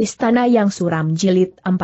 Istana yang suram jilid 4.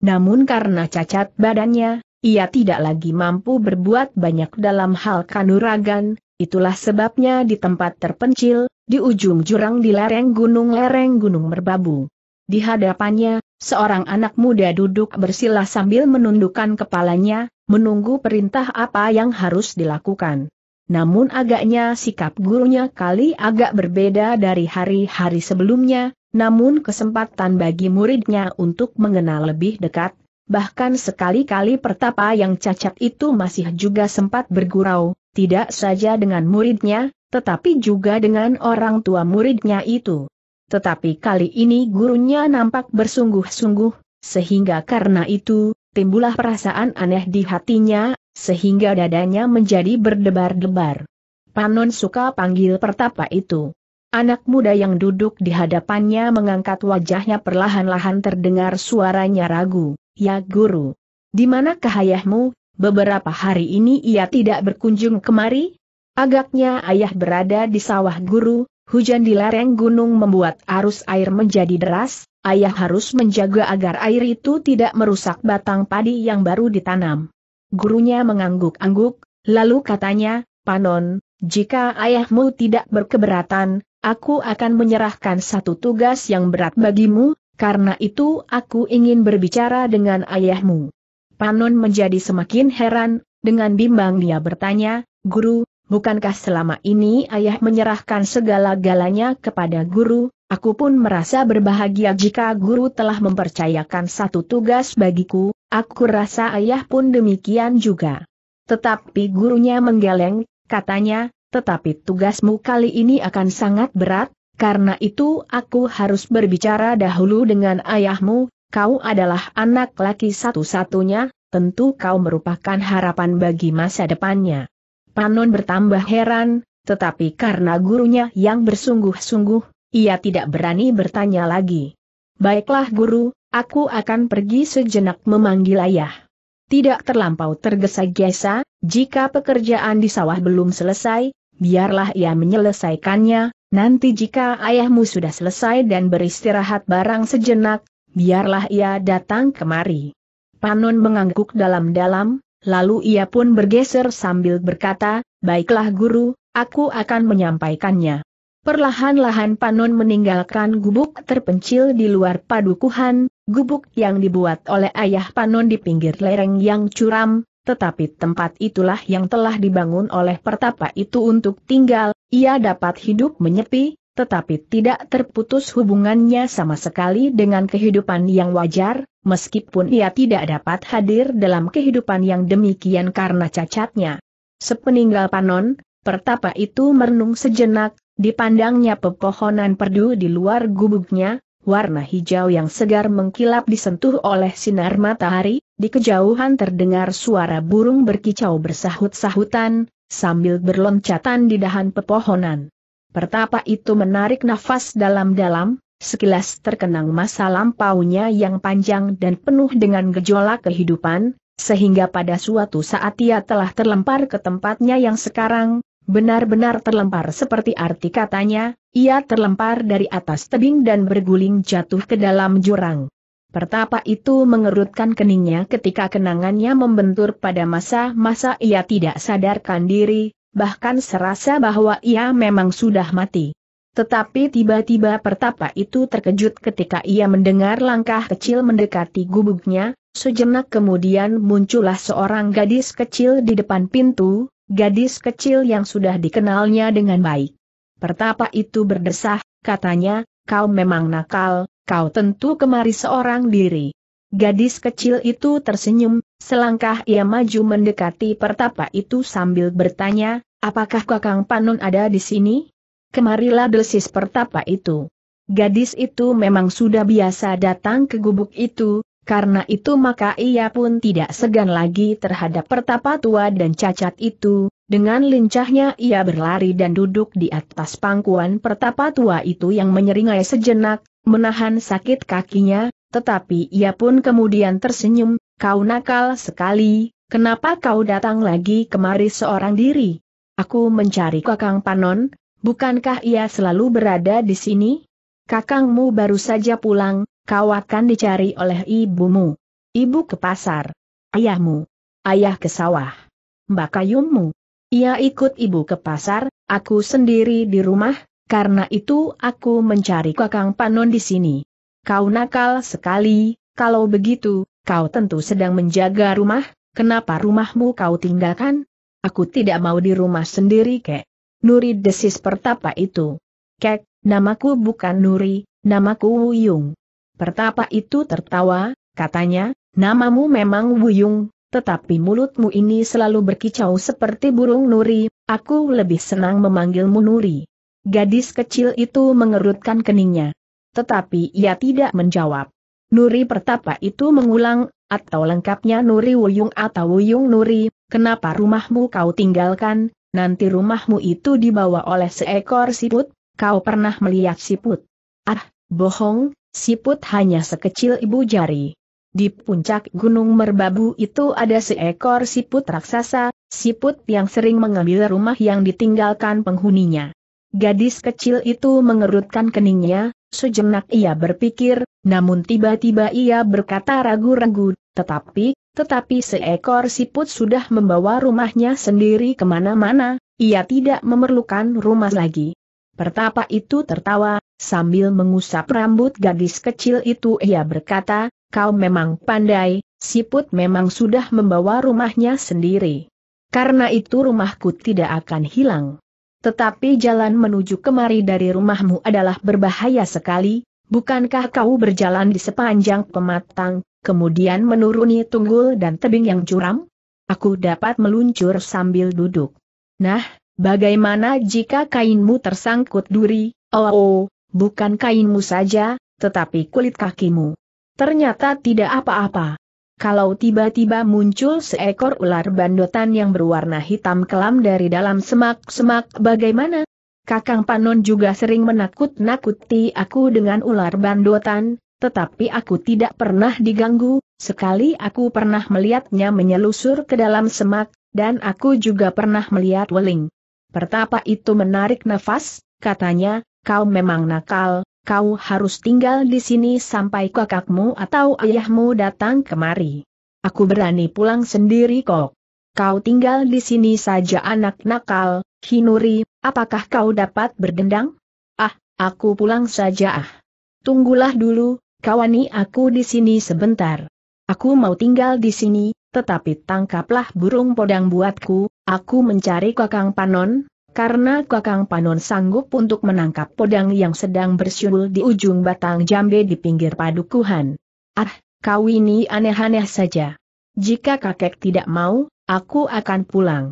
Namun karena cacat badannya, ia tidak lagi mampu berbuat banyak dalam hal kanuragan, itulah sebabnya di tempat terpencil, di ujung jurang di lereng gunung lereng gunung merbabu. Di hadapannya, seorang anak muda duduk bersila sambil menundukkan kepalanya, menunggu perintah apa yang harus dilakukan. Namun agaknya sikap gurunya kali agak berbeda dari hari-hari sebelumnya, namun kesempatan bagi muridnya untuk mengenal lebih dekat, bahkan sekali-kali pertapa yang cacat itu masih juga sempat bergurau, tidak saja dengan muridnya, tetapi juga dengan orang tua muridnya itu. Tetapi kali ini gurunya nampak bersungguh-sungguh, sehingga karena itu, timbullah perasaan aneh di hatinya, sehingga dadanya menjadi berdebar-debar. Panon suka panggil pertapa itu. Anak muda yang duduk di hadapannya mengangkat wajahnya perlahan-lahan terdengar suaranya ragu, ya guru. Di mana kahayahmu? Beberapa hari ini ia tidak berkunjung kemari? Agaknya ayah berada di sawah guru, hujan di lereng gunung membuat arus air menjadi deras, ayah harus menjaga agar air itu tidak merusak batang padi yang baru ditanam. Gurunya mengangguk-angguk, lalu katanya, Panon, jika ayahmu tidak berkeberatan, aku akan menyerahkan satu tugas yang berat bagimu, karena itu aku ingin berbicara dengan ayahmu. Panon menjadi semakin heran, dengan bimbang dia bertanya, Guru, bukankah selama ini ayah menyerahkan segala-galanya kepada guru, aku pun merasa berbahagia jika guru telah mempercayakan satu tugas bagiku, aku rasa ayah pun demikian juga. Tetapi gurunya menggeleng, katanya, tetapi tugasmu kali ini akan sangat berat, karena itu aku harus berbicara dahulu dengan ayahmu, kau adalah anak laki satu-satunya, tentu kau merupakan harapan bagi masa depannya. Panon bertambah heran, tetapi karena gurunya yang bersungguh-sungguh, ia tidak berani bertanya lagi. Baiklah guru, aku akan pergi sejenak memanggil ayah. Tidak terlampau tergesa-gesa, jika pekerjaan di sawah belum selesai, biarlah ia menyelesaikannya, nanti jika ayahmu sudah selesai dan beristirahat barang sejenak, biarlah ia datang kemari. Panon mengangguk dalam-dalam, lalu ia pun bergeser sambil berkata, baiklah guru, aku akan menyampaikannya. Perlahan-lahan Panon meninggalkan gubuk terpencil di luar padukuhan, gubuk yang dibuat oleh ayah Panon di pinggir lereng yang curam, tetapi tempat itulah yang telah dibangun oleh pertapa itu untuk tinggal, ia dapat hidup menyepi, tetapi tidak terputus hubungannya sama sekali dengan kehidupan yang wajar, meskipun ia tidak dapat hadir dalam kehidupan yang demikian karena cacatnya. Sepeninggal Panon, pertapa itu merenung sejenak, dipandangnya pepohonan perdu di luar gubuknya, warna hijau yang segar mengkilap disentuh oleh sinar matahari, di kejauhan terdengar suara burung berkicau bersahut-sahutan, sambil berloncatan di dahan pepohonan. Pertapa itu menarik nafas dalam-dalam, sekilas terkenang masa lampaunya yang panjang dan penuh dengan gejolak kehidupan, sehingga pada suatu saat ia telah terlempar ke tempatnya yang sekarang, benar-benar terlempar seperti arti katanya, ia terlempar dari atas tebing dan berguling jatuh ke dalam jurang. Pertapa itu mengerutkan keningnya ketika kenangannya membentur pada masa-masa ia tidak sadarkan diri, bahkan serasa bahwa ia memang sudah mati. Tetapi tiba-tiba pertapa itu terkejut ketika ia mendengar langkah kecil mendekati gubuknya, sejenak kemudian muncullah seorang gadis kecil di depan pintu, gadis kecil yang sudah dikenalnya dengan baik. Pertapa itu berdesah, katanya, kau memang nakal, kau tentu kemari seorang diri. Gadis kecil itu tersenyum, selangkah ia maju mendekati pertapa itu sambil bertanya, apakah Kakang Panun ada di sini? Kemarilah desis pertapa itu. Gadis itu memang sudah biasa datang ke gubuk itu, karena itu maka ia pun tidak segan lagi terhadap pertapa tua dan cacat itu, dengan lincahnya ia berlari dan duduk di atas pangkuan pertapa tua itu yang menyeringai sejenak, menahan sakit kakinya, tetapi ia pun kemudian tersenyum, kau nakal sekali, kenapa kau datang lagi kemari seorang diri? Aku mencari Kakang Panon, bukankah ia selalu berada di sini? Kakangmu baru saja pulang, Kau akan dicari oleh ibumu. Ibu ke pasar. Ayahmu. Ayah ke sawah. Mbak Kayummu. Ia ikut ibu ke pasar, aku sendiri di rumah, karena itu aku mencari kakang Panon di sini. Kau nakal sekali, kalau begitu, kau tentu sedang menjaga rumah, kenapa rumahmu kau tinggalkan? Aku tidak mau di rumah sendiri kek. Nuri desis pertapa itu. Kek, namaku bukan Nuri, namaku Wuyung. Pertapa itu tertawa, katanya, namamu memang Wuyung, tetapi mulutmu ini selalu berkicau seperti burung nuri, aku lebih senang memanggilmu nuri. Gadis kecil itu mengerutkan keningnya. Tetapi ia tidak menjawab. Nuri Pertapa itu mengulang, atau lengkapnya Nuri Wuyung atau Wuyung Nuri, kenapa rumahmu kau tinggalkan, nanti rumahmu itu dibawa oleh seekor siput, kau pernah melihat siput. Ah, bohong, Siput hanya sekecil ibu jari. Di puncak gunung merbabu itu ada seekor siput raksasa, siput yang sering mengambil rumah yang ditinggalkan penghuninya. Gadis kecil itu mengerutkan keningnya, sejenak ia berpikir, namun tiba-tiba ia berkata ragu-ragu, tetapi, tetapi seekor siput sudah membawa rumahnya sendiri kemana-mana, ia tidak memerlukan rumah lagi. Pertapa itu tertawa, sambil mengusap rambut gadis kecil itu ia berkata, kau memang pandai, siput memang sudah membawa rumahnya sendiri. Karena itu rumahku tidak akan hilang. Tetapi jalan menuju kemari dari rumahmu adalah berbahaya sekali, bukankah kau berjalan di sepanjang pematang, kemudian menuruni tunggul dan tebing yang curam? Aku dapat meluncur sambil duduk. Nah, Bagaimana jika kainmu tersangkut duri? Oh, oh bukan kainmu saja, tetapi kulit kakimu. Ternyata tidak apa-apa. Kalau tiba-tiba muncul seekor ular bandotan yang berwarna hitam kelam dari dalam semak-semak bagaimana? Kakang Panon juga sering menakut-nakuti aku dengan ular bandotan, tetapi aku tidak pernah diganggu, sekali aku pernah melihatnya menyelusur ke dalam semak, dan aku juga pernah melihat weling. Pertapa itu menarik nafas, katanya, kau memang nakal, kau harus tinggal di sini sampai kakakmu atau ayahmu datang kemari. Aku berani pulang sendiri kok. Kau tinggal di sini saja anak nakal, Hinuri, apakah kau dapat berdendang? Ah, aku pulang saja ah. Tunggulah dulu, kawani aku di sini sebentar. Aku mau tinggal di sini, tetapi tangkaplah burung podang buatku, aku mencari kakang panon, karena kakang panon sanggup untuk menangkap podang yang sedang bersyul di ujung batang jambe di pinggir padukuhan. Ah, kau ini aneh-aneh saja. Jika kakek tidak mau, aku akan pulang.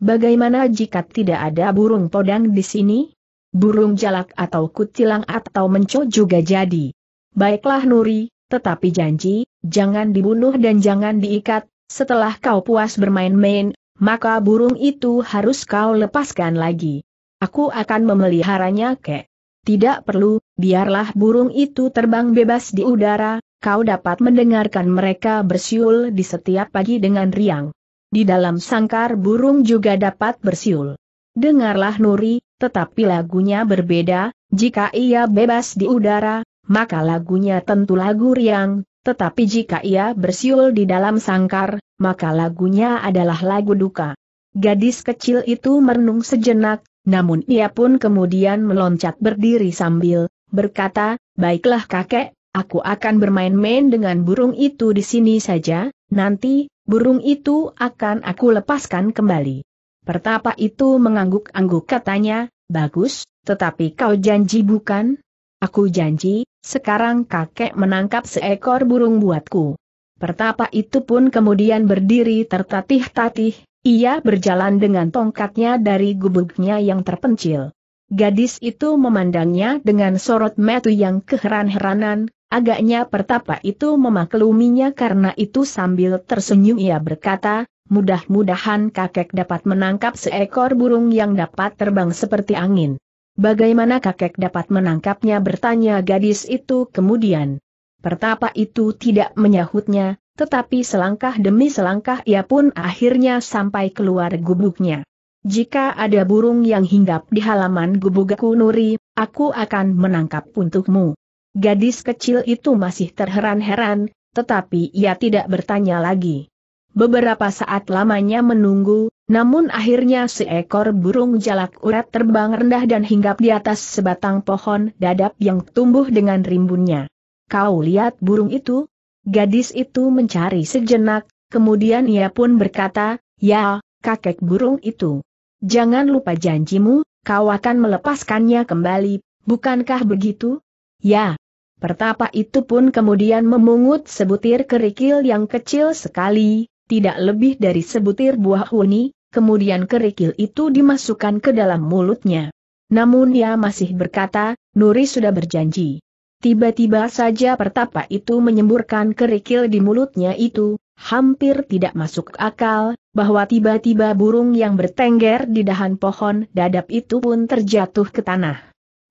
Bagaimana jika tidak ada burung podang di sini? Burung jalak atau kutilang atau menco juga jadi. Baiklah Nuri, tetapi janji, jangan dibunuh dan jangan diikat, setelah kau puas bermain-main, maka burung itu harus kau lepaskan lagi. Aku akan memeliharanya kek. Tidak perlu, biarlah burung itu terbang bebas di udara, kau dapat mendengarkan mereka bersiul di setiap pagi dengan riang. Di dalam sangkar burung juga dapat bersiul. Dengarlah Nuri, tetapi lagunya berbeda, jika ia bebas di udara, maka lagunya tentu lagu riang, tetapi jika ia bersiul di dalam sangkar, maka lagunya adalah lagu duka. Gadis kecil itu merenung sejenak, namun ia pun kemudian meloncat berdiri sambil berkata, "Baiklah kakek, aku akan bermain-main dengan burung itu di sini saja, nanti burung itu akan aku lepaskan kembali." Pertapa itu mengangguk-angguk katanya, "Bagus, tetapi kau janji bukan?" Aku janji, sekarang kakek menangkap seekor burung buatku. Pertapa itu pun kemudian berdiri tertatih-tatih, ia berjalan dengan tongkatnya dari gubuknya yang terpencil. Gadis itu memandangnya dengan sorot metu yang keheran-heranan, agaknya pertapa itu memakluminya karena itu sambil tersenyum ia berkata, mudah-mudahan kakek dapat menangkap seekor burung yang dapat terbang seperti angin. Bagaimana kakek dapat menangkapnya bertanya gadis itu kemudian. Pertapa itu tidak menyahutnya, tetapi selangkah demi selangkah ia pun akhirnya sampai keluar gubuknya. Jika ada burung yang hinggap di halaman gubukku nuri, aku akan menangkap untukmu. Gadis kecil itu masih terheran-heran, tetapi ia tidak bertanya lagi. Beberapa saat lamanya menunggu, namun akhirnya seekor burung jalak urat terbang rendah dan hinggap di atas sebatang pohon dadap yang tumbuh dengan rimbunnya. Kau lihat burung itu? Gadis itu mencari sejenak, kemudian ia pun berkata, Ya, kakek burung itu. Jangan lupa janjimu, kau akan melepaskannya kembali, bukankah begitu? Ya. Pertapa itu pun kemudian memungut sebutir kerikil yang kecil sekali, tidak lebih dari sebutir buah huni, kemudian kerikil itu dimasukkan ke dalam mulutnya. Namun dia masih berkata, Nuri sudah berjanji. Tiba-tiba saja pertapa itu menyemburkan kerikil di mulutnya itu, hampir tidak masuk akal, bahwa tiba-tiba burung yang bertengger di dahan pohon dadap itu pun terjatuh ke tanah.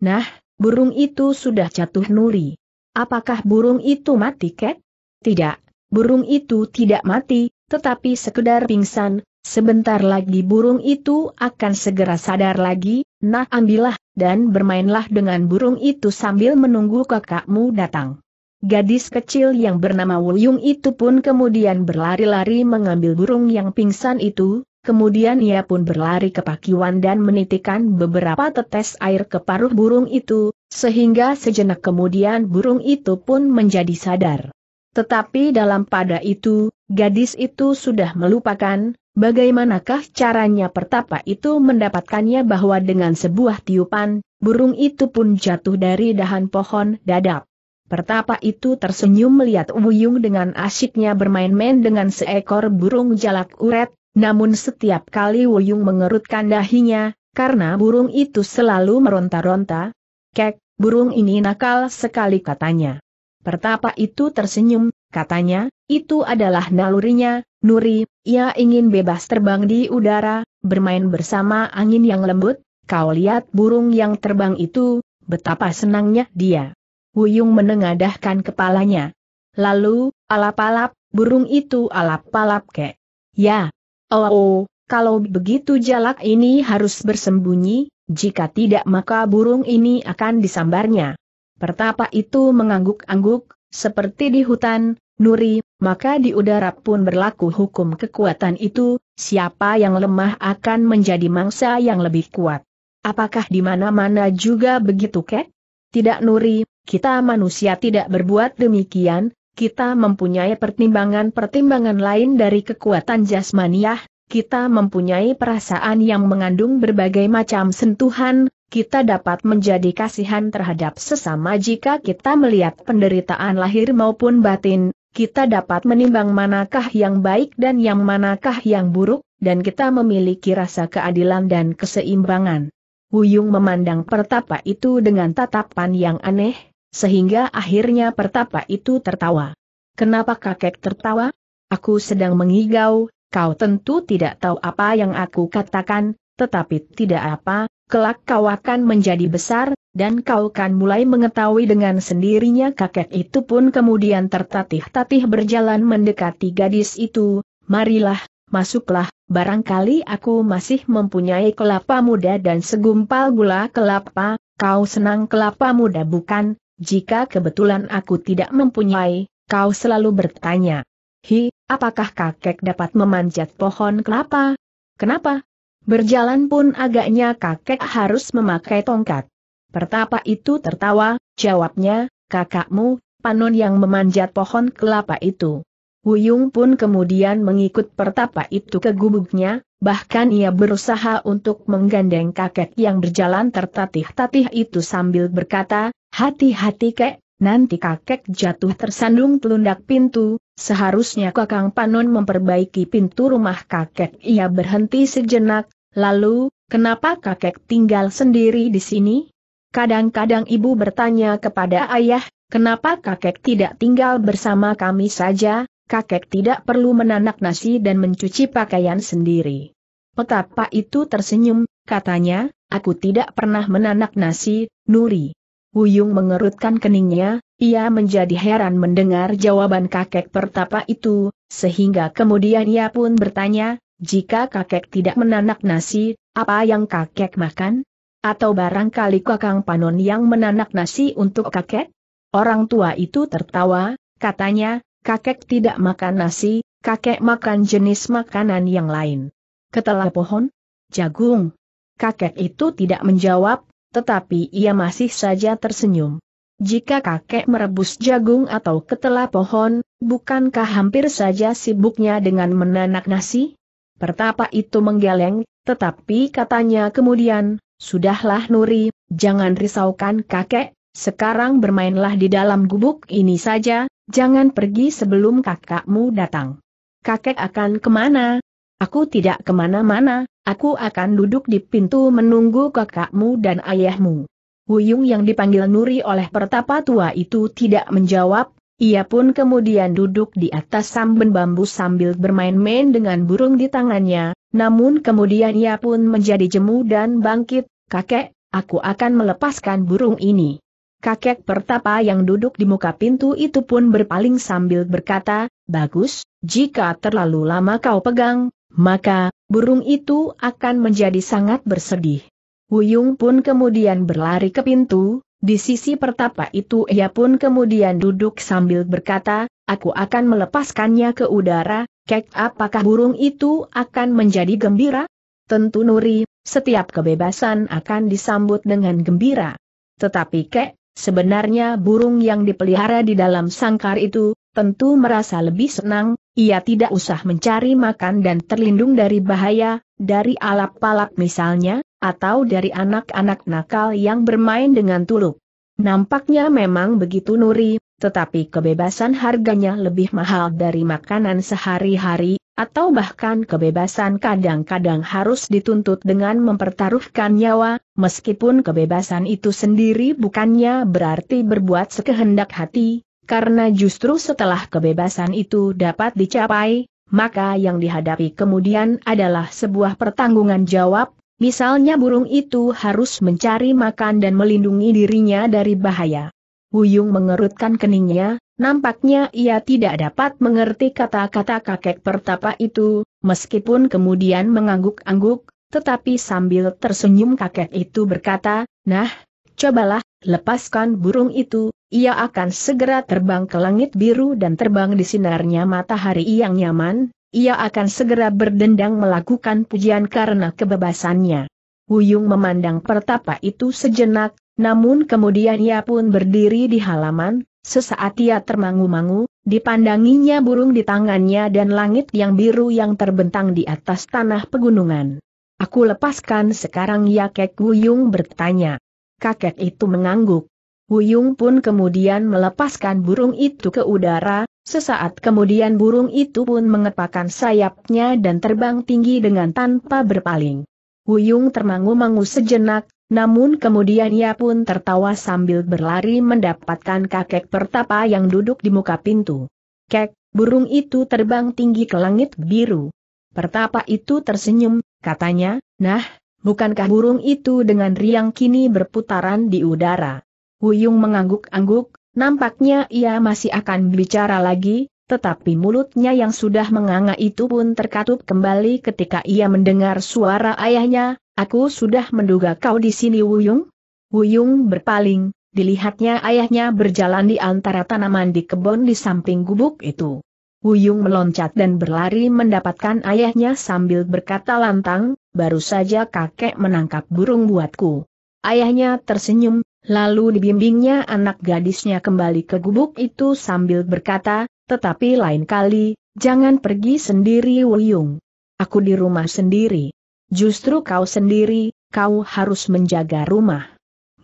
Nah, burung itu sudah jatuh nuri. Apakah burung itu mati kek? Tidak, burung itu tidak mati, tetapi sekedar pingsan, sebentar lagi burung itu akan segera sadar lagi, nah ambillah, dan bermainlah dengan burung itu sambil menunggu kakakmu datang. Gadis kecil yang bernama Wuyung itu pun kemudian berlari-lari mengambil burung yang pingsan itu, kemudian ia pun berlari ke pakiwan dan menitikan beberapa tetes air ke paruh burung itu, sehingga sejenak kemudian burung itu pun menjadi sadar. Tetapi dalam pada itu, gadis itu sudah melupakan, bagaimanakah caranya pertapa itu mendapatkannya bahwa dengan sebuah tiupan, burung itu pun jatuh dari dahan pohon dadap. Pertapa itu tersenyum melihat Wuyung dengan asyiknya bermain-main dengan seekor burung jalak uret, namun setiap kali Wuyung mengerutkan dahinya, karena burung itu selalu meronta-ronta, kek, burung ini nakal sekali katanya. Pertapa itu tersenyum, katanya, itu adalah nalurinya, Nuri, ia ingin bebas terbang di udara, bermain bersama angin yang lembut, kau lihat burung yang terbang itu, betapa senangnya dia. Wuyung menengadahkan kepalanya. Lalu, alap-alap, burung itu alap-alap kek. Ya. Oh, oh, kalau begitu jalak ini harus bersembunyi, jika tidak maka burung ini akan disambarnya. Pertapa itu mengangguk-angguk, seperti di hutan, Nuri, maka di udara pun berlaku hukum kekuatan itu, siapa yang lemah akan menjadi mangsa yang lebih kuat. Apakah di mana-mana juga begitu kek? Tidak nuri, kita manusia tidak berbuat demikian, kita mempunyai pertimbangan-pertimbangan lain dari kekuatan jasmaniah, kita mempunyai perasaan yang mengandung berbagai macam sentuhan, kita dapat menjadi kasihan terhadap sesama jika kita melihat penderitaan lahir maupun batin, kita dapat menimbang manakah yang baik dan yang manakah yang buruk, dan kita memiliki rasa keadilan dan keseimbangan. Wuyung memandang pertapa itu dengan tatapan yang aneh, sehingga akhirnya pertapa itu tertawa. Kenapa kakek tertawa? Aku sedang mengigau, kau tentu tidak tahu apa yang aku katakan, tetapi tidak apa, kelak kau akan menjadi besar, dan kau kan mulai mengetahui dengan sendirinya kakek itu pun kemudian tertatih-tatih berjalan mendekati gadis itu, marilah, masuklah, barangkali aku masih mempunyai kelapa muda dan segumpal gula kelapa, kau senang kelapa muda bukan, jika kebetulan aku tidak mempunyai, kau selalu bertanya. Hi, apakah kakek dapat memanjat pohon kelapa? Kenapa? Berjalan pun agaknya kakek harus memakai tongkat. Pertapa itu tertawa, jawabnya, kakakmu, Panon yang memanjat pohon kelapa itu. Wuyung pun kemudian mengikut pertapa itu ke gubuknya, bahkan ia berusaha untuk menggandeng kakek yang berjalan tertatih-tatih itu sambil berkata, hati-hati kek, nanti kakek jatuh tersandung telundak pintu, seharusnya kakang Panon memperbaiki pintu rumah kakek. Ia berhenti sejenak, lalu, kenapa kakek tinggal sendiri di sini? Kadang-kadang ibu bertanya kepada ayah, kenapa kakek tidak tinggal bersama kami saja, kakek tidak perlu menanak nasi dan mencuci pakaian sendiri. Petapa itu tersenyum, katanya, aku tidak pernah menanak nasi, Nuri. Wuyung mengerutkan keningnya, ia menjadi heran mendengar jawaban kakek pertapa itu, sehingga kemudian ia pun bertanya, jika kakek tidak menanak nasi, apa yang kakek makan? Atau barangkali kakang Panon yang menanak nasi untuk kakek? Orang tua itu tertawa, katanya, kakek tidak makan nasi, kakek makan jenis makanan yang lain. Ketela pohon? Jagung. Kakek itu tidak menjawab, tetapi ia masih saja tersenyum. Jika kakek merebus jagung atau ketela pohon, bukankah hampir saja sibuknya dengan menanak nasi? Pertapa itu menggeleng, tetapi katanya kemudian, Sudahlah Nuri, jangan risaukan kakek, sekarang bermainlah di dalam gubuk ini saja, jangan pergi sebelum kakakmu datang. Kakek akan kemana? Aku tidak kemana-mana, aku akan duduk di pintu menunggu kakakmu dan ayahmu. Wuyung yang dipanggil Nuri oleh pertapa tua itu tidak menjawab, ia pun kemudian duduk di atas samben bambu sambil bermain-main dengan burung di tangannya, namun kemudian ia pun menjadi jemu dan bangkit, Kakek, aku akan melepaskan burung ini. Kakek pertapa yang duduk di muka pintu itu pun berpaling sambil berkata, Bagus, jika terlalu lama kau pegang, maka, burung itu akan menjadi sangat bersedih. Wuyung pun kemudian berlari ke pintu, di sisi pertapa itu ia pun kemudian duduk sambil berkata, aku akan melepaskannya ke udara, kek apakah burung itu akan menjadi gembira? Tentu Nuri, setiap kebebasan akan disambut dengan gembira. Tetapi kek, sebenarnya burung yang dipelihara di dalam sangkar itu, tentu merasa lebih senang, ia tidak usah mencari makan dan terlindung dari bahaya, dari alap-alap misalnya, atau dari anak-anak nakal yang bermain dengan tuluk. Nampaknya memang begitu nuri, tetapi kebebasan harganya lebih mahal dari makanan sehari-hari, atau bahkan kebebasan kadang-kadang harus dituntut dengan mempertaruhkan nyawa, meskipun kebebasan itu sendiri bukannya berarti berbuat sekehendak hati, karena justru setelah kebebasan itu dapat dicapai, maka yang dihadapi kemudian adalah sebuah pertanggungan jawab, misalnya burung itu harus mencari makan dan melindungi dirinya dari bahaya. Wuyung mengerutkan keningnya, nampaknya ia tidak dapat mengerti kata-kata kakek pertapa itu, meskipun kemudian mengangguk-angguk, tetapi sambil tersenyum kakek itu berkata, Nah, cobalah, lepaskan burung itu, ia akan segera terbang ke langit biru dan terbang di sinarnya matahari yang nyaman, ia akan segera berdendang melakukan pujian karena kebebasannya. Wuyung memandang pertapa itu sejenak, namun kemudian ia pun berdiri di halaman, sesaat ia termangu-mangu, dipandanginya burung di tangannya dan langit yang biru yang terbentang di atas tanah pegunungan. Aku lepaskan sekarang ya Kek Wuyung bertanya. Kakek itu mengangguk. Wuyung pun kemudian melepaskan burung itu ke udara, Sesaat kemudian burung itu pun mengepakkan sayapnya dan terbang tinggi dengan tanpa berpaling. Wuyung termangu-mangu sejenak, namun kemudian ia pun tertawa sambil berlari mendapatkan kakek pertapa yang duduk di muka pintu. Kek, burung itu terbang tinggi ke langit biru. Pertapa itu tersenyum, katanya, nah, bukankah burung itu dengan riang kini berputaran di udara? Wuyung mengangguk-angguk, nampaknya ia masih akan bicara lagi, tetapi mulutnya yang sudah menganga itu pun terkatup kembali ketika ia mendengar suara ayahnya, Aku sudah menduga kau di sini Wuyung? Wuyung berpaling, dilihatnya ayahnya berjalan di antara tanaman di kebun di samping gubuk itu. Wuyung meloncat dan berlari mendapatkan ayahnya sambil berkata lantang, baru saja kakek menangkap burung buatku. Ayahnya tersenyum, lalu dibimbingnya anak gadisnya kembali ke gubuk itu sambil berkata, tetapi lain kali, jangan pergi sendiri Wuyung. Aku di rumah sendiri. Justru kau sendiri, kau harus menjaga rumah.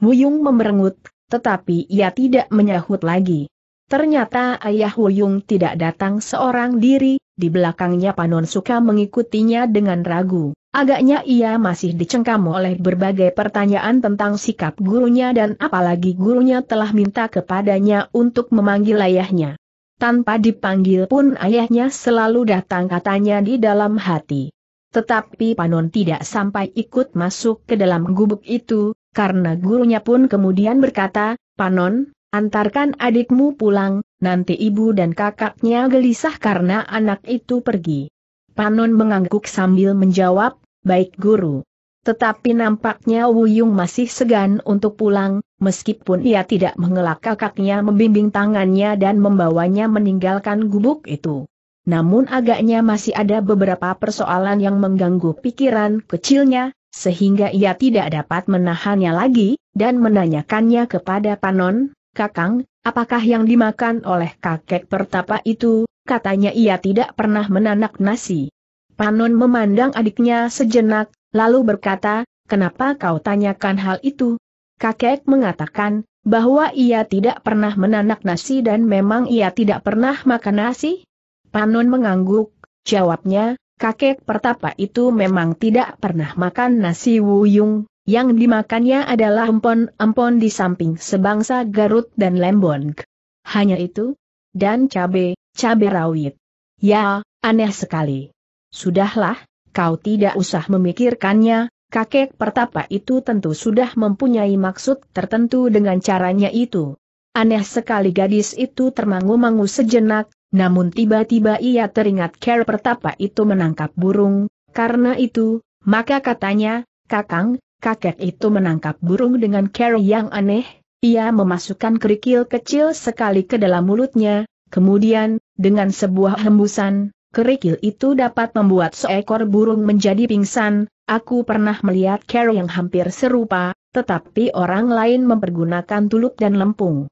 Wuyung memerengut, tetapi ia tidak menyahut lagi. Ternyata ayah Wuyung tidak datang seorang diri, di belakangnya Panon Suka mengikutinya dengan ragu. Agaknya ia masih dicengkam oleh berbagai pertanyaan tentang sikap gurunya dan apalagi gurunya telah minta kepadanya untuk memanggil ayahnya. Tanpa dipanggil pun ayahnya selalu datang katanya di dalam hati. Tetapi Panon tidak sampai ikut masuk ke dalam gubuk itu, karena gurunya pun kemudian berkata, Panon, antarkan adikmu pulang, nanti ibu dan kakaknya gelisah karena anak itu pergi. Panon mengangguk sambil menjawab, baik guru. Tetapi nampaknya Wuyung masih segan untuk pulang, meskipun ia tidak mengelak kakaknya membimbing tangannya dan membawanya meninggalkan gubuk itu namun agaknya masih ada beberapa persoalan yang mengganggu pikiran kecilnya, sehingga ia tidak dapat menahannya lagi, dan menanyakannya kepada Panon, Kakang, apakah yang dimakan oleh kakek pertapa itu, katanya ia tidak pernah menanak nasi. Panon memandang adiknya sejenak, lalu berkata, kenapa kau tanyakan hal itu? Kakek mengatakan, bahwa ia tidak pernah menanak nasi dan memang ia tidak pernah makan nasi, Panun mengangguk, jawabnya, kakek pertapa itu memang tidak pernah makan nasi wuyung, yang dimakannya adalah empon-empon di samping sebangsa Garut dan Lembong. Hanya itu? Dan cabe, cabe rawit. Ya, aneh sekali. Sudahlah, kau tidak usah memikirkannya, kakek pertapa itu tentu sudah mempunyai maksud tertentu dengan caranya itu. Aneh sekali gadis itu termangu-mangu sejenak, namun tiba-tiba ia teringat Ker Pertapa itu menangkap burung, karena itu, maka katanya, Kakang, kakek itu menangkap burung dengan Ker yang aneh, ia memasukkan kerikil kecil sekali ke dalam mulutnya, kemudian, dengan sebuah hembusan, kerikil itu dapat membuat seekor burung menjadi pingsan, aku pernah melihat Ker yang hampir serupa, tetapi orang lain mempergunakan tulup dan lempung.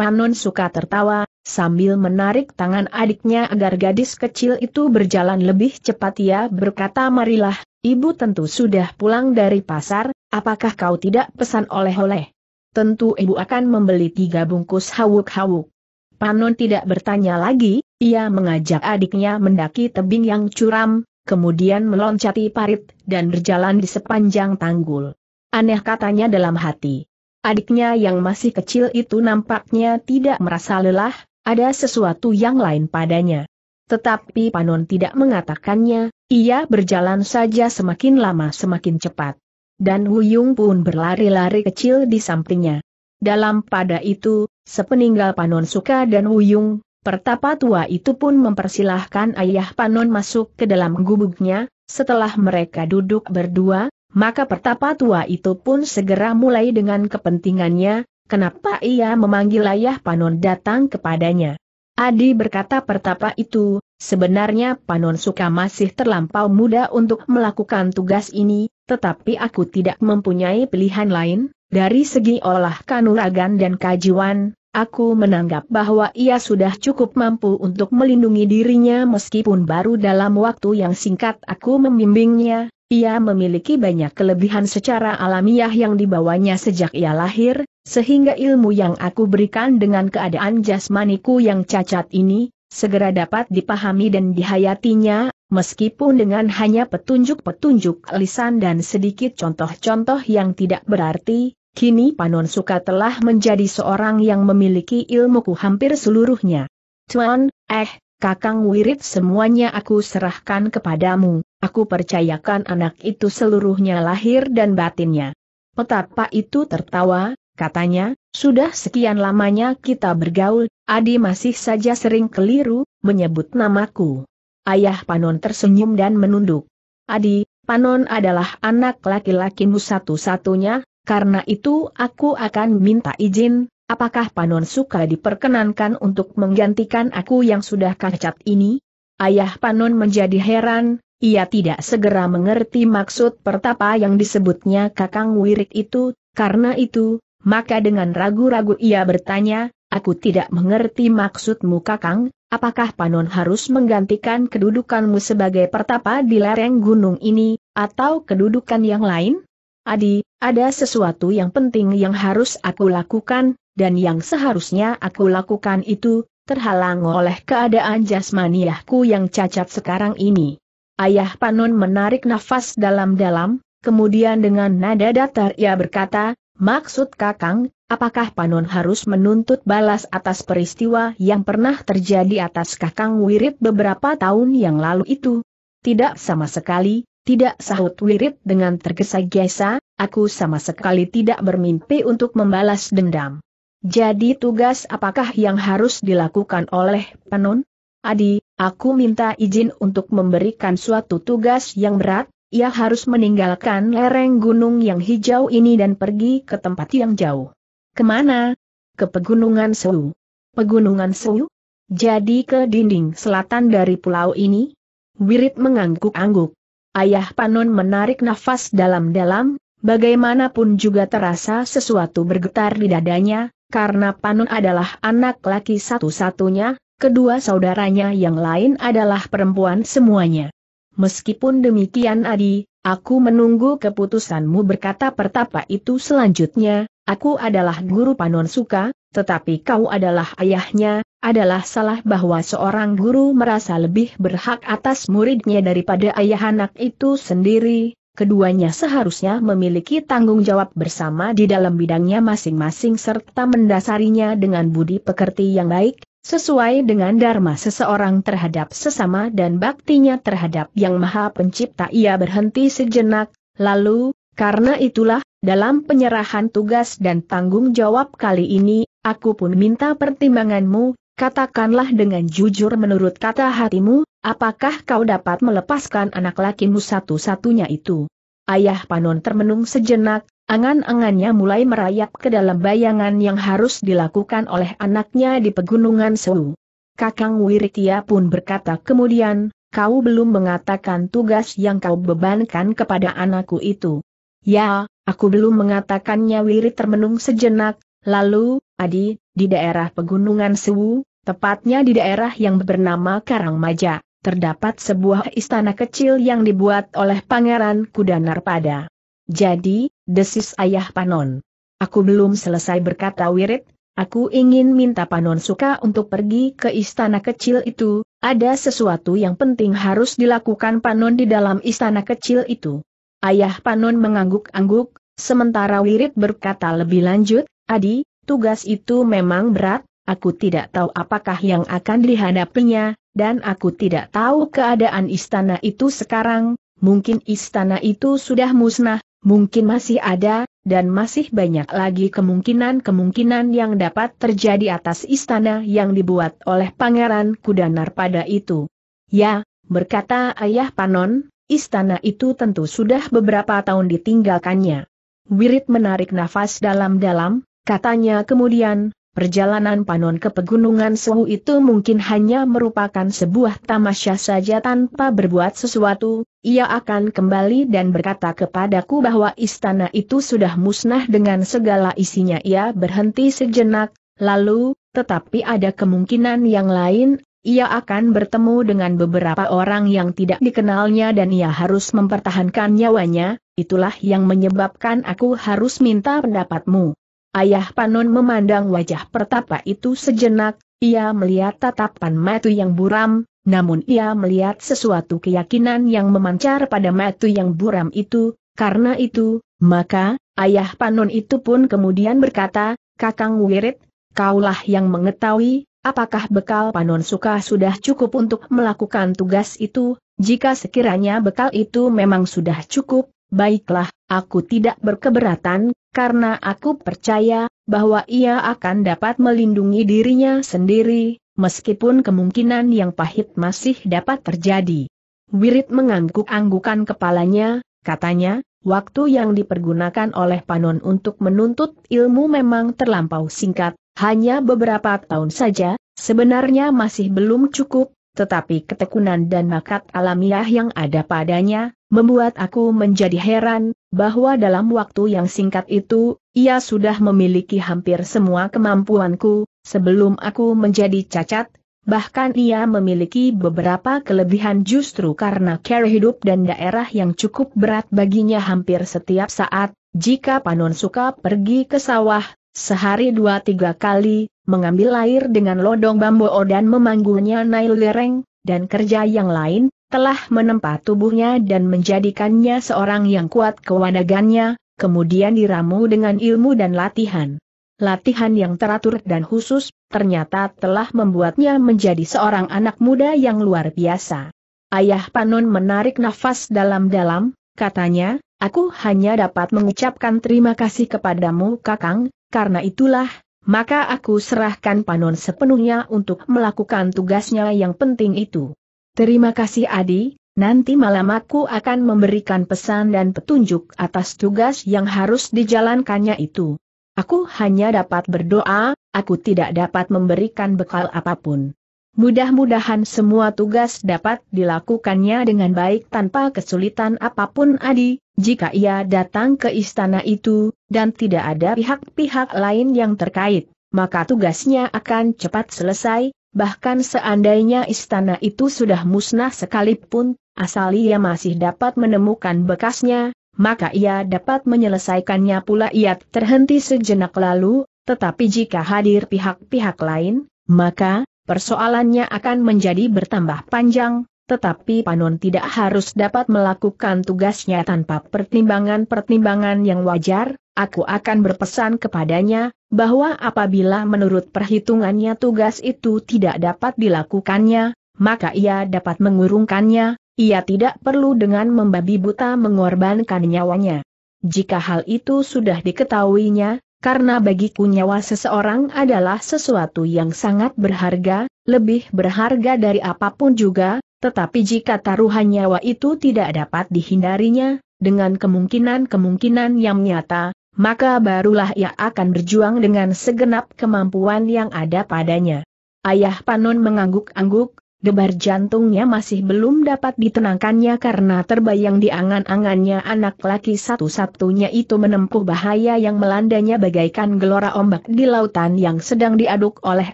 Panon suka tertawa, sambil menarik tangan adiknya agar gadis kecil itu berjalan lebih cepat ia berkata marilah, ibu tentu sudah pulang dari pasar, apakah kau tidak pesan oleh-oleh? Tentu ibu akan membeli tiga bungkus hawuk-hawuk. Panon tidak bertanya lagi, ia mengajak adiknya mendaki tebing yang curam, kemudian meloncati parit, dan berjalan di sepanjang tanggul. Aneh katanya dalam hati. Adiknya yang masih kecil itu nampaknya tidak merasa lelah, ada sesuatu yang lain padanya. Tetapi Panon tidak mengatakannya, ia berjalan saja semakin lama semakin cepat. Dan Huyung pun berlari-lari kecil di sampingnya. Dalam pada itu, sepeninggal Panon Suka dan Huyung, pertapa tua itu pun mempersilahkan ayah Panon masuk ke dalam gubuknya, setelah mereka duduk berdua, maka pertapa tua itu pun segera mulai dengan kepentingannya, kenapa ia memanggil ayah Panon datang kepadanya. Adi berkata pertapa itu, sebenarnya Panon Suka masih terlampau muda untuk melakukan tugas ini, tetapi aku tidak mempunyai pilihan lain, dari segi olah kanuragan dan kajiwan, Aku menanggap bahwa ia sudah cukup mampu untuk melindungi dirinya meskipun baru dalam waktu yang singkat aku membimbingnya, ia memiliki banyak kelebihan secara alamiah yang dibawanya sejak ia lahir, sehingga ilmu yang aku berikan dengan keadaan jasmaniku yang cacat ini, segera dapat dipahami dan dihayatinya, meskipun dengan hanya petunjuk-petunjuk lisan dan sedikit contoh-contoh yang tidak berarti, kini Panon Suka telah menjadi seorang yang memiliki ilmuku hampir seluruhnya. Tuan, eh, Kakang Wirid semuanya aku serahkan kepadamu. Aku percayakan anak itu seluruhnya lahir dan batinnya. Petapa itu tertawa, katanya, sudah sekian lamanya kita bergaul, Adi masih saja sering keliru, menyebut namaku. Ayah Panon tersenyum dan menunduk. Adi, Panon adalah anak laki-lakimu satu-satunya, karena itu aku akan minta izin, apakah Panon suka diperkenankan untuk menggantikan aku yang sudah kacat ini? Ayah Panon menjadi heran, ia tidak segera mengerti maksud pertapa yang disebutnya Kakang Wirik itu, karena itu, maka dengan ragu-ragu ia bertanya, Aku tidak mengerti maksudmu Kakang, apakah Panon harus menggantikan kedudukanmu sebagai pertapa di lereng gunung ini, atau kedudukan yang lain? Adi, ada sesuatu yang penting yang harus aku lakukan, dan yang seharusnya aku lakukan itu, terhalang oleh keadaan jasmaniahku yang cacat sekarang ini. Ayah Panun menarik nafas dalam-dalam, kemudian dengan nada datar ia berkata, Maksud Kakang, apakah Panun harus menuntut balas atas peristiwa yang pernah terjadi atas Kakang Wirid beberapa tahun yang lalu itu? Tidak sama sekali, tidak sahut Wirid dengan tergesa-gesa, aku sama sekali tidak bermimpi untuk membalas dendam. Jadi tugas apakah yang harus dilakukan oleh Panun? Adi, aku minta izin untuk memberikan suatu tugas yang berat, ia harus meninggalkan lereng gunung yang hijau ini dan pergi ke tempat yang jauh. Kemana? Ke Pegunungan Sewu. Pegunungan Sewu? Jadi ke dinding selatan dari pulau ini? Wirid mengangguk-angguk. Ayah Panon menarik nafas dalam-dalam, bagaimanapun juga terasa sesuatu bergetar di dadanya, karena Panon adalah anak laki satu-satunya, Kedua saudaranya yang lain adalah perempuan semuanya. Meskipun demikian Adi, aku menunggu keputusanmu berkata pertapa itu selanjutnya, aku adalah guru Panon Suka, tetapi kau adalah ayahnya, adalah salah bahwa seorang guru merasa lebih berhak atas muridnya daripada ayah anak itu sendiri, keduanya seharusnya memiliki tanggung jawab bersama di dalam bidangnya masing-masing serta mendasarinya dengan budi pekerti yang baik, Sesuai dengan dharma seseorang terhadap sesama dan baktinya terhadap yang maha pencipta ia berhenti sejenak, lalu, karena itulah, dalam penyerahan tugas dan tanggung jawab kali ini, aku pun minta pertimbanganmu, katakanlah dengan jujur menurut kata hatimu, apakah kau dapat melepaskan anak lakimu satu-satunya itu? Ayah Panon termenung sejenak, Angan-angannya mulai merayap ke dalam bayangan yang harus dilakukan oleh anaknya di pegunungan Sewu. Kakang Wiritia pun berkata kemudian, kau belum mengatakan tugas yang kau bebankan kepada anakku itu. Ya, aku belum mengatakannya Wiri termenung sejenak, lalu, Adi, di daerah pegunungan Sewu, tepatnya di daerah yang bernama Karang Maja, terdapat sebuah istana kecil yang dibuat oleh Pangeran Kudanarpada. pada. Jadi, desis ayah Panon. Aku belum selesai berkata wirid, aku ingin minta Panon suka untuk pergi ke istana kecil itu, ada sesuatu yang penting harus dilakukan Panon di dalam istana kecil itu. Ayah Panon mengangguk-angguk, sementara wirid berkata lebih lanjut, Adi, tugas itu memang berat, aku tidak tahu apakah yang akan dihadapinya, dan aku tidak tahu keadaan istana itu sekarang, mungkin istana itu sudah musnah, mungkin masih ada, dan masih banyak lagi kemungkinan-kemungkinan yang dapat terjadi atas istana yang dibuat oleh Pangeran Kudanar pada itu. Ya, berkata Ayah Panon, istana itu tentu sudah beberapa tahun ditinggalkannya. Wirid menarik nafas dalam-dalam, katanya kemudian, perjalanan Panon ke Pegunungan Suhu itu mungkin hanya merupakan sebuah tamasya saja tanpa berbuat sesuatu, ia akan kembali dan berkata kepadaku bahwa istana itu sudah musnah dengan segala isinya. Ia berhenti sejenak, lalu, tetapi ada kemungkinan yang lain, ia akan bertemu dengan beberapa orang yang tidak dikenalnya dan ia harus mempertahankan nyawanya, itulah yang menyebabkan aku harus minta pendapatmu. Ayah Panon memandang wajah pertapa itu sejenak, ia melihat tatapan matu yang buram, namun ia melihat sesuatu keyakinan yang memancar pada matu yang buram itu, karena itu, maka, ayah Panon itu pun kemudian berkata, Kakang Wirit, kaulah yang mengetahui, apakah bekal Panon Suka sudah cukup untuk melakukan tugas itu, jika sekiranya bekal itu memang sudah cukup, baiklah, Aku tidak berkeberatan, karena aku percaya, bahwa ia akan dapat melindungi dirinya sendiri, meskipun kemungkinan yang pahit masih dapat terjadi. Wirid mengangguk-anggukan kepalanya, katanya, waktu yang dipergunakan oleh Panon untuk menuntut ilmu memang terlampau singkat, hanya beberapa tahun saja, sebenarnya masih belum cukup, tetapi ketekunan dan makat alamiah yang ada padanya, membuat aku menjadi heran, bahwa dalam waktu yang singkat itu, ia sudah memiliki hampir semua kemampuanku, sebelum aku menjadi cacat, bahkan ia memiliki beberapa kelebihan justru karena cara hidup dan daerah yang cukup berat baginya hampir setiap saat, jika Panon suka pergi ke sawah, sehari dua tiga kali, mengambil air dengan lodong bambu dan memanggulnya nail lereng, dan kerja yang lain, telah menempa tubuhnya dan menjadikannya seorang yang kuat kewadagannya, kemudian diramu dengan ilmu dan latihan. Latihan yang teratur dan khusus, ternyata telah membuatnya menjadi seorang anak muda yang luar biasa. Ayah Panon menarik nafas dalam-dalam, katanya, aku hanya dapat mengucapkan terima kasih kepadamu kakang, karena itulah, maka aku serahkan Panon sepenuhnya untuk melakukan tugasnya yang penting itu. Terima kasih Adi, nanti malam aku akan memberikan pesan dan petunjuk atas tugas yang harus dijalankannya itu. Aku hanya dapat berdoa, aku tidak dapat memberikan bekal apapun. Mudah-mudahan semua tugas dapat dilakukannya dengan baik tanpa kesulitan apapun Adi, jika ia datang ke istana itu, dan tidak ada pihak-pihak lain yang terkait, maka tugasnya akan cepat selesai, Bahkan seandainya istana itu sudah musnah sekalipun, asal ia masih dapat menemukan bekasnya, maka ia dapat menyelesaikannya pula ia terhenti sejenak lalu, tetapi jika hadir pihak-pihak lain, maka, persoalannya akan menjadi bertambah panjang, tetapi Panon tidak harus dapat melakukan tugasnya tanpa pertimbangan-pertimbangan yang wajar, aku akan berpesan kepadanya, bahwa apabila menurut perhitungannya tugas itu tidak dapat dilakukannya, maka ia dapat mengurungkannya, ia tidak perlu dengan membabi buta mengorbankan nyawanya. Jika hal itu sudah diketahuinya, karena bagiku nyawa seseorang adalah sesuatu yang sangat berharga, lebih berharga dari apapun juga, tetapi jika taruhan nyawa itu tidak dapat dihindarinya, dengan kemungkinan-kemungkinan yang nyata, maka barulah ia akan berjuang dengan segenap kemampuan yang ada padanya. Ayah Panon mengangguk-angguk, debar jantungnya masih belum dapat ditenangkannya karena terbayang di angan-angannya anak laki satu-satunya itu menempuh bahaya yang melandanya bagaikan gelora ombak di lautan yang sedang diaduk oleh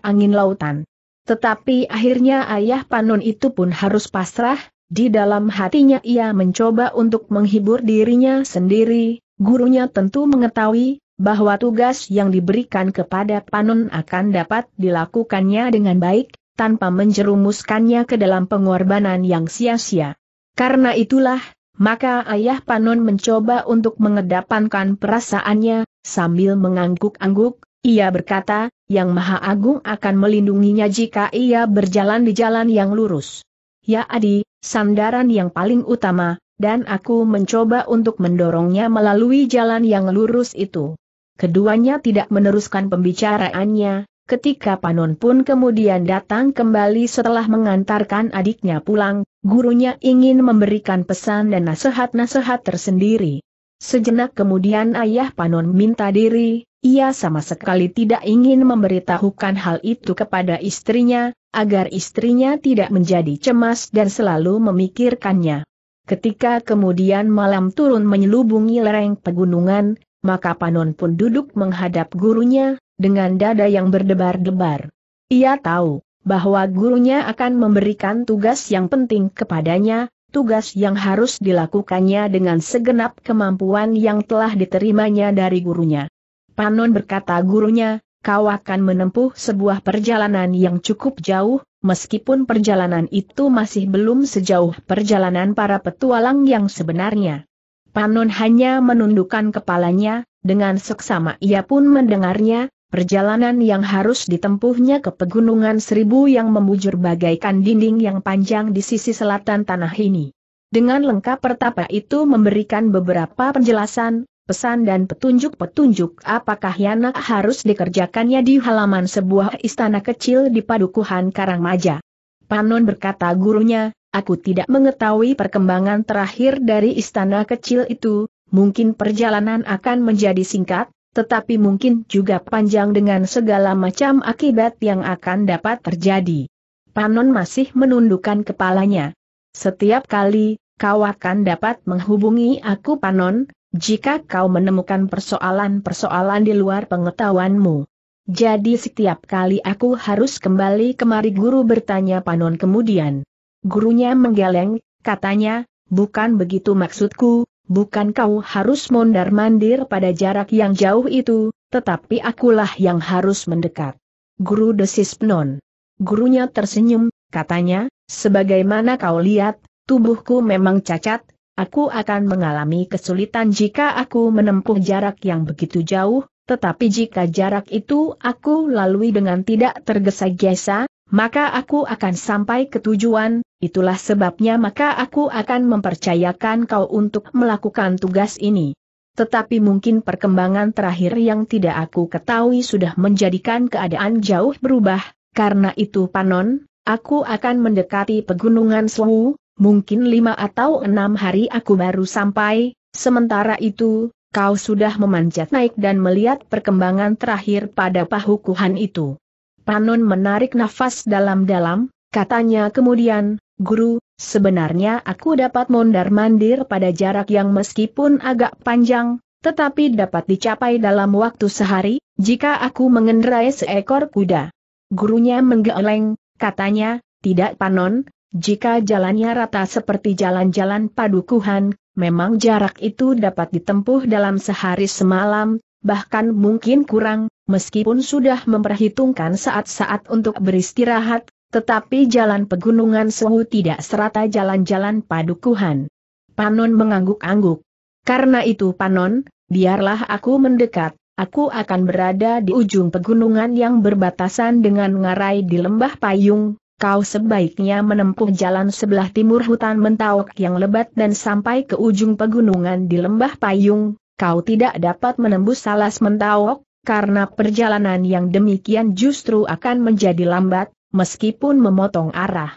angin lautan. Tetapi akhirnya ayah Panun itu pun harus pasrah, di dalam hatinya ia mencoba untuk menghibur dirinya sendiri, gurunya tentu mengetahui, bahwa tugas yang diberikan kepada Panun akan dapat dilakukannya dengan baik, tanpa menjerumuskannya ke dalam pengorbanan yang sia-sia. Karena itulah, maka ayah Panun mencoba untuk mengedapankan perasaannya, sambil mengangguk-angguk, ia berkata, Yang Maha Agung akan melindunginya jika ia berjalan di jalan yang lurus. Ya Adi, sandaran yang paling utama, dan aku mencoba untuk mendorongnya melalui jalan yang lurus itu. Keduanya tidak meneruskan pembicaraannya, ketika Panon pun kemudian datang kembali setelah mengantarkan adiknya pulang, gurunya ingin memberikan pesan dan nasihat-nasihat tersendiri. Sejenak kemudian ayah Panon minta diri, ia sama sekali tidak ingin memberitahukan hal itu kepada istrinya, agar istrinya tidak menjadi cemas dan selalu memikirkannya. Ketika kemudian malam turun menyelubungi lereng pegunungan, maka Panon pun duduk menghadap gurunya, dengan dada yang berdebar-debar. Ia tahu, bahwa gurunya akan memberikan tugas yang penting kepadanya, tugas yang harus dilakukannya dengan segenap kemampuan yang telah diterimanya dari gurunya. Panon berkata gurunya, kau akan menempuh sebuah perjalanan yang cukup jauh, meskipun perjalanan itu masih belum sejauh perjalanan para petualang yang sebenarnya. Panon hanya menundukkan kepalanya, dengan seksama ia pun mendengarnya, perjalanan yang harus ditempuhnya ke pegunungan seribu yang membujur bagaikan dinding yang panjang di sisi selatan tanah ini. Dengan lengkap pertapa itu memberikan beberapa penjelasan, pesan dan petunjuk-petunjuk apakah Yana harus dikerjakannya di halaman sebuah istana kecil di Padukuhan Karangmaja. Panon berkata gurunya, aku tidak mengetahui perkembangan terakhir dari istana kecil itu, mungkin perjalanan akan menjadi singkat, tetapi mungkin juga panjang dengan segala macam akibat yang akan dapat terjadi. Panon masih menundukkan kepalanya. Setiap kali, kau akan dapat menghubungi aku Panon, jika kau menemukan persoalan-persoalan di luar pengetahuanmu. Jadi setiap kali aku harus kembali kemari guru bertanya Panon kemudian. Gurunya menggeleng, katanya, bukan begitu maksudku, bukan kau harus mondar-mandir pada jarak yang jauh itu, tetapi akulah yang harus mendekat. Guru desis Panon. Gurunya tersenyum, katanya, sebagaimana kau lihat, tubuhku memang cacat, aku akan mengalami kesulitan jika aku menempuh jarak yang begitu jauh, tetapi jika jarak itu aku lalui dengan tidak tergesa-gesa, maka aku akan sampai ke tujuan, itulah sebabnya maka aku akan mempercayakan kau untuk melakukan tugas ini. Tetapi mungkin perkembangan terakhir yang tidak aku ketahui sudah menjadikan keadaan jauh berubah, karena itu Panon, aku akan mendekati pegunungan Suhu, mungkin lima atau enam hari aku baru sampai, sementara itu, kau sudah memanjat naik dan melihat perkembangan terakhir pada pahukuhan itu. Panon menarik nafas dalam-dalam, katanya kemudian, Guru, sebenarnya aku dapat mondar-mandir pada jarak yang meskipun agak panjang, tetapi dapat dicapai dalam waktu sehari, jika aku mengendarai seekor kuda. Gurunya menggeleng, katanya, tidak panon, jika jalannya rata seperti jalan-jalan padukuhan, memang jarak itu dapat ditempuh dalam sehari semalam, bahkan mungkin kurang, meskipun sudah memperhitungkan saat-saat untuk beristirahat, tetapi jalan pegunungan Sewu tidak serata jalan-jalan padukuhan. Panon mengangguk-angguk. Karena itu Panon, biarlah aku mendekat, aku akan berada di ujung pegunungan yang berbatasan dengan ngarai di lembah payung, kau sebaiknya menempuh jalan sebelah timur hutan mentawok yang lebat dan sampai ke ujung pegunungan di lembah payung, kau tidak dapat menembus salas mentawok, karena perjalanan yang demikian justru akan menjadi lambat, meskipun memotong arah.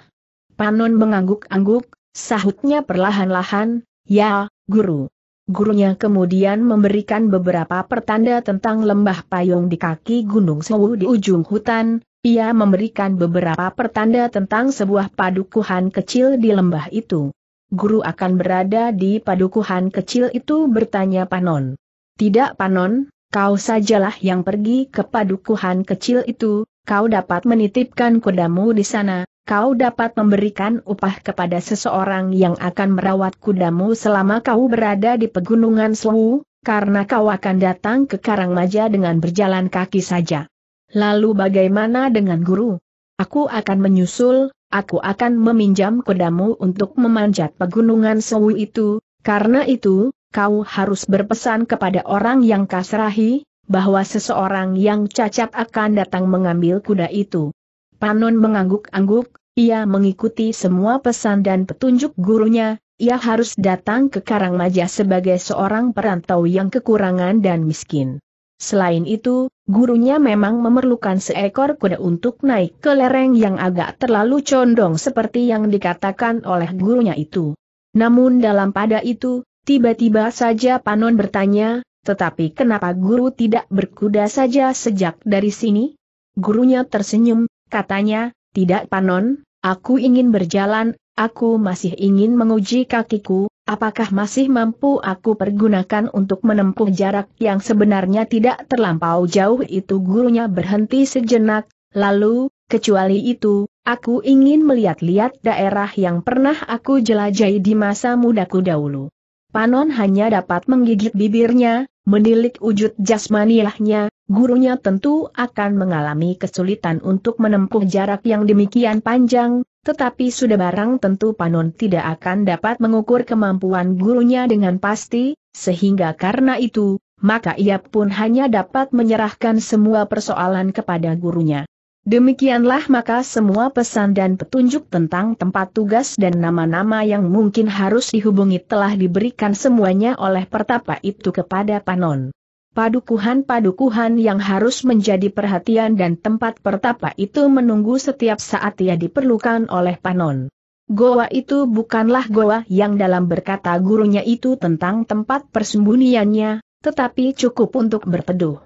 Panon mengangguk-angguk, sahutnya perlahan-lahan, ya, guru. Gurunya kemudian memberikan beberapa pertanda tentang lembah payung di kaki Gunung Sewu di ujung hutan, ia memberikan beberapa pertanda tentang sebuah padukuhan kecil di lembah itu. Guru akan berada di padukuhan kecil itu bertanya Panon. Tidak Panon, kau sajalah yang pergi ke padukuhan kecil itu, kau dapat menitipkan kudamu di sana, kau dapat memberikan upah kepada seseorang yang akan merawat kudamu selama kau berada di pegunungan Slewu, karena kau akan datang ke Karangmaja dengan berjalan kaki saja. Lalu bagaimana dengan guru? Aku akan menyusul, aku akan meminjam kudamu untuk memanjat pegunungan Sewu itu, karena itu, kau harus berpesan kepada orang yang kasrahi, bahwa seseorang yang cacat akan datang mengambil kuda itu. Panon mengangguk-angguk, ia mengikuti semua pesan dan petunjuk gurunya, ia harus datang ke Karangmaja sebagai seorang perantau yang kekurangan dan miskin. Selain itu, gurunya memang memerlukan seekor kuda untuk naik ke lereng yang agak terlalu condong seperti yang dikatakan oleh gurunya itu. Namun dalam pada itu, tiba-tiba saja Panon bertanya, tetapi kenapa guru tidak berkuda saja sejak dari sini? Gurunya tersenyum, katanya, tidak Panon, aku ingin berjalan, aku masih ingin menguji kakiku, apakah masih mampu aku pergunakan untuk menempuh jarak yang sebenarnya tidak terlampau jauh itu gurunya berhenti sejenak, lalu, kecuali itu, aku ingin melihat-lihat daerah yang pernah aku jelajahi di masa mudaku dahulu. Panon hanya dapat menggigit bibirnya, menilik wujud jasmaniahnya, gurunya tentu akan mengalami kesulitan untuk menempuh jarak yang demikian panjang, tetapi sudah barang tentu Panon tidak akan dapat mengukur kemampuan gurunya dengan pasti, sehingga karena itu, maka ia pun hanya dapat menyerahkan semua persoalan kepada gurunya. Demikianlah maka semua pesan dan petunjuk tentang tempat tugas dan nama-nama yang mungkin harus dihubungi telah diberikan semuanya oleh pertapa itu kepada Panon. Padukuhan-padukuhan yang harus menjadi perhatian dan tempat pertapa itu menunggu setiap saat ia diperlukan oleh Panon. Goa itu bukanlah goa yang dalam berkata gurunya itu tentang tempat persembunyiannya, tetapi cukup untuk berteduh.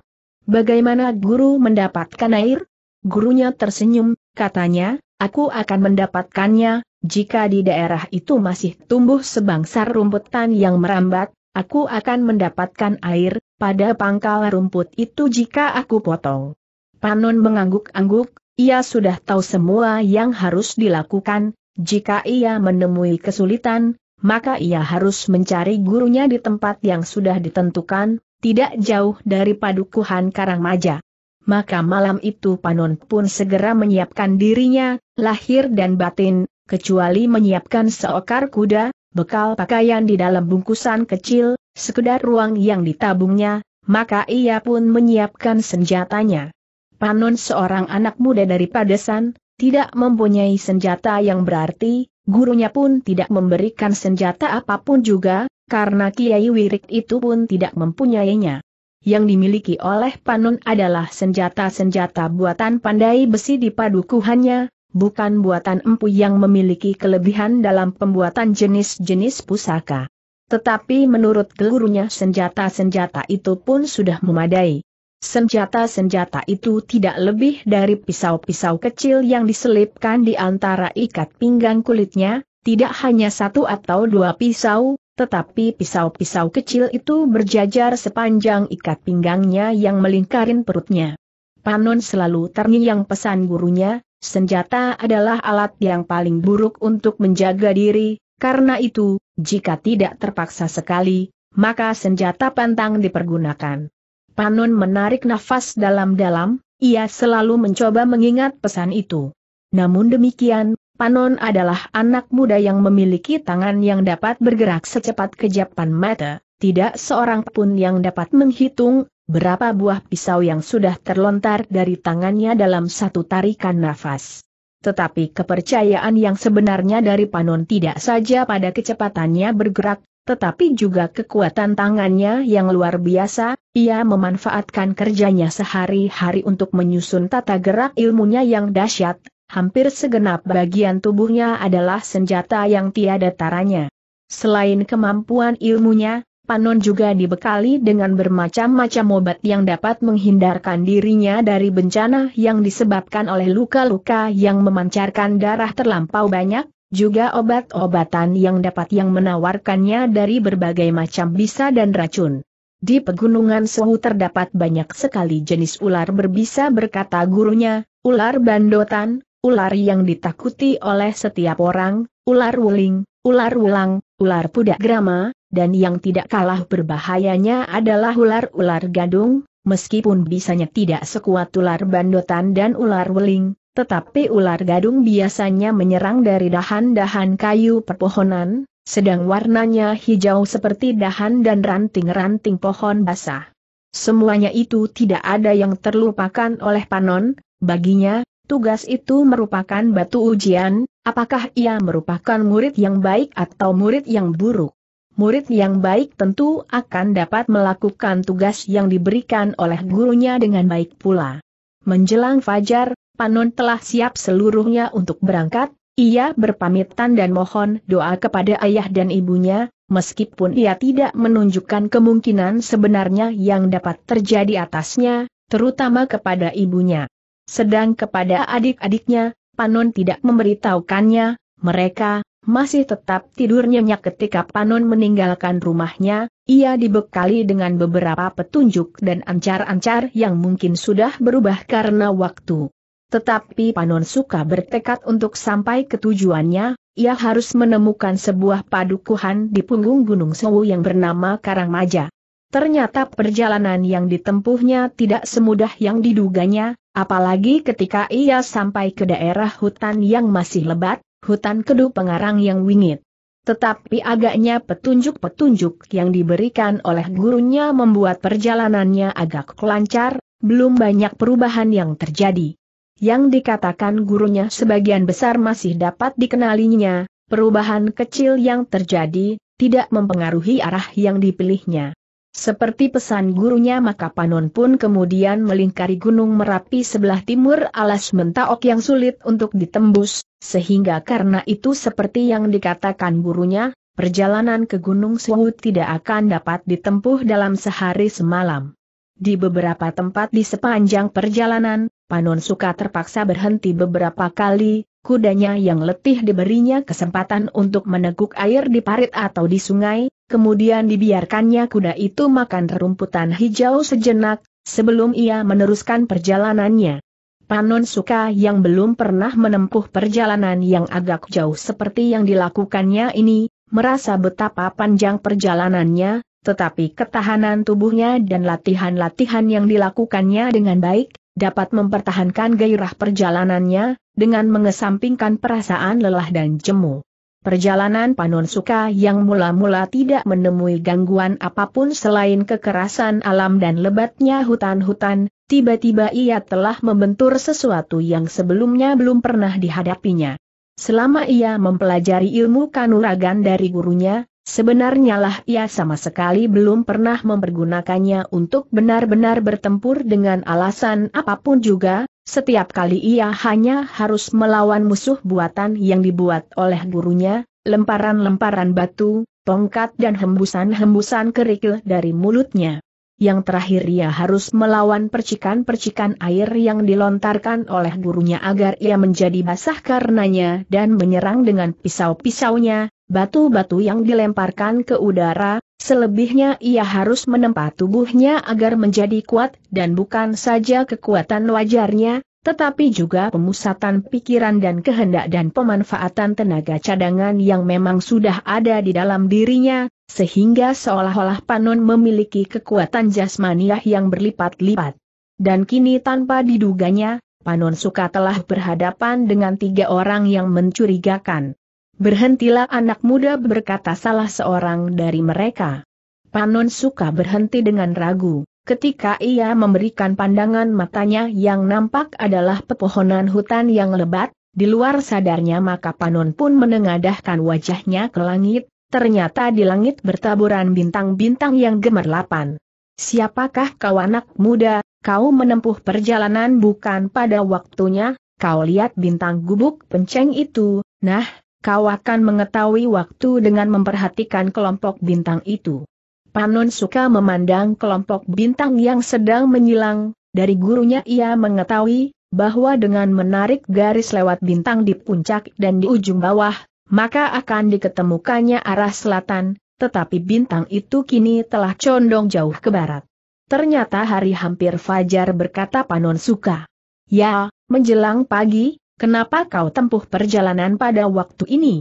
Bagaimana guru mendapatkan air? Gurunya tersenyum, katanya, aku akan mendapatkannya, jika di daerah itu masih tumbuh sebangsar rumputan yang merambat, aku akan mendapatkan air, pada pangkal rumput itu jika aku potong. Panon mengangguk-angguk, ia sudah tahu semua yang harus dilakukan, jika ia menemui kesulitan, maka ia harus mencari gurunya di tempat yang sudah ditentukan, tidak jauh dari padukuhan Karangmaja. Maka malam itu Panon pun segera menyiapkan dirinya, lahir dan batin, kecuali menyiapkan seokar kuda, bekal pakaian di dalam bungkusan kecil, sekedar ruang yang ditabungnya, maka ia pun menyiapkan senjatanya. Panon seorang anak muda dari Padesan, tidak mempunyai senjata yang berarti, gurunya pun tidak memberikan senjata apapun juga, karena Kiai Wirik itu pun tidak mempunyainya. Yang dimiliki oleh Panon adalah senjata-senjata buatan pandai besi di padukuhannya, bukan buatan empu yang memiliki kelebihan dalam pembuatan jenis-jenis pusaka. Tetapi menurut gurunya senjata-senjata itu pun sudah memadai. Senjata-senjata itu tidak lebih dari pisau-pisau kecil yang diselipkan di antara ikat pinggang kulitnya, tidak hanya satu atau dua pisau, tetapi pisau-pisau kecil itu berjajar sepanjang ikat pinggangnya yang melingkarin perutnya. Panon selalu terngiang pesan gurunya, senjata adalah alat yang paling buruk untuk menjaga diri, karena itu, jika tidak terpaksa sekali, maka senjata pantang dipergunakan. Panon menarik nafas dalam-dalam, ia selalu mencoba mengingat pesan itu. Namun demikian, Panon adalah anak muda yang memiliki tangan yang dapat bergerak secepat kejapan mata, tidak seorang pun yang dapat menghitung berapa buah pisau yang sudah terlontar dari tangannya dalam satu tarikan nafas tetapi kepercayaan yang sebenarnya dari Panon tidak saja pada kecepatannya bergerak, tetapi juga kekuatan tangannya yang luar biasa, ia memanfaatkan kerjanya sehari-hari untuk menyusun tata gerak ilmunya yang dahsyat, hampir segenap bagian tubuhnya adalah senjata yang tiada taranya. Selain kemampuan ilmunya, Panon juga dibekali dengan bermacam-macam obat yang dapat menghindarkan dirinya dari bencana yang disebabkan oleh luka-luka yang memancarkan darah terlampau banyak, juga obat-obatan yang dapat yang menawarkannya dari berbagai macam bisa dan racun. Di pegunungan suhu terdapat banyak sekali jenis ular berbisa berkata gurunya, ular bandotan, ular yang ditakuti oleh setiap orang, ular wuling, ular wulang, ular pudak grama, dan yang tidak kalah berbahayanya adalah ular-ular gadung, meskipun bisanya tidak sekuat ular bandotan dan ular weling, tetapi ular gadung biasanya menyerang dari dahan-dahan kayu pepohonan, sedang warnanya hijau seperti dahan dan ranting-ranting pohon basah. Semuanya itu tidak ada yang terlupakan oleh Panon, baginya, tugas itu merupakan batu ujian, apakah ia merupakan murid yang baik atau murid yang buruk murid yang baik tentu akan dapat melakukan tugas yang diberikan oleh gurunya dengan baik pula. Menjelang fajar, Panon telah siap seluruhnya untuk berangkat, ia berpamitan dan mohon doa kepada ayah dan ibunya, meskipun ia tidak menunjukkan kemungkinan sebenarnya yang dapat terjadi atasnya, terutama kepada ibunya. Sedang kepada adik-adiknya, Panon tidak memberitahukannya, mereka, masih tetap tidur nyenyak ketika Panon meninggalkan rumahnya, ia dibekali dengan beberapa petunjuk dan ancar-ancar yang mungkin sudah berubah karena waktu. Tetapi Panon suka bertekad untuk sampai ke tujuannya, ia harus menemukan sebuah padukuhan di punggung Gunung Sewu yang bernama Karang Maja. Ternyata perjalanan yang ditempuhnya tidak semudah yang diduganya, apalagi ketika ia sampai ke daerah hutan yang masih lebat, hutan kedu pengarang yang wingit. Tetapi agaknya petunjuk-petunjuk yang diberikan oleh gurunya membuat perjalanannya agak kelancar. belum banyak perubahan yang terjadi. Yang dikatakan gurunya sebagian besar masih dapat dikenalinya, perubahan kecil yang terjadi, tidak mempengaruhi arah yang dipilihnya. Seperti pesan gurunya maka Panon pun kemudian melingkari Gunung Merapi sebelah timur alas Mentaok yang sulit untuk ditembus, sehingga karena itu seperti yang dikatakan gurunya, perjalanan ke Gunung Suhu tidak akan dapat ditempuh dalam sehari semalam. Di beberapa tempat di sepanjang perjalanan, Panon suka terpaksa berhenti beberapa kali, Kudanya yang letih diberinya kesempatan untuk meneguk air di parit atau di sungai, kemudian dibiarkannya kuda itu makan rumputan hijau sejenak, sebelum ia meneruskan perjalanannya. Panon Suka yang belum pernah menempuh perjalanan yang agak jauh seperti yang dilakukannya ini, merasa betapa panjang perjalanannya, tetapi ketahanan tubuhnya dan latihan-latihan yang dilakukannya dengan baik, dapat mempertahankan gairah perjalanannya, dengan mengesampingkan perasaan lelah dan jemu. Perjalanan Panon Suka yang mula-mula tidak menemui gangguan apapun selain kekerasan alam dan lebatnya hutan-hutan, tiba-tiba ia telah membentur sesuatu yang sebelumnya belum pernah dihadapinya. Selama ia mempelajari ilmu kanuragan dari gurunya, Sebenarnya lah ia sama sekali belum pernah mempergunakannya untuk benar-benar bertempur dengan alasan apapun juga, setiap kali ia hanya harus melawan musuh buatan yang dibuat oleh gurunya, lemparan-lemparan batu, tongkat dan hembusan-hembusan kerikil dari mulutnya. Yang terakhir ia harus melawan percikan-percikan air yang dilontarkan oleh gurunya agar ia menjadi basah karenanya dan menyerang dengan pisau-pisaunya, batu-batu yang dilemparkan ke udara, selebihnya ia harus menempa tubuhnya agar menjadi kuat dan bukan saja kekuatan wajarnya, tetapi juga pemusatan pikiran dan kehendak dan pemanfaatan tenaga cadangan yang memang sudah ada di dalam dirinya, sehingga seolah-olah Panon memiliki kekuatan jasmaniah yang berlipat-lipat. Dan kini tanpa diduganya, Panon Suka telah berhadapan dengan tiga orang yang mencurigakan. Berhentilah anak muda berkata salah seorang dari mereka. Panon suka berhenti dengan ragu, ketika ia memberikan pandangan matanya yang nampak adalah pepohonan hutan yang lebat, di luar sadarnya maka Panon pun menengadahkan wajahnya ke langit, ternyata di langit bertaburan bintang-bintang yang gemerlapan. Siapakah kau anak muda, kau menempuh perjalanan bukan pada waktunya, kau lihat bintang gubuk penceng itu, nah, kau akan mengetahui waktu dengan memperhatikan kelompok bintang itu. Panon suka memandang kelompok bintang yang sedang menyilang, dari gurunya ia mengetahui, bahwa dengan menarik garis lewat bintang di puncak dan di ujung bawah, maka akan diketemukannya arah selatan, tetapi bintang itu kini telah condong jauh ke barat. Ternyata hari hampir fajar berkata Panon Suka. Ya, menjelang pagi, Kenapa kau tempuh perjalanan pada waktu ini?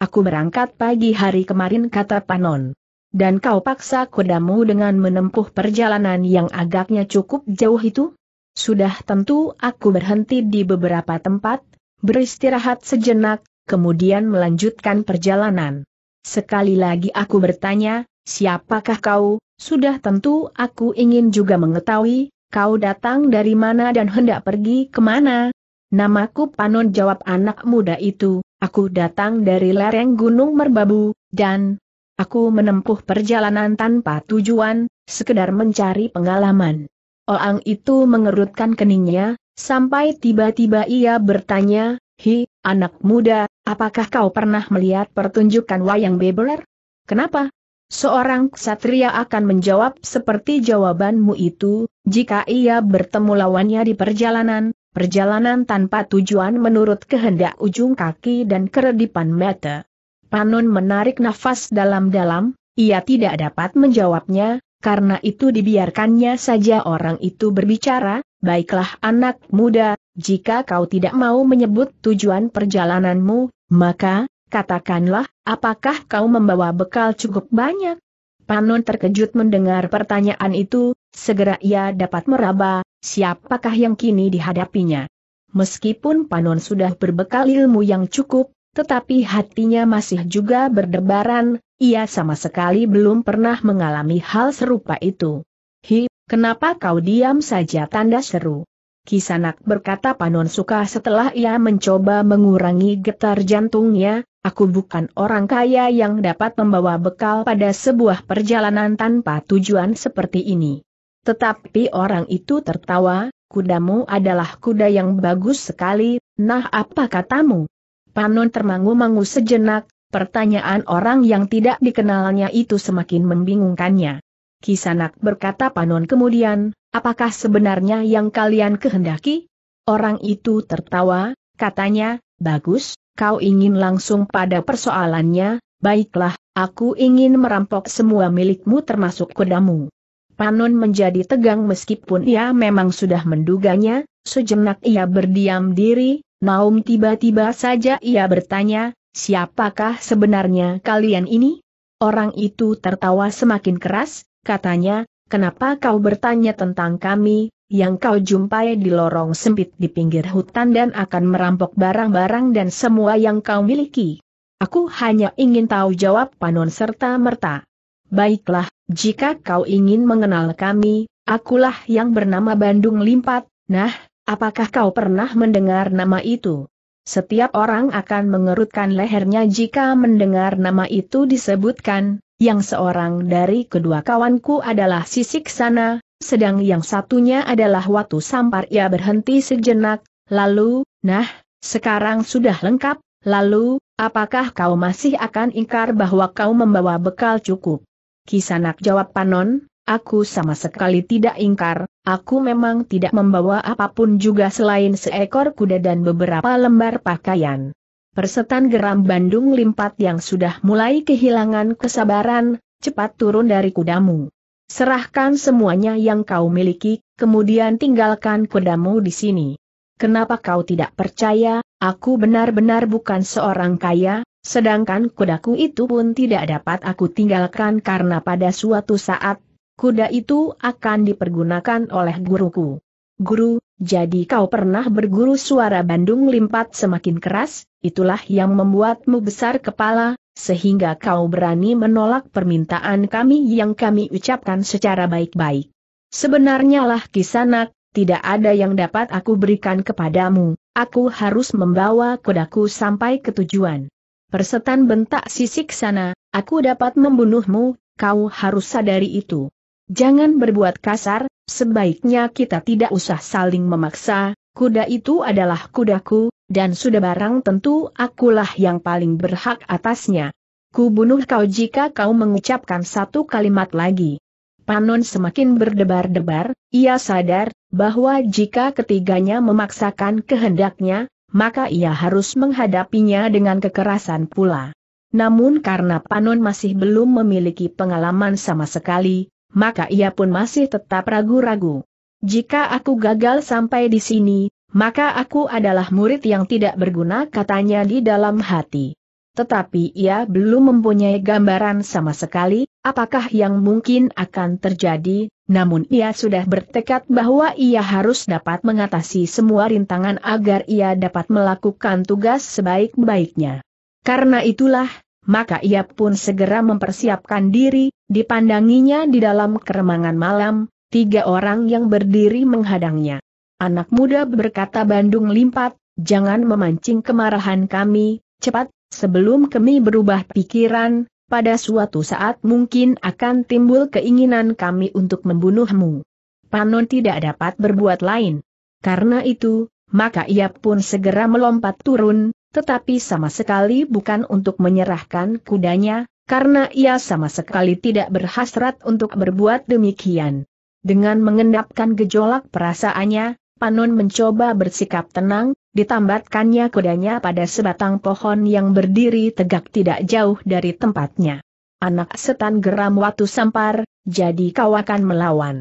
Aku berangkat pagi hari kemarin kata Panon. Dan kau paksa kudamu dengan menempuh perjalanan yang agaknya cukup jauh itu? Sudah tentu aku berhenti di beberapa tempat, beristirahat sejenak, kemudian melanjutkan perjalanan. Sekali lagi aku bertanya, siapakah kau? Sudah tentu aku ingin juga mengetahui, kau datang dari mana dan hendak pergi kemana, Namaku Panon jawab anak muda itu, aku datang dari lereng Gunung Merbabu, dan aku menempuh perjalanan tanpa tujuan, sekedar mencari pengalaman. Oang itu mengerutkan keningnya, sampai tiba-tiba ia bertanya, Hi, anak muda, apakah kau pernah melihat pertunjukan wayang bebeler? Kenapa? Seorang ksatria akan menjawab seperti jawabanmu itu, jika ia bertemu lawannya di perjalanan, Perjalanan tanpa tujuan menurut kehendak ujung kaki dan keredipan mata. Panun menarik nafas dalam-dalam, ia tidak dapat menjawabnya, karena itu dibiarkannya saja orang itu berbicara, baiklah anak muda, jika kau tidak mau menyebut tujuan perjalananmu, maka, katakanlah, apakah kau membawa bekal cukup banyak? Panon terkejut mendengar pertanyaan itu, Segera ia dapat meraba, siapakah yang kini dihadapinya. Meskipun Panon sudah berbekal ilmu yang cukup, tetapi hatinya masih juga berdebaran, ia sama sekali belum pernah mengalami hal serupa itu. Hi, kenapa kau diam saja tanda seru? Kisanak berkata Panon suka setelah ia mencoba mengurangi getar jantungnya, aku bukan orang kaya yang dapat membawa bekal pada sebuah perjalanan tanpa tujuan seperti ini. Tetapi orang itu tertawa, kudamu adalah kuda yang bagus sekali, nah apa katamu? Panon termangu-mangu sejenak, pertanyaan orang yang tidak dikenalnya itu semakin membingungkannya. Kisanak berkata Panon kemudian, apakah sebenarnya yang kalian kehendaki? Orang itu tertawa, katanya, bagus, kau ingin langsung pada persoalannya, baiklah, aku ingin merampok semua milikmu termasuk kudamu. Panun menjadi tegang meskipun ia memang sudah menduganya, sejenak ia berdiam diri, Naum tiba-tiba saja ia bertanya, siapakah sebenarnya kalian ini? Orang itu tertawa semakin keras, katanya, kenapa kau bertanya tentang kami, yang kau jumpai di lorong sempit di pinggir hutan dan akan merampok barang-barang dan semua yang kau miliki? Aku hanya ingin tahu jawab Panon serta merta. Baiklah, jika kau ingin mengenal kami, akulah yang bernama Bandung Limpat, nah, apakah kau pernah mendengar nama itu? Setiap orang akan mengerutkan lehernya jika mendengar nama itu disebutkan, yang seorang dari kedua kawanku adalah Sisik Sana, sedang yang satunya adalah Watu Sampar. Ia berhenti sejenak, lalu, nah, sekarang sudah lengkap, lalu, apakah kau masih akan ingkar bahwa kau membawa bekal cukup? Kisanak jawab Panon, aku sama sekali tidak ingkar, aku memang tidak membawa apapun juga selain seekor kuda dan beberapa lembar pakaian. Persetan geram Bandung Limpat yang sudah mulai kehilangan kesabaran, cepat turun dari kudamu. Serahkan semuanya yang kau miliki, kemudian tinggalkan kudamu di sini. Kenapa kau tidak percaya, aku benar-benar bukan seorang kaya, Sedangkan kudaku itu pun tidak dapat aku tinggalkan karena pada suatu saat, kuda itu akan dipergunakan oleh guruku. Guru, jadi kau pernah berguru suara Bandung limpat semakin keras, itulah yang membuatmu besar kepala, sehingga kau berani menolak permintaan kami yang kami ucapkan secara baik-baik. Sebenarnya lah kisanak, tidak ada yang dapat aku berikan kepadamu, aku harus membawa kudaku sampai ke tujuan. Persetan bentak sisik sana, aku dapat membunuhmu, kau harus sadari itu. Jangan berbuat kasar, sebaiknya kita tidak usah saling memaksa, kuda itu adalah kudaku, dan sudah barang tentu akulah yang paling berhak atasnya. Ku bunuh kau jika kau mengucapkan satu kalimat lagi. Panon semakin berdebar-debar, ia sadar, bahwa jika ketiganya memaksakan kehendaknya, maka ia harus menghadapinya dengan kekerasan pula. Namun karena Panon masih belum memiliki pengalaman sama sekali, maka ia pun masih tetap ragu-ragu. Jika aku gagal sampai di sini, maka aku adalah murid yang tidak berguna katanya di dalam hati. Tetapi ia belum mempunyai gambaran sama sekali, apakah yang mungkin akan terjadi, namun ia sudah bertekad bahwa ia harus dapat mengatasi semua rintangan agar ia dapat melakukan tugas sebaik-baiknya. Karena itulah, maka ia pun segera mempersiapkan diri, dipandanginya di dalam keremangan malam, tiga orang yang berdiri menghadangnya. Anak muda berkata Bandung limpat, jangan memancing kemarahan kami, cepat, sebelum kami berubah pikiran, pada suatu saat mungkin akan timbul keinginan kami untuk membunuhmu. Panon tidak dapat berbuat lain. Karena itu, maka ia pun segera melompat turun, tetapi sama sekali bukan untuk menyerahkan kudanya, karena ia sama sekali tidak berhasrat untuk berbuat demikian. Dengan mengendapkan gejolak perasaannya, Panun mencoba bersikap tenang, ditambatkannya kudanya pada sebatang pohon yang berdiri tegak tidak jauh dari tempatnya. Anak setan geram waktu sampar, jadi kau akan melawan.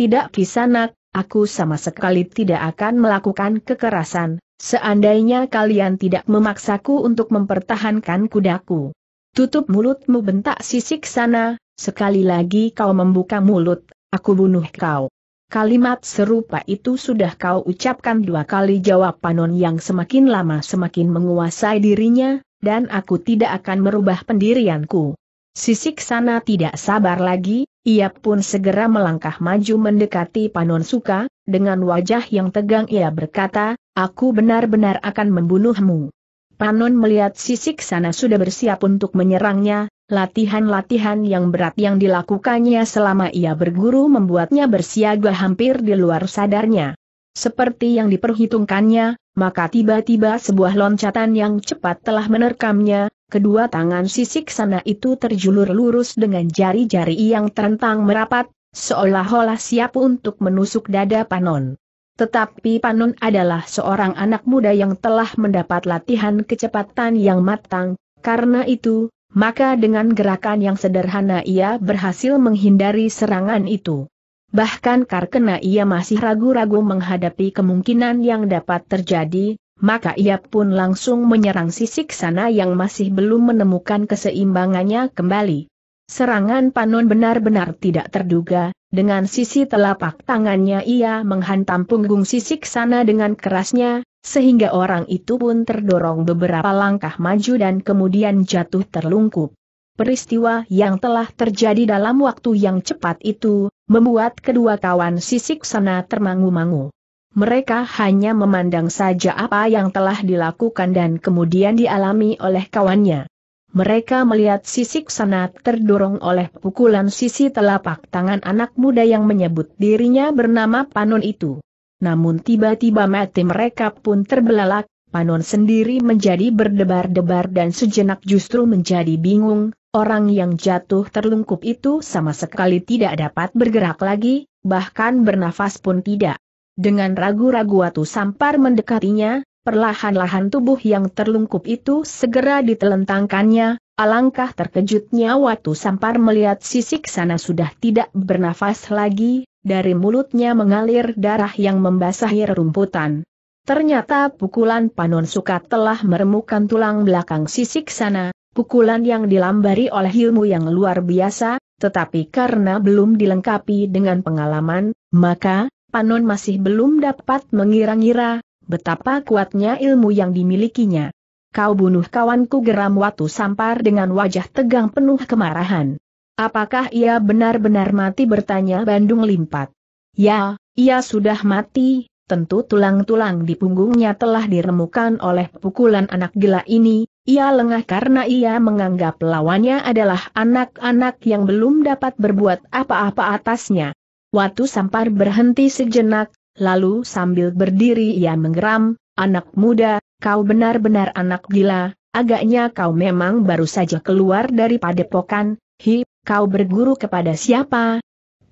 Tidak nak, aku sama sekali tidak akan melakukan kekerasan, seandainya kalian tidak memaksaku untuk mempertahankan kudaku. Tutup mulutmu bentak sisik sana, sekali lagi kau membuka mulut, aku bunuh kau. Kalimat serupa itu sudah kau ucapkan dua kali jawab Panon yang semakin lama semakin menguasai dirinya, dan aku tidak akan merubah pendirianku. Sisik sana tidak sabar lagi, ia pun segera melangkah maju mendekati Panon Suka, dengan wajah yang tegang ia berkata, aku benar-benar akan membunuhmu. Panon melihat sisik sana sudah bersiap untuk menyerangnya, Latihan-latihan yang berat yang dilakukannya selama ia berguru membuatnya bersiaga hampir di luar sadarnya. Seperti yang diperhitungkannya, maka tiba-tiba sebuah loncatan yang cepat telah menerkamnya, kedua tangan sisik sana itu terjulur lurus dengan jari-jari yang terentang merapat, seolah-olah siap untuk menusuk dada Panon. Tetapi Panon adalah seorang anak muda yang telah mendapat latihan kecepatan yang matang, karena itu, maka dengan gerakan yang sederhana ia berhasil menghindari serangan itu. Bahkan karena ia masih ragu-ragu menghadapi kemungkinan yang dapat terjadi, maka ia pun langsung menyerang sisik sana yang masih belum menemukan keseimbangannya kembali. Serangan Panon benar-benar tidak terduga, dengan sisi telapak tangannya ia menghantam punggung sisik sana dengan kerasnya, sehingga orang itu pun terdorong beberapa langkah maju dan kemudian jatuh terlungkup. Peristiwa yang telah terjadi dalam waktu yang cepat itu, membuat kedua kawan sisik sana termangu-mangu. Mereka hanya memandang saja apa yang telah dilakukan dan kemudian dialami oleh kawannya. Mereka melihat sisik sana terdorong oleh pukulan sisi telapak tangan anak muda yang menyebut dirinya bernama Panon itu namun tiba-tiba mati mereka pun terbelalak, Panon sendiri menjadi berdebar-debar dan sejenak justru menjadi bingung, orang yang jatuh terlungkup itu sama sekali tidak dapat bergerak lagi, bahkan bernafas pun tidak. Dengan ragu-ragu Watu Sampar mendekatinya, perlahan-lahan tubuh yang terlungkup itu segera ditelentangkannya, alangkah terkejutnya Watu Sampar melihat sisik sana sudah tidak bernafas lagi, dari mulutnya mengalir darah yang membasahi rerumputan. Ternyata pukulan Panon Suka telah meremukan tulang belakang sisik sana, pukulan yang dilambari oleh ilmu yang luar biasa, tetapi karena belum dilengkapi dengan pengalaman, maka, Panon masih belum dapat mengira-ngira, betapa kuatnya ilmu yang dimilikinya. Kau bunuh kawanku geram Watu Sampar dengan wajah tegang penuh kemarahan. Apakah ia benar-benar mati bertanya Bandung Limpat? Ya, ia sudah mati, tentu tulang-tulang di punggungnya telah diremukan oleh pukulan anak gila ini, ia lengah karena ia menganggap lawannya adalah anak-anak yang belum dapat berbuat apa-apa atasnya. Watu Sampar berhenti sejenak, lalu sambil berdiri ia menggeram, anak muda, kau benar-benar anak gila, agaknya kau memang baru saja keluar dari padepokan, hi, kau berguru kepada siapa?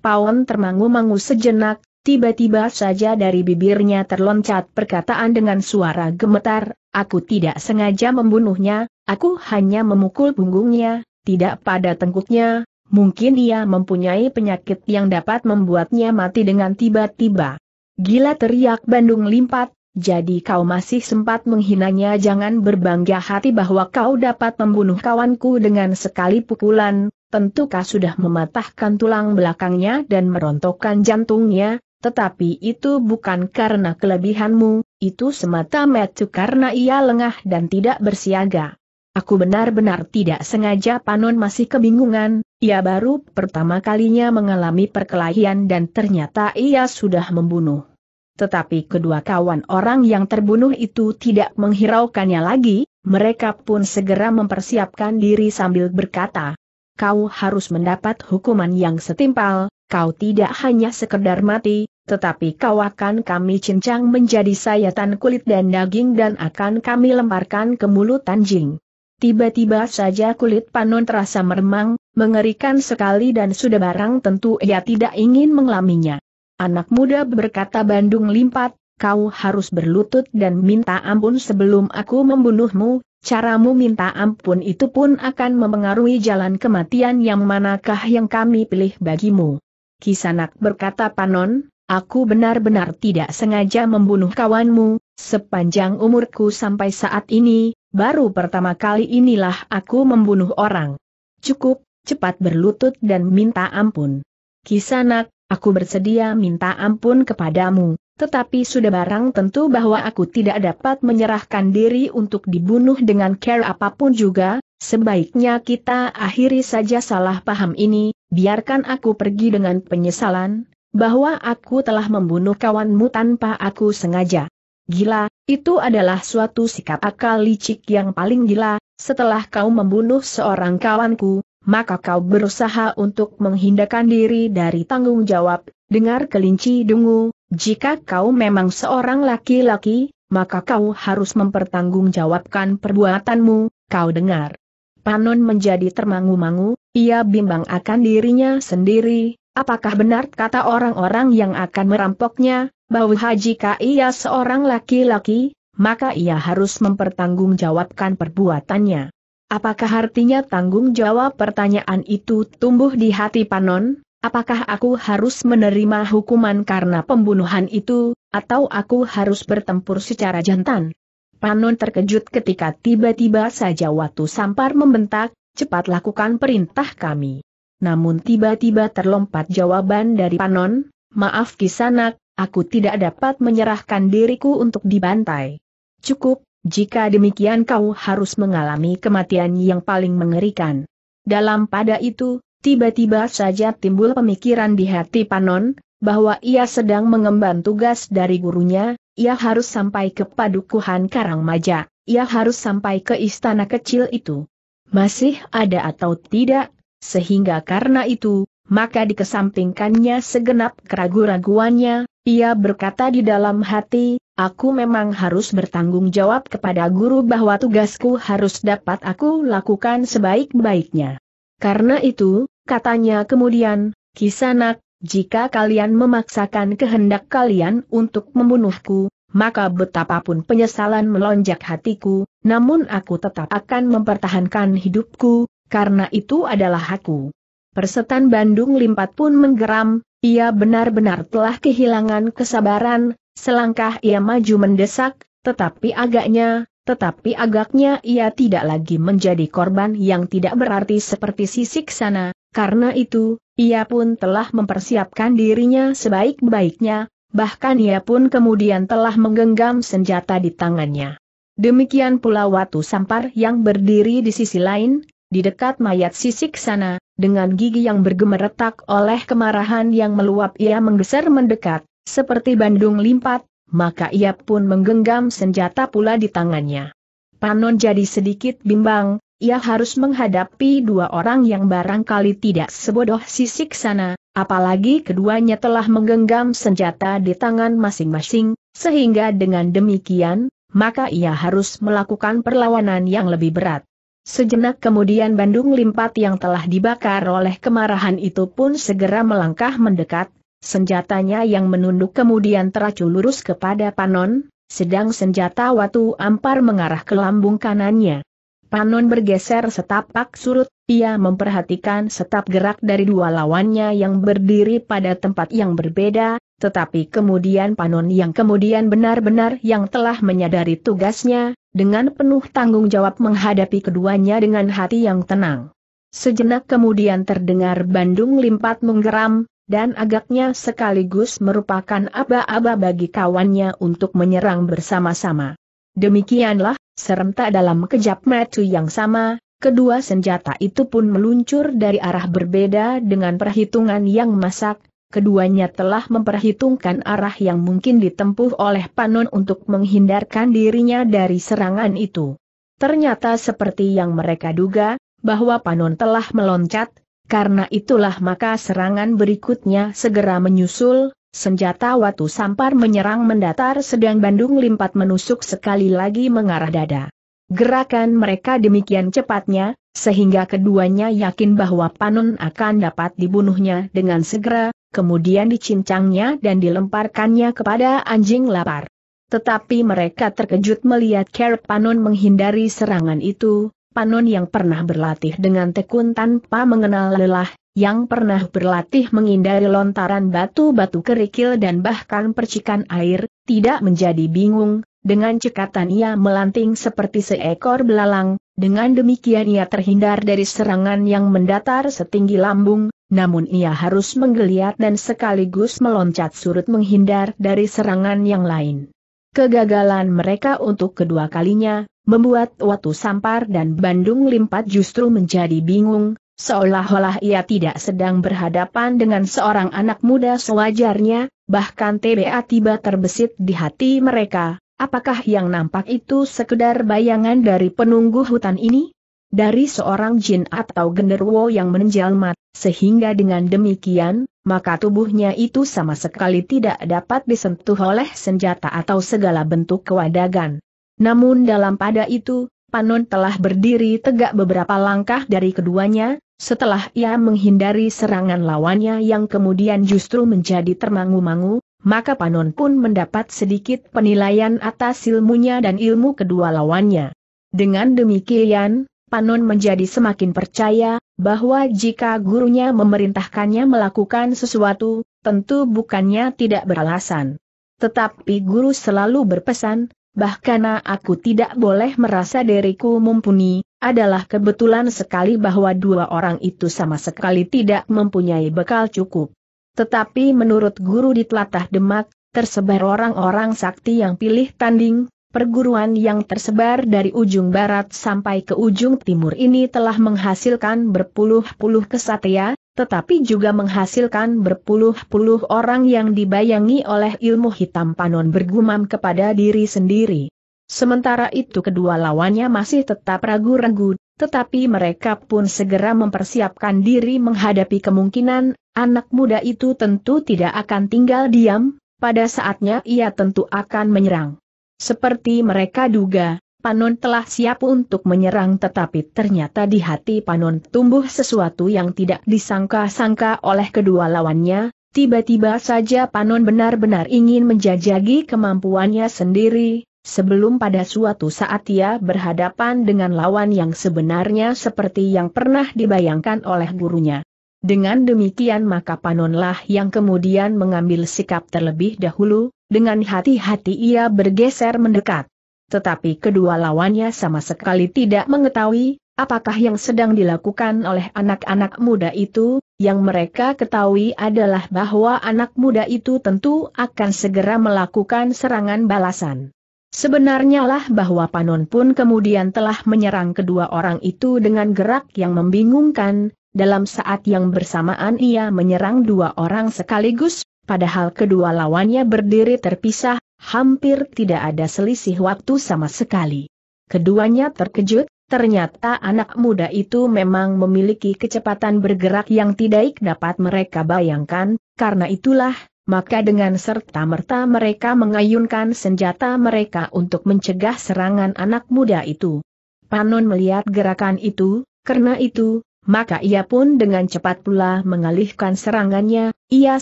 Paon termangu-mangu sejenak, tiba-tiba saja dari bibirnya terloncat perkataan dengan suara gemetar, aku tidak sengaja membunuhnya, aku hanya memukul punggungnya, tidak pada tengkuknya, mungkin ia mempunyai penyakit yang dapat membuatnya mati dengan tiba-tiba. Gila teriak Bandung Limpat, jadi kau masih sempat menghinanya jangan berbangga hati bahwa kau dapat membunuh kawanku dengan sekali pukulan, tentu kau sudah mematahkan tulang belakangnya dan merontokkan jantungnya, tetapi itu bukan karena kelebihanmu, itu semata metu karena ia lengah dan tidak bersiaga. Aku benar-benar tidak sengaja Panon masih kebingungan, ia baru pertama kalinya mengalami perkelahian dan ternyata ia sudah membunuh. Tetapi kedua kawan orang yang terbunuh itu tidak menghiraukannya lagi, mereka pun segera mempersiapkan diri sambil berkata, kau harus mendapat hukuman yang setimpal, kau tidak hanya sekedar mati, tetapi kau akan kami cincang menjadi sayatan kulit dan daging dan akan kami lemparkan ke mulut anjing. Tiba-tiba saja kulit panon terasa meremang, mengerikan sekali dan sudah barang tentu ia tidak ingin mengalaminya. Anak muda berkata Bandung Limpat, kau harus berlutut dan minta ampun sebelum aku membunuhmu, caramu minta ampun itu pun akan mempengaruhi jalan kematian yang manakah yang kami pilih bagimu. Kisanak berkata Panon, aku benar-benar tidak sengaja membunuh kawanmu, sepanjang umurku sampai saat ini, baru pertama kali inilah aku membunuh orang. Cukup, cepat berlutut dan minta ampun. Kisanak, Aku bersedia minta ampun kepadamu, tetapi sudah barang tentu bahwa aku tidak dapat menyerahkan diri untuk dibunuh dengan care apapun juga, sebaiknya kita akhiri saja salah paham ini, biarkan aku pergi dengan penyesalan, bahwa aku telah membunuh kawanmu tanpa aku sengaja. Gila, itu adalah suatu sikap akal licik yang paling gila, setelah kau membunuh seorang kawanku, maka kau berusaha untuk menghindarkan diri dari tanggung jawab, dengar kelinci dungu, jika kau memang seorang laki-laki, maka kau harus mempertanggungjawabkan perbuatanmu, kau dengar. Panon menjadi termangu-mangu, ia bimbang akan dirinya sendiri, apakah benar kata orang-orang yang akan merampoknya, bahwa jika ia seorang laki-laki, maka ia harus mempertanggungjawabkan perbuatannya. Apakah artinya tanggung jawab pertanyaan itu tumbuh di hati Panon? Apakah aku harus menerima hukuman karena pembunuhan itu, atau aku harus bertempur secara jantan? Panon terkejut ketika tiba-tiba saja waktu Sampar membentak, cepat lakukan perintah kami. Namun tiba-tiba terlompat jawaban dari Panon, maaf kisanak, aku tidak dapat menyerahkan diriku untuk dibantai. Cukup, jika demikian kau harus mengalami kematian yang paling mengerikan. Dalam pada itu, tiba-tiba saja timbul pemikiran di hati Panon, bahwa ia sedang mengemban tugas dari gurunya, ia harus sampai ke padukuhan Karangmaja, ia harus sampai ke istana kecil itu. Masih ada atau tidak, sehingga karena itu, maka dikesampingkannya segenap keraguan-raguannya, ia berkata di dalam hati, Aku memang harus bertanggung jawab kepada guru bahwa tugasku harus dapat aku lakukan sebaik-baiknya. Karena itu, katanya kemudian, Kisanak, jika kalian memaksakan kehendak kalian untuk membunuhku, maka betapapun penyesalan melonjak hatiku, namun aku tetap akan mempertahankan hidupku, karena itu adalah aku. Persetan Bandung Limpat pun menggeram, ia benar-benar telah kehilangan kesabaran, Selangkah ia maju mendesak, tetapi agaknya, tetapi agaknya ia tidak lagi menjadi korban yang tidak berarti seperti sisik sana, karena itu, ia pun telah mempersiapkan dirinya sebaik-baiknya, bahkan ia pun kemudian telah menggenggam senjata di tangannya. Demikian pula Watu Sampar yang berdiri di sisi lain, di dekat mayat sisik sana, dengan gigi yang bergemeretak oleh kemarahan yang meluap ia menggeser mendekat, seperti Bandung limpat, maka ia pun menggenggam senjata pula di tangannya. Panon jadi sedikit bimbang, ia harus menghadapi dua orang yang barangkali tidak sebodoh sisik sana, apalagi keduanya telah menggenggam senjata di tangan masing-masing, sehingga dengan demikian, maka ia harus melakukan perlawanan yang lebih berat. Sejenak kemudian Bandung Limpat yang telah dibakar oleh kemarahan itu pun segera melangkah mendekat, Senjatanya yang menunduk kemudian teracu lurus kepada Panon, sedang senjata Watu Ampar mengarah ke lambung kanannya. Panon bergeser setapak surut, ia memperhatikan setap gerak dari dua lawannya yang berdiri pada tempat yang berbeda, tetapi kemudian Panon yang kemudian benar-benar yang telah menyadari tugasnya, dengan penuh tanggung jawab menghadapi keduanya dengan hati yang tenang. Sejenak kemudian terdengar Bandung Limpat menggeram, dan agaknya sekaligus merupakan aba-aba bagi kawannya untuk menyerang bersama-sama. Demikianlah, serentak dalam kejap metu yang sama, kedua senjata itu pun meluncur dari arah berbeda dengan perhitungan yang masak, keduanya telah memperhitungkan arah yang mungkin ditempuh oleh Panon untuk menghindarkan dirinya dari serangan itu. Ternyata seperti yang mereka duga, bahwa Panon telah meloncat, karena itulah maka serangan berikutnya segera menyusul, senjata watu sampar menyerang mendatar sedang Bandung limpat menusuk sekali lagi mengarah dada. Gerakan mereka demikian cepatnya, sehingga keduanya yakin bahwa Panun akan dapat dibunuhnya dengan segera, kemudian dicincangnya dan dilemparkannya kepada anjing lapar. Tetapi mereka terkejut melihat Ker Panun menghindari serangan itu, Panon yang pernah berlatih dengan tekun tanpa mengenal lelah, yang pernah berlatih menghindari lontaran batu-batu kerikil dan bahkan percikan air, tidak menjadi bingung, dengan cekatan ia melanting seperti seekor belalang, dengan demikian ia terhindar dari serangan yang mendatar setinggi lambung, namun ia harus menggeliat dan sekaligus meloncat surut menghindar dari serangan yang lain. Kegagalan mereka untuk kedua kalinya, membuat Watu Sampar dan Bandung Limpat justru menjadi bingung, seolah-olah ia tidak sedang berhadapan dengan seorang anak muda sewajarnya, bahkan TBA tiba terbesit di hati mereka, apakah yang nampak itu sekedar bayangan dari penunggu hutan ini? Dari seorang jin atau genderwo yang menjelma, sehingga dengan demikian, maka tubuhnya itu sama sekali tidak dapat disentuh oleh senjata atau segala bentuk kewadagan. Namun dalam pada itu, Panon telah berdiri tegak beberapa langkah dari keduanya, setelah ia menghindari serangan lawannya yang kemudian justru menjadi termangu-mangu, maka Panon pun mendapat sedikit penilaian atas ilmunya dan ilmu kedua lawannya. Dengan demikian, Panon menjadi semakin percaya, bahwa jika gurunya memerintahkannya melakukan sesuatu, tentu bukannya tidak beralasan. Tetapi guru selalu berpesan, bahkan aku tidak boleh merasa diriku mumpuni, adalah kebetulan sekali bahwa dua orang itu sama sekali tidak mempunyai bekal cukup. Tetapi menurut guru di telatah Demak, tersebar orang-orang sakti yang pilih tanding, perguruan yang tersebar dari ujung barat sampai ke ujung timur ini telah menghasilkan berpuluh-puluh kesatria, tetapi juga menghasilkan berpuluh-puluh orang yang dibayangi oleh ilmu hitam panon bergumam kepada diri sendiri. Sementara itu kedua lawannya masih tetap ragu-ragu, tetapi mereka pun segera mempersiapkan diri menghadapi kemungkinan, anak muda itu tentu tidak akan tinggal diam, pada saatnya ia tentu akan menyerang. Seperti mereka duga, Panon telah siap untuk menyerang tetapi ternyata di hati Panon tumbuh sesuatu yang tidak disangka-sangka oleh kedua lawannya, tiba-tiba saja Panon benar-benar ingin menjajagi kemampuannya sendiri, sebelum pada suatu saat ia berhadapan dengan lawan yang sebenarnya seperti yang pernah dibayangkan oleh gurunya. Dengan demikian maka Panonlah yang kemudian mengambil sikap terlebih dahulu, dengan hati-hati ia bergeser mendekat tetapi kedua lawannya sama sekali tidak mengetahui apakah yang sedang dilakukan oleh anak-anak muda itu, yang mereka ketahui adalah bahwa anak muda itu tentu akan segera melakukan serangan balasan. Sebenarnya lah bahwa Panon pun kemudian telah menyerang kedua orang itu dengan gerak yang membingungkan, dalam saat yang bersamaan ia menyerang dua orang sekaligus, padahal kedua lawannya berdiri terpisah, hampir tidak ada selisih waktu sama sekali. Keduanya terkejut, ternyata anak muda itu memang memiliki kecepatan bergerak yang tidak dapat mereka bayangkan, karena itulah, maka dengan serta-merta mereka mengayunkan senjata mereka untuk mencegah serangan anak muda itu. Panon melihat gerakan itu, karena itu, maka ia pun dengan cepat pula mengalihkan serangannya, ia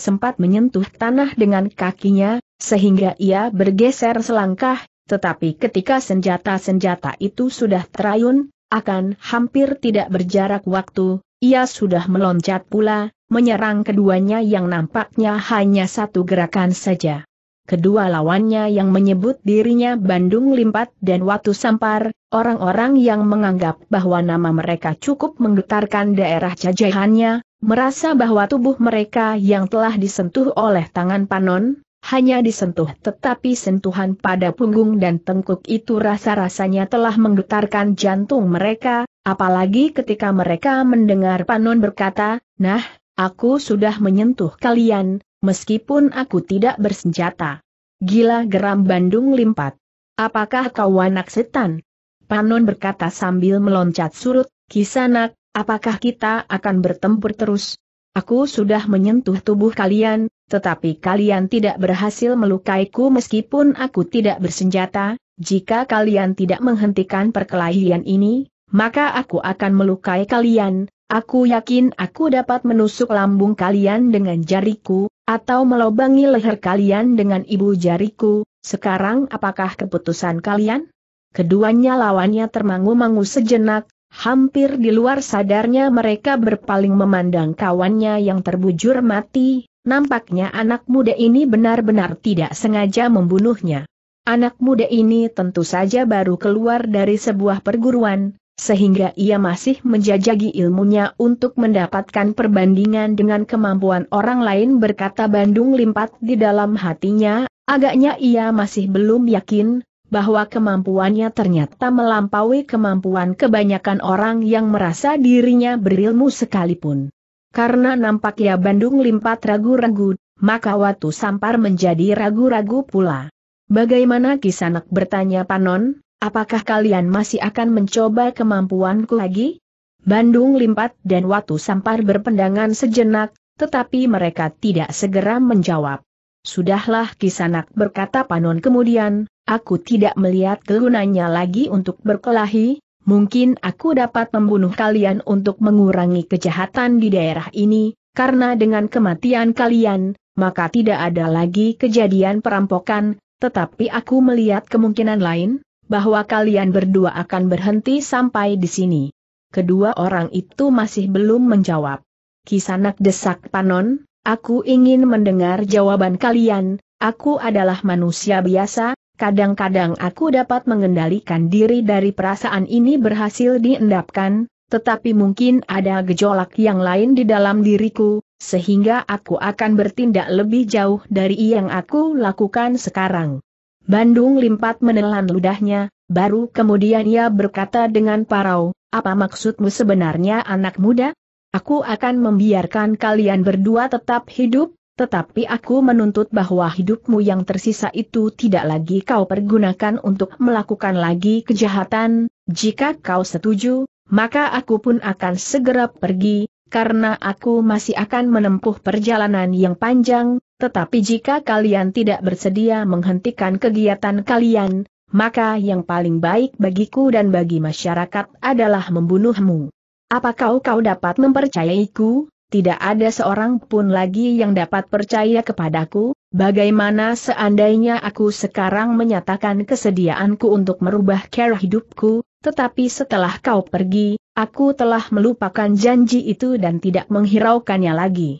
sempat menyentuh tanah dengan kakinya, sehingga ia bergeser selangkah, tetapi ketika senjata-senjata itu sudah terayun, akan hampir tidak berjarak waktu, ia sudah meloncat pula, menyerang keduanya yang nampaknya hanya satu gerakan saja. Kedua lawannya yang menyebut dirinya Bandung Limpat dan Watu Sampar, orang-orang yang menganggap bahwa nama mereka cukup menggetarkan daerah jajahannya, merasa bahwa tubuh mereka yang telah disentuh oleh tangan Panon, hanya disentuh tetapi sentuhan pada punggung dan tengkuk itu rasa-rasanya telah menggetarkan jantung mereka, apalagi ketika mereka mendengar Panon berkata, nah, aku sudah menyentuh kalian, meskipun aku tidak bersenjata. Gila geram Bandung limpat. Apakah kau anak setan? Panon berkata sambil meloncat surut, kisanak, apakah kita akan bertempur terus? Aku sudah menyentuh tubuh kalian, tetapi kalian tidak berhasil melukaiku meskipun aku tidak bersenjata, jika kalian tidak menghentikan perkelahian ini, maka aku akan melukai kalian, aku yakin aku dapat menusuk lambung kalian dengan jariku, atau melobangi leher kalian dengan ibu jariku, sekarang apakah keputusan kalian? Keduanya lawannya termangu-mangu sejenak, hampir di luar sadarnya mereka berpaling memandang kawannya yang terbujur mati, Nampaknya anak muda ini benar-benar tidak sengaja membunuhnya. Anak muda ini tentu saja baru keluar dari sebuah perguruan, sehingga ia masih menjajagi ilmunya untuk mendapatkan perbandingan dengan kemampuan orang lain berkata Bandung Limpat di dalam hatinya, agaknya ia masih belum yakin, bahwa kemampuannya ternyata melampaui kemampuan kebanyakan orang yang merasa dirinya berilmu sekalipun. Karena nampaknya Bandung limpat ragu-ragu, maka Watu Sampar menjadi ragu-ragu pula. Bagaimana Kisanak bertanya Panon, apakah kalian masih akan mencoba kemampuanku lagi? Bandung Limpat dan Watu Sampar berpendangan sejenak, tetapi mereka tidak segera menjawab. Sudahlah Kisanak berkata Panon kemudian, aku tidak melihat kegunanya lagi untuk berkelahi, mungkin aku dapat membunuh kalian untuk mengurangi kejahatan di daerah ini, karena dengan kematian kalian, maka tidak ada lagi kejadian perampokan, tetapi aku melihat kemungkinan lain, bahwa kalian berdua akan berhenti sampai di sini. Kedua orang itu masih belum menjawab. Kisanak desak Panon, aku ingin mendengar jawaban kalian, aku adalah manusia biasa, Kadang-kadang aku dapat mengendalikan diri dari perasaan ini berhasil diendapkan, tetapi mungkin ada gejolak yang lain di dalam diriku, sehingga aku akan bertindak lebih jauh dari yang aku lakukan sekarang. Bandung Limpat menelan ludahnya, baru kemudian ia berkata dengan parau, apa maksudmu sebenarnya anak muda? Aku akan membiarkan kalian berdua tetap hidup, tetapi aku menuntut bahwa hidupmu yang tersisa itu tidak lagi kau pergunakan untuk melakukan lagi kejahatan, jika kau setuju, maka aku pun akan segera pergi, karena aku masih akan menempuh perjalanan yang panjang, tetapi jika kalian tidak bersedia menghentikan kegiatan kalian, maka yang paling baik bagiku dan bagi masyarakat adalah membunuhmu. Apa kau kau dapat mempercayaiku? tidak ada seorang pun lagi yang dapat percaya kepadaku, bagaimana seandainya aku sekarang menyatakan kesediaanku untuk merubah cara hidupku, tetapi setelah kau pergi, aku telah melupakan janji itu dan tidak menghiraukannya lagi.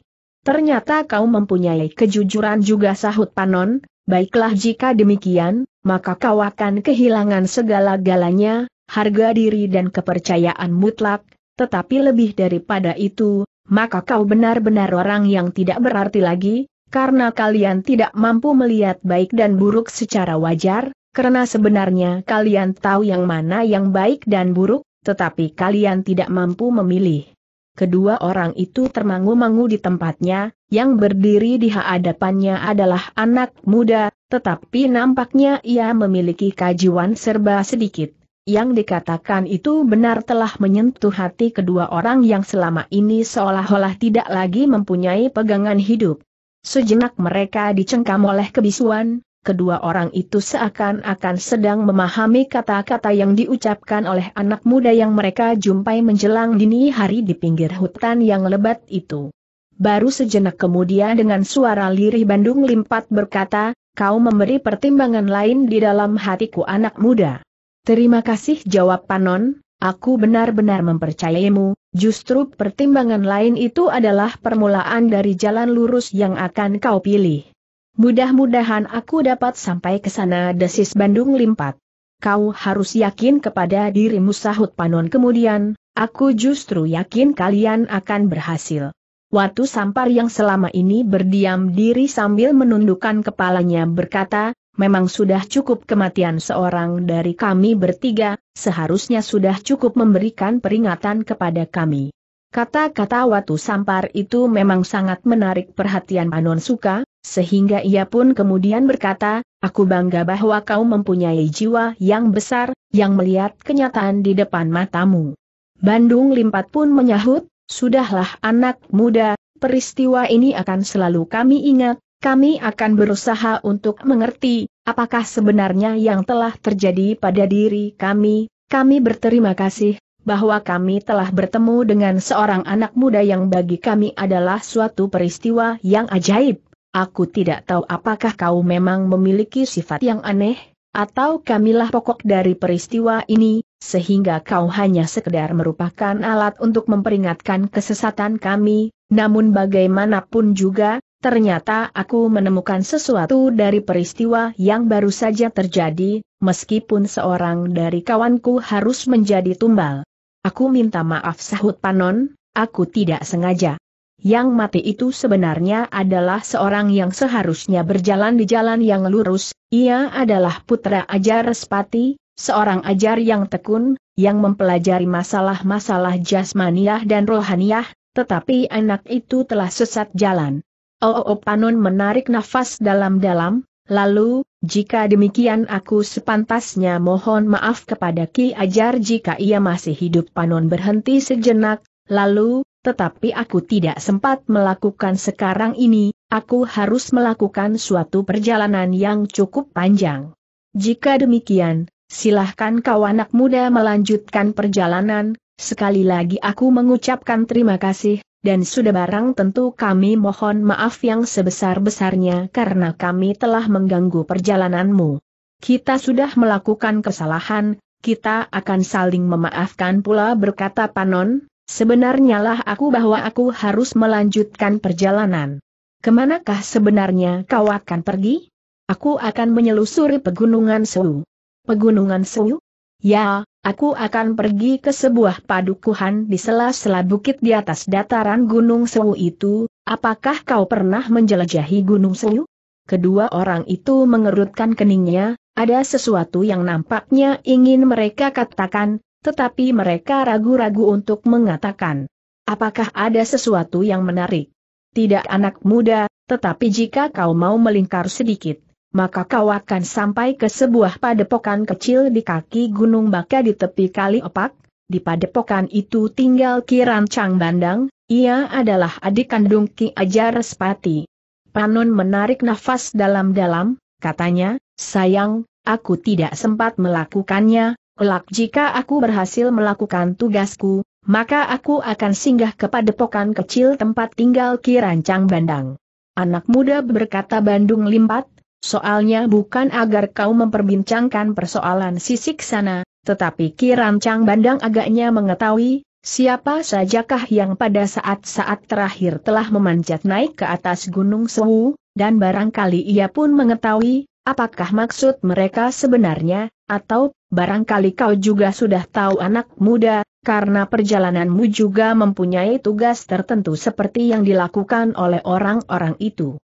Ternyata kau mempunyai kejujuran juga sahut Panon, baiklah jika demikian, maka kau akan kehilangan segala-galanya, harga diri dan kepercayaan mutlak, tetapi lebih daripada itu, maka kau benar-benar orang yang tidak berarti lagi, karena kalian tidak mampu melihat baik dan buruk secara wajar, karena sebenarnya kalian tahu yang mana yang baik dan buruk, tetapi kalian tidak mampu memilih. Kedua orang itu termangu-mangu di tempatnya, yang berdiri di hadapannya adalah anak muda, tetapi nampaknya ia memiliki kajian serba sedikit. Yang dikatakan itu benar telah menyentuh hati kedua orang yang selama ini seolah-olah tidak lagi mempunyai pegangan hidup. Sejenak mereka dicengkam oleh kebisuan, kedua orang itu seakan-akan sedang memahami kata-kata yang diucapkan oleh anak muda yang mereka jumpai menjelang dini hari di pinggir hutan yang lebat itu. Baru sejenak kemudian dengan suara lirih Bandung Limpat berkata, kau memberi pertimbangan lain di dalam hatiku anak muda. Terima kasih jawab Panon, aku benar-benar mempercayaimu, justru pertimbangan lain itu adalah permulaan dari jalan lurus yang akan kau pilih. Mudah-mudahan aku dapat sampai ke sana desis Bandung Limpat. Kau harus yakin kepada dirimu sahut Panon kemudian, aku justru yakin kalian akan berhasil. Watu Sampar yang selama ini berdiam diri sambil menundukkan kepalanya berkata, memang sudah cukup kematian seorang dari kami bertiga, seharusnya sudah cukup memberikan peringatan kepada kami. Kata-kata Watu Sampar itu memang sangat menarik perhatian Anon Suka, sehingga ia pun kemudian berkata, aku bangga bahwa kau mempunyai jiwa yang besar, yang melihat kenyataan di depan matamu. Bandung Limpat pun menyahut, sudahlah anak muda, peristiwa ini akan selalu kami ingat, kami akan berusaha untuk mengerti, apakah sebenarnya yang telah terjadi pada diri kami, kami berterima kasih, bahwa kami telah bertemu dengan seorang anak muda yang bagi kami adalah suatu peristiwa yang ajaib. Aku tidak tahu apakah kau memang memiliki sifat yang aneh, atau kamilah pokok dari peristiwa ini, sehingga kau hanya sekedar merupakan alat untuk memperingatkan kesesatan kami, namun bagaimanapun juga, Ternyata aku menemukan sesuatu dari peristiwa yang baru saja terjadi, meskipun seorang dari kawanku harus menjadi tumbal. Aku minta maaf sahut Panon, aku tidak sengaja. Yang mati itu sebenarnya adalah seorang yang seharusnya berjalan di jalan yang lurus, ia adalah putra Ajar Respati, seorang ajar yang tekun, yang mempelajari masalah-masalah jasmaniah dan rohaniah, tetapi anak itu telah sesat jalan. Oo oh, oh, oh, Panon menarik nafas dalam-dalam, lalu, jika demikian aku sepantasnya mohon maaf kepada Ki Ajar jika ia masih hidup Panon berhenti sejenak, lalu, tetapi aku tidak sempat melakukan sekarang ini, aku harus melakukan suatu perjalanan yang cukup panjang. Jika demikian, silahkan kau anak muda melanjutkan perjalanan, sekali lagi aku mengucapkan terima kasih, dan sudah barang tentu kami mohon maaf yang sebesar-besarnya karena kami telah mengganggu perjalananmu. Kita sudah melakukan kesalahan, kita akan saling memaafkan pula berkata Panon, sebenarnya lah aku bahwa aku harus melanjutkan perjalanan. Kemanakah sebenarnya kau akan pergi? Aku akan menyelusuri pegunungan Sewu. Pegunungan Sewu? Ya, Aku akan pergi ke sebuah padukuhan di sela-sela bukit di atas dataran Gunung Sewu itu, apakah kau pernah menjelajahi Gunung Sewu? Kedua orang itu mengerutkan keningnya, ada sesuatu yang nampaknya ingin mereka katakan, tetapi mereka ragu-ragu untuk mengatakan. Apakah ada sesuatu yang menarik? Tidak anak muda, tetapi jika kau mau melingkar sedikit, maka kau akan sampai ke sebuah padepokan kecil di kaki Gunung Baka di tepi Kali Opak. Di padepokan itu tinggal Kiran Chang Bandang, ia adalah adik kandung Ki Ajar Respati. Panon menarik nafas dalam-dalam, katanya, sayang, aku tidak sempat melakukannya, kelak jika aku berhasil melakukan tugasku, maka aku akan singgah ke padepokan kecil tempat tinggal Kiran Chang Bandang. Anak muda berkata Bandung Limpat, Soalnya bukan agar kau memperbincangkan persoalan sisik sana, tetapi Kirancang Bandang agaknya mengetahui, siapa sajakah yang pada saat-saat terakhir telah memanjat naik ke atas Gunung Sewu, dan barangkali ia pun mengetahui, apakah maksud mereka sebenarnya, atau, barangkali kau juga sudah tahu anak muda, karena perjalananmu juga mempunyai tugas tertentu seperti yang dilakukan oleh orang-orang itu.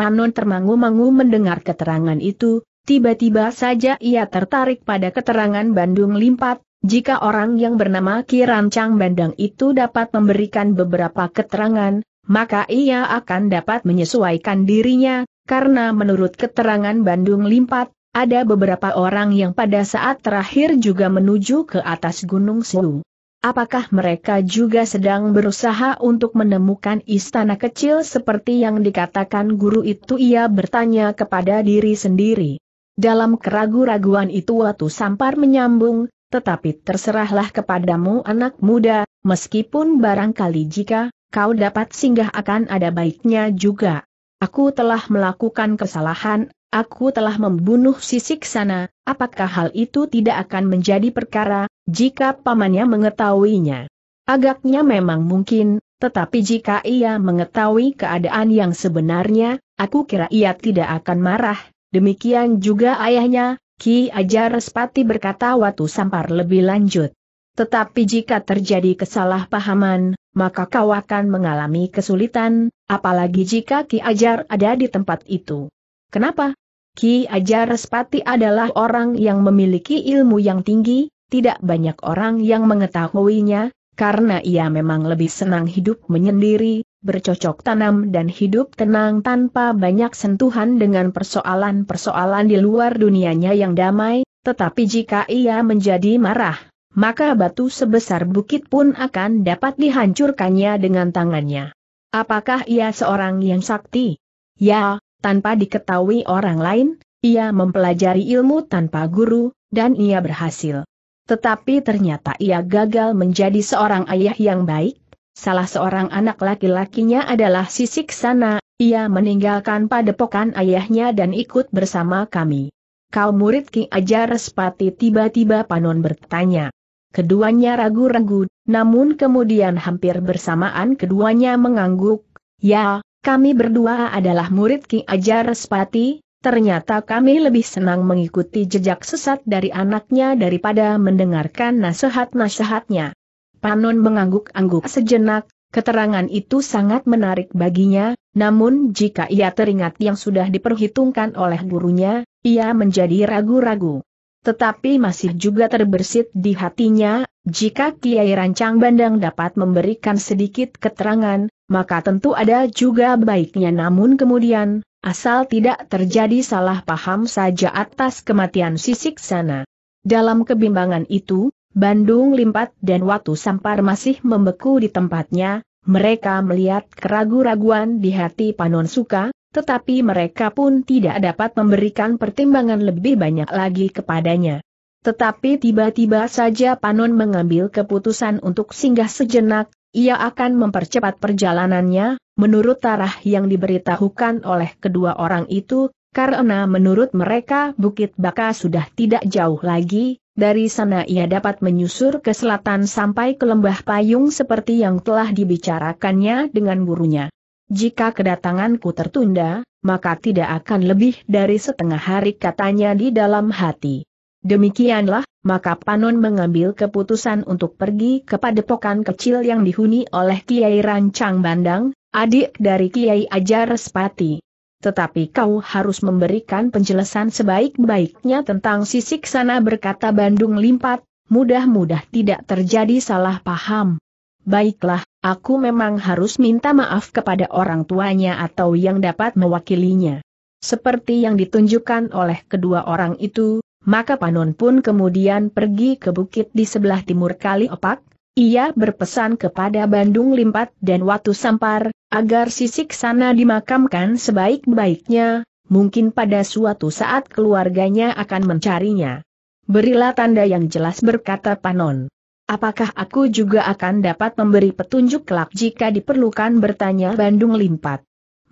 Panon termangu-mangu mendengar keterangan itu, tiba-tiba saja ia tertarik pada keterangan Bandung Limpat, jika orang yang bernama Kirancang Bandang itu dapat memberikan beberapa keterangan, maka ia akan dapat menyesuaikan dirinya, karena menurut keterangan Bandung Limpat, ada beberapa orang yang pada saat terakhir juga menuju ke atas Gunung Sulu. Apakah mereka juga sedang berusaha untuk menemukan istana kecil seperti yang dikatakan guru itu ia bertanya kepada diri sendiri. Dalam keraguan raguan itu Watu Sampar menyambung, tetapi terserahlah kepadamu anak muda, meskipun barangkali jika kau dapat singgah akan ada baiknya juga. Aku telah melakukan kesalahan, aku telah membunuh sisik sana, apakah hal itu tidak akan menjadi perkara jika pamannya mengetahuinya. Agaknya memang mungkin, tetapi jika ia mengetahui keadaan yang sebenarnya, aku kira ia tidak akan marah, demikian juga ayahnya, Ki Ajar Respati berkata waktu Sampar lebih lanjut. Tetapi jika terjadi kesalahpahaman, maka kau akan mengalami kesulitan, apalagi jika Ki Ajar ada di tempat itu. Kenapa? Ki Ajar Respati adalah orang yang memiliki ilmu yang tinggi, tidak banyak orang yang mengetahuinya, karena ia memang lebih senang hidup menyendiri, bercocok tanam dan hidup tenang tanpa banyak sentuhan dengan persoalan-persoalan di luar dunianya yang damai, tetapi jika ia menjadi marah, maka batu sebesar bukit pun akan dapat dihancurkannya dengan tangannya. Apakah ia seorang yang sakti? Ya, tanpa diketahui orang lain, ia mempelajari ilmu tanpa guru, dan ia berhasil. Tetapi ternyata ia gagal menjadi seorang ayah yang baik. Salah seorang anak laki-lakinya adalah Sisik sana, ia meninggalkan padepokan ayahnya dan ikut bersama kami. Kau murid Ki Ajar Respati tiba-tiba Panon bertanya. Keduanya ragu-ragu, namun kemudian hampir bersamaan keduanya mengangguk. Ya, kami berdua adalah murid Ki Ajar Respati, Ternyata kami lebih senang mengikuti jejak sesat dari anaknya daripada mendengarkan nasihat-nasihatnya. Panon mengangguk-angguk sejenak, keterangan itu sangat menarik baginya, namun jika ia teringat yang sudah diperhitungkan oleh gurunya, ia menjadi ragu-ragu. Tetapi masih juga terbersit di hatinya, jika Kiai Rancang Bandang dapat memberikan sedikit keterangan, maka tentu ada juga baiknya namun kemudian, Asal tidak terjadi salah paham saja atas kematian sisik sana. Dalam kebimbangan itu, Bandung Limpat dan Watu Sampar masih membeku di tempatnya, mereka melihat keragu-raguan di hati Panon Suka, tetapi mereka pun tidak dapat memberikan pertimbangan lebih banyak lagi kepadanya. Tetapi tiba-tiba saja Panon mengambil keputusan untuk singgah sejenak, ia akan mempercepat perjalanannya, menurut tarah yang diberitahukan oleh kedua orang itu, karena menurut mereka Bukit Baka sudah tidak jauh lagi, dari sana ia dapat menyusur ke selatan sampai ke lembah payung seperti yang telah dibicarakannya dengan gurunya. Jika kedatanganku tertunda, maka tidak akan lebih dari setengah hari katanya di dalam hati. Demikianlah, maka Panon mengambil keputusan untuk pergi kepada padepokan kecil yang dihuni oleh Kiai Rancang Bandang, adik dari Kiai Ajar Spati. Tetapi kau harus memberikan penjelasan sebaik-baiknya tentang sisik sana berkata Bandung Limpat, mudah-mudah tidak terjadi salah paham. Baiklah, aku memang harus minta maaf kepada orang tuanya atau yang dapat mewakilinya. Seperti yang ditunjukkan oleh kedua orang itu, maka Panon pun kemudian pergi ke bukit di sebelah timur Kali Opak, ia berpesan kepada Bandung Limpat dan Watu Sampar, agar sisik sana dimakamkan sebaik-baiknya, mungkin pada suatu saat keluarganya akan mencarinya. Berilah tanda yang jelas berkata Panon. Apakah aku juga akan dapat memberi petunjuk kelak jika diperlukan bertanya Bandung Limpat?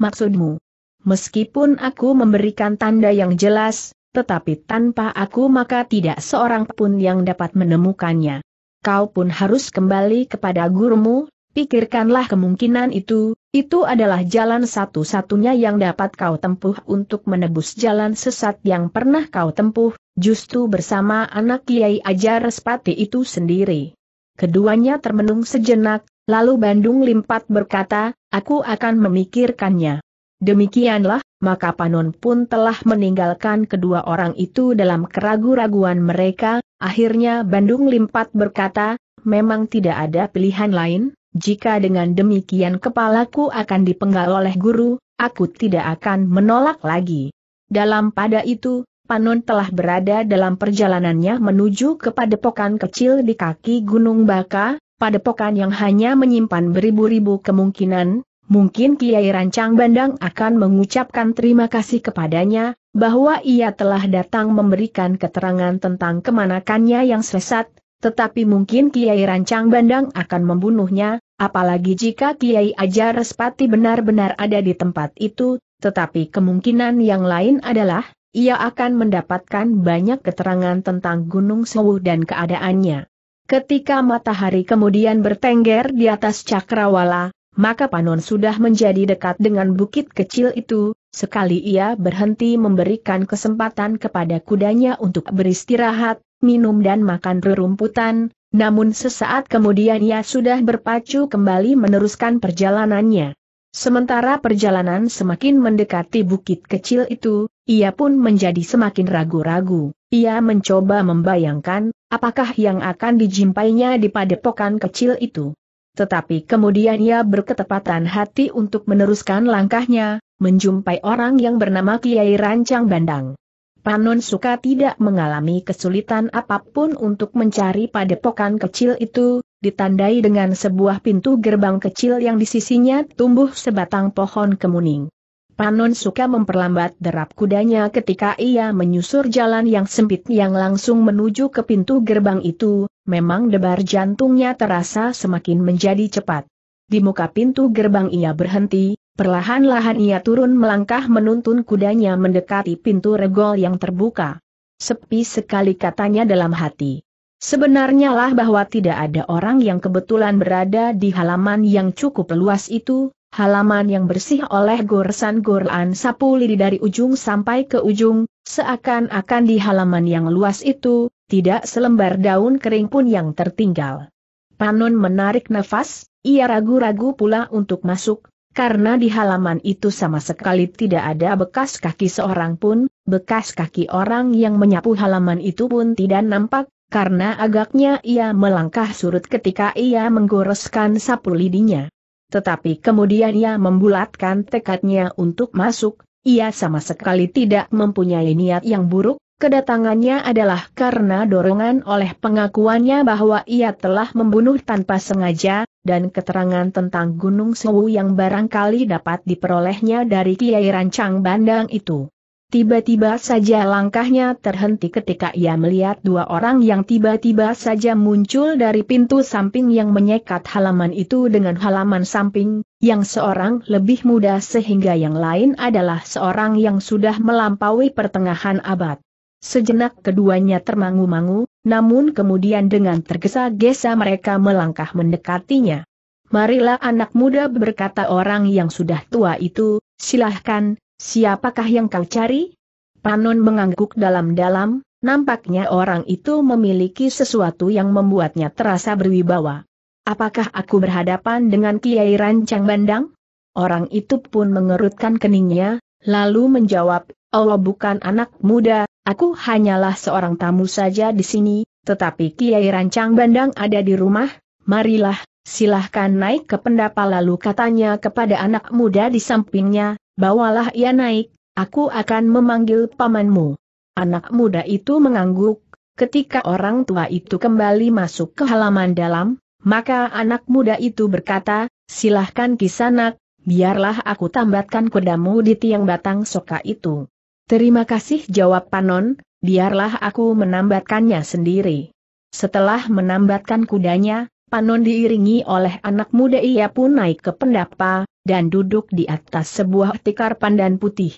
Maksudmu? Meskipun aku memberikan tanda yang jelas, tetapi tanpa aku maka tidak seorang pun yang dapat menemukannya. Kau pun harus kembali kepada gurumu, pikirkanlah kemungkinan itu, itu adalah jalan satu-satunya yang dapat kau tempuh untuk menebus jalan sesat yang pernah kau tempuh, justru bersama anak Kiai Ajar Respati itu sendiri. Keduanya termenung sejenak, lalu Bandung Limpat berkata, aku akan memikirkannya. Demikianlah, maka Panon pun telah meninggalkan kedua orang itu dalam keraguan raguan mereka, akhirnya Bandung Limpat berkata, memang tidak ada pilihan lain, jika dengan demikian kepalaku akan dipenggal oleh guru, aku tidak akan menolak lagi. Dalam pada itu, Panon telah berada dalam perjalanannya menuju ke padepokan kecil di kaki Gunung Baka, padepokan yang hanya menyimpan beribu-ribu kemungkinan, Mungkin Kiai Rancang Bandang akan mengucapkan terima kasih kepadanya, bahwa ia telah datang memberikan keterangan tentang kemanakannya yang sesat, tetapi mungkin Kiai Rancang Bandang akan membunuhnya, apalagi jika Kiai Ajar Respati benar-benar ada di tempat itu, tetapi kemungkinan yang lain adalah, ia akan mendapatkan banyak keterangan tentang Gunung Sewu dan keadaannya. Ketika matahari kemudian bertengger di atas cakrawala, maka Panon sudah menjadi dekat dengan bukit kecil itu, sekali ia berhenti memberikan kesempatan kepada kudanya untuk beristirahat, minum dan makan rerumputan, namun sesaat kemudian ia sudah berpacu kembali meneruskan perjalanannya. Sementara perjalanan semakin mendekati bukit kecil itu, ia pun menjadi semakin ragu-ragu. Ia mencoba membayangkan, apakah yang akan dijimpainya di padepokan kecil itu. Tetapi kemudian ia berketepatan hati untuk meneruskan langkahnya, menjumpai orang yang bernama Kiai Rancang Bandang. Panon Suka tidak mengalami kesulitan apapun untuk mencari padepokan kecil itu, ditandai dengan sebuah pintu gerbang kecil yang di sisinya tumbuh sebatang pohon kemuning. Panon suka memperlambat derap kudanya ketika ia menyusur jalan yang sempit yang langsung menuju ke pintu gerbang itu, memang debar jantungnya terasa semakin menjadi cepat. Di muka pintu gerbang ia berhenti, perlahan-lahan ia turun melangkah menuntun kudanya mendekati pintu regol yang terbuka. Sepi sekali katanya dalam hati. Sebenarnya lah bahwa tidak ada orang yang kebetulan berada di halaman yang cukup luas itu, Halaman yang bersih oleh goresan-goresan sapu lidi dari ujung sampai ke ujung, seakan-akan di halaman yang luas itu, tidak selembar daun kering pun yang tertinggal. Panon menarik nafas, ia ragu-ragu pula untuk masuk, karena di halaman itu sama sekali tidak ada bekas kaki seorang pun, bekas kaki orang yang menyapu halaman itu pun tidak nampak, karena agaknya ia melangkah surut ketika ia menggoreskan sapu lidinya. Tetapi kemudian ia membulatkan tekadnya untuk masuk, ia sama sekali tidak mempunyai niat yang buruk, kedatangannya adalah karena dorongan oleh pengakuannya bahwa ia telah membunuh tanpa sengaja, dan keterangan tentang Gunung Sewu yang barangkali dapat diperolehnya dari Kiai Rancang Bandang itu. Tiba-tiba saja langkahnya terhenti ketika ia melihat dua orang yang tiba-tiba saja muncul dari pintu samping yang menyekat halaman itu dengan halaman samping, yang seorang lebih muda sehingga yang lain adalah seorang yang sudah melampaui pertengahan abad. Sejenak keduanya termangu-mangu, namun kemudian dengan tergesa-gesa mereka melangkah mendekatinya. Marilah anak muda berkata orang yang sudah tua itu, silahkan, Siapakah yang kau cari? Panon mengangguk dalam-dalam, nampaknya orang itu memiliki sesuatu yang membuatnya terasa berwibawa. Apakah aku berhadapan dengan Kiai Rancang Bandang? Orang itu pun mengerutkan keningnya, lalu menjawab, Allah oh, bukan anak muda, aku hanyalah seorang tamu saja di sini, tetapi Kiai Rancang Bandang ada di rumah, marilah, silahkan naik ke pendapa lalu katanya kepada anak muda di sampingnya, Bawalah ia naik, aku akan memanggil pamanmu. Anak muda itu mengangguk, ketika orang tua itu kembali masuk ke halaman dalam, maka anak muda itu berkata, silahkan kisanak, biarlah aku tambatkan kudamu di tiang batang soka itu. Terima kasih jawab Panon, biarlah aku menambatkannya sendiri. Setelah menambatkan kudanya, Panon diiringi oleh anak muda ia pun naik ke pendapa, dan duduk di atas sebuah tikar pandan putih.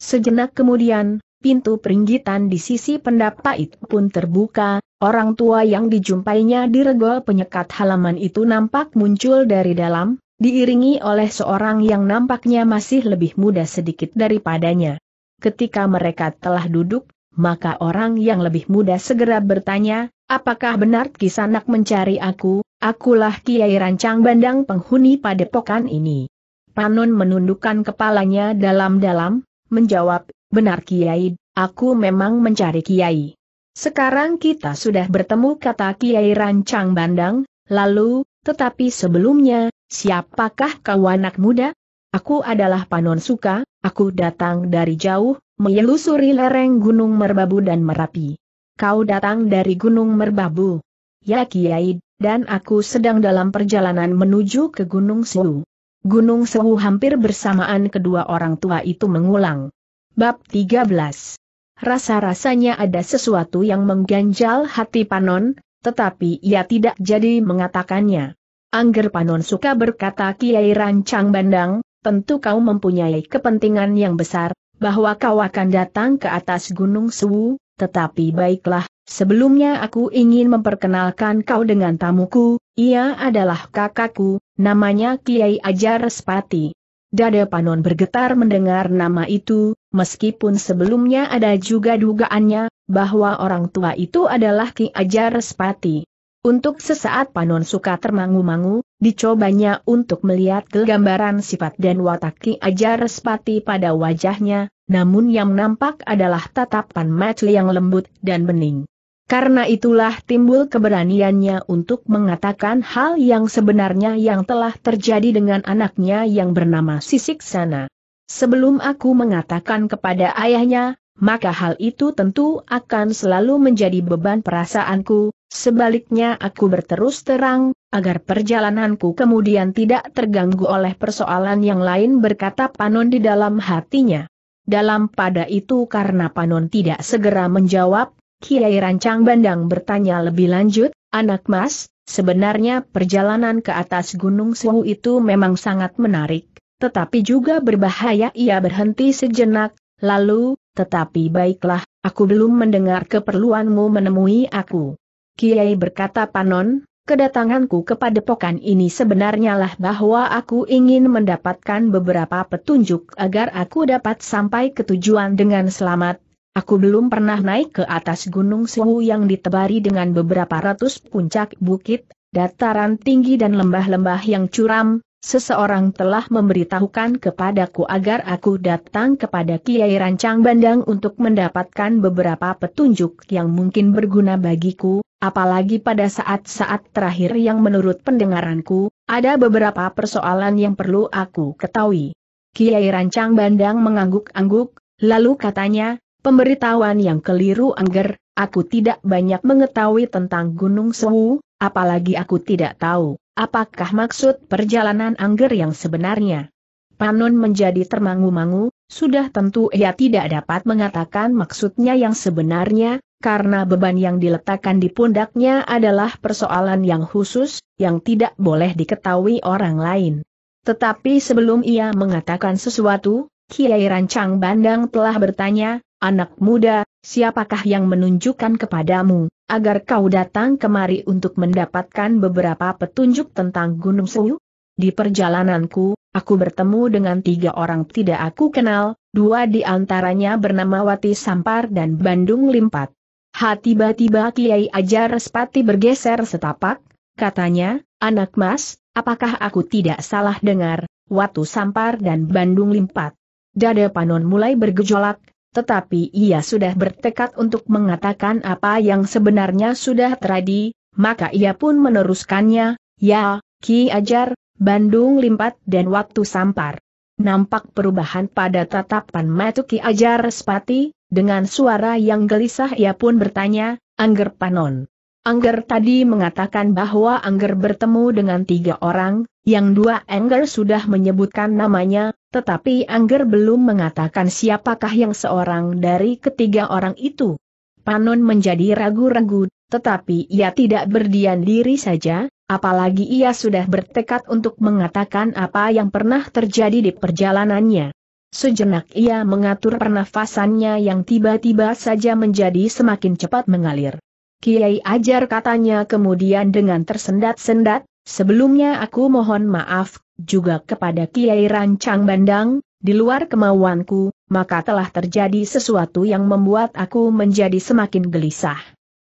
Sejenak kemudian, pintu peringgitan di sisi pendapa itu pun terbuka, orang tua yang dijumpainya di regol penyekat halaman itu nampak muncul dari dalam, diiringi oleh seorang yang nampaknya masih lebih muda sedikit daripadanya. Ketika mereka telah duduk, maka orang yang lebih muda segera bertanya, apakah benar kisanak mencari aku, Akulah Kiai Rancang Bandang penghuni padepokan ini. Panon menundukkan kepalanya dalam-dalam, menjawab, benar Kiai, aku memang mencari Kiai. Sekarang kita sudah bertemu kata Kiai Rancang Bandang, lalu, tetapi sebelumnya, siapakah kau anak muda? Aku adalah Panon Suka, aku datang dari jauh, menyelusuri lereng Gunung Merbabu dan Merapi. Kau datang dari Gunung Merbabu. Ya Kiai, dan aku sedang dalam perjalanan menuju ke Gunung Sewu. Gunung Sewu hampir bersamaan kedua orang tua itu mengulang. Bab 13 Rasa-rasanya ada sesuatu yang mengganjal hati Panon, tetapi ia tidak jadi mengatakannya. Angger Panon suka berkata Kiai Rancang Bandang, tentu kau mempunyai kepentingan yang besar, bahwa kau akan datang ke atas Gunung Sewu, tetapi baiklah, Sebelumnya aku ingin memperkenalkan kau dengan tamuku, ia adalah kakakku, namanya Kiai Ajar Spati. Dada Panon bergetar mendengar nama itu, meskipun sebelumnya ada juga dugaannya, bahwa orang tua itu adalah Ki Ajar Spati. Untuk sesaat Panon suka termangu-mangu, dicobanya untuk melihat gambaran sifat dan watak Ki Ajar Spati pada wajahnya, namun yang nampak adalah tatapan mata yang lembut dan bening. Karena itulah timbul keberaniannya untuk mengatakan hal yang sebenarnya yang telah terjadi dengan anaknya yang bernama Sisik Sana. Sebelum aku mengatakan kepada ayahnya, maka hal itu tentu akan selalu menjadi beban perasaanku, sebaliknya aku berterus terang, agar perjalananku kemudian tidak terganggu oleh persoalan yang lain berkata Panon di dalam hatinya. Dalam pada itu karena Panon tidak segera menjawab, Kiai Rancang Bandang bertanya lebih lanjut, anak mas, sebenarnya perjalanan ke atas Gunung suhu itu memang sangat menarik, tetapi juga berbahaya ia berhenti sejenak, lalu, tetapi baiklah, aku belum mendengar keperluanmu menemui aku. Kiai berkata Panon, kedatanganku kepada padepokan ini sebenarnya lah bahwa aku ingin mendapatkan beberapa petunjuk agar aku dapat sampai ke tujuan dengan selamat, Aku belum pernah naik ke atas gunung suhu yang ditebari dengan beberapa ratus puncak bukit, dataran tinggi dan lembah-lembah yang curam, seseorang telah memberitahukan kepadaku agar aku datang kepada Kiai Rancang Bandang untuk mendapatkan beberapa petunjuk yang mungkin berguna bagiku, apalagi pada saat-saat terakhir yang menurut pendengaranku, ada beberapa persoalan yang perlu aku ketahui. Kiai Rancang Bandang mengangguk-angguk, lalu katanya, Pemberitahuan yang keliru Angger, aku tidak banyak mengetahui tentang Gunung Sewu, apalagi aku tidak tahu, apakah maksud perjalanan Angger yang sebenarnya. Panon menjadi termangu-mangu, sudah tentu ia tidak dapat mengatakan maksudnya yang sebenarnya, karena beban yang diletakkan di pundaknya adalah persoalan yang khusus, yang tidak boleh diketahui orang lain. Tetapi sebelum ia mengatakan sesuatu, Kiai Rancang Bandang telah bertanya, Anak muda, siapakah yang menunjukkan kepadamu, agar kau datang kemari untuk mendapatkan beberapa petunjuk tentang Gunung Suyu? Di perjalananku, aku bertemu dengan tiga orang tidak aku kenal, dua di antaranya bernama Wati Sampar dan Bandung Limpat. Hati tiba-tiba Kiai Ajar Respati bergeser setapak, katanya, anak mas, apakah aku tidak salah dengar, Watu Sampar dan Bandung Limpat. Dada Panon mulai bergejolak, tetapi ia sudah bertekad untuk mengatakan apa yang sebenarnya sudah terjadi, maka ia pun meneruskannya, ya, Ki Ajar, Bandung Limpat dan Waktu Sampar. Nampak perubahan pada tatapan Matuki Ki Ajar Sepati, dengan suara yang gelisah ia pun bertanya, Angger Panon. Angger tadi mengatakan bahwa Angger bertemu dengan tiga orang, yang dua Angger sudah menyebutkan namanya, tetapi Angger belum mengatakan siapakah yang seorang dari ketiga orang itu. Panon menjadi ragu-ragu, tetapi ia tidak berdian diri saja, apalagi ia sudah bertekad untuk mengatakan apa yang pernah terjadi di perjalanannya. Sejenak ia mengatur pernafasannya yang tiba-tiba saja menjadi semakin cepat mengalir. Kiai Ajar katanya kemudian dengan tersendat-sendat, sebelumnya aku mohon maaf, juga kepada Kiai Rancang Bandang, di luar kemauanku, maka telah terjadi sesuatu yang membuat aku menjadi semakin gelisah.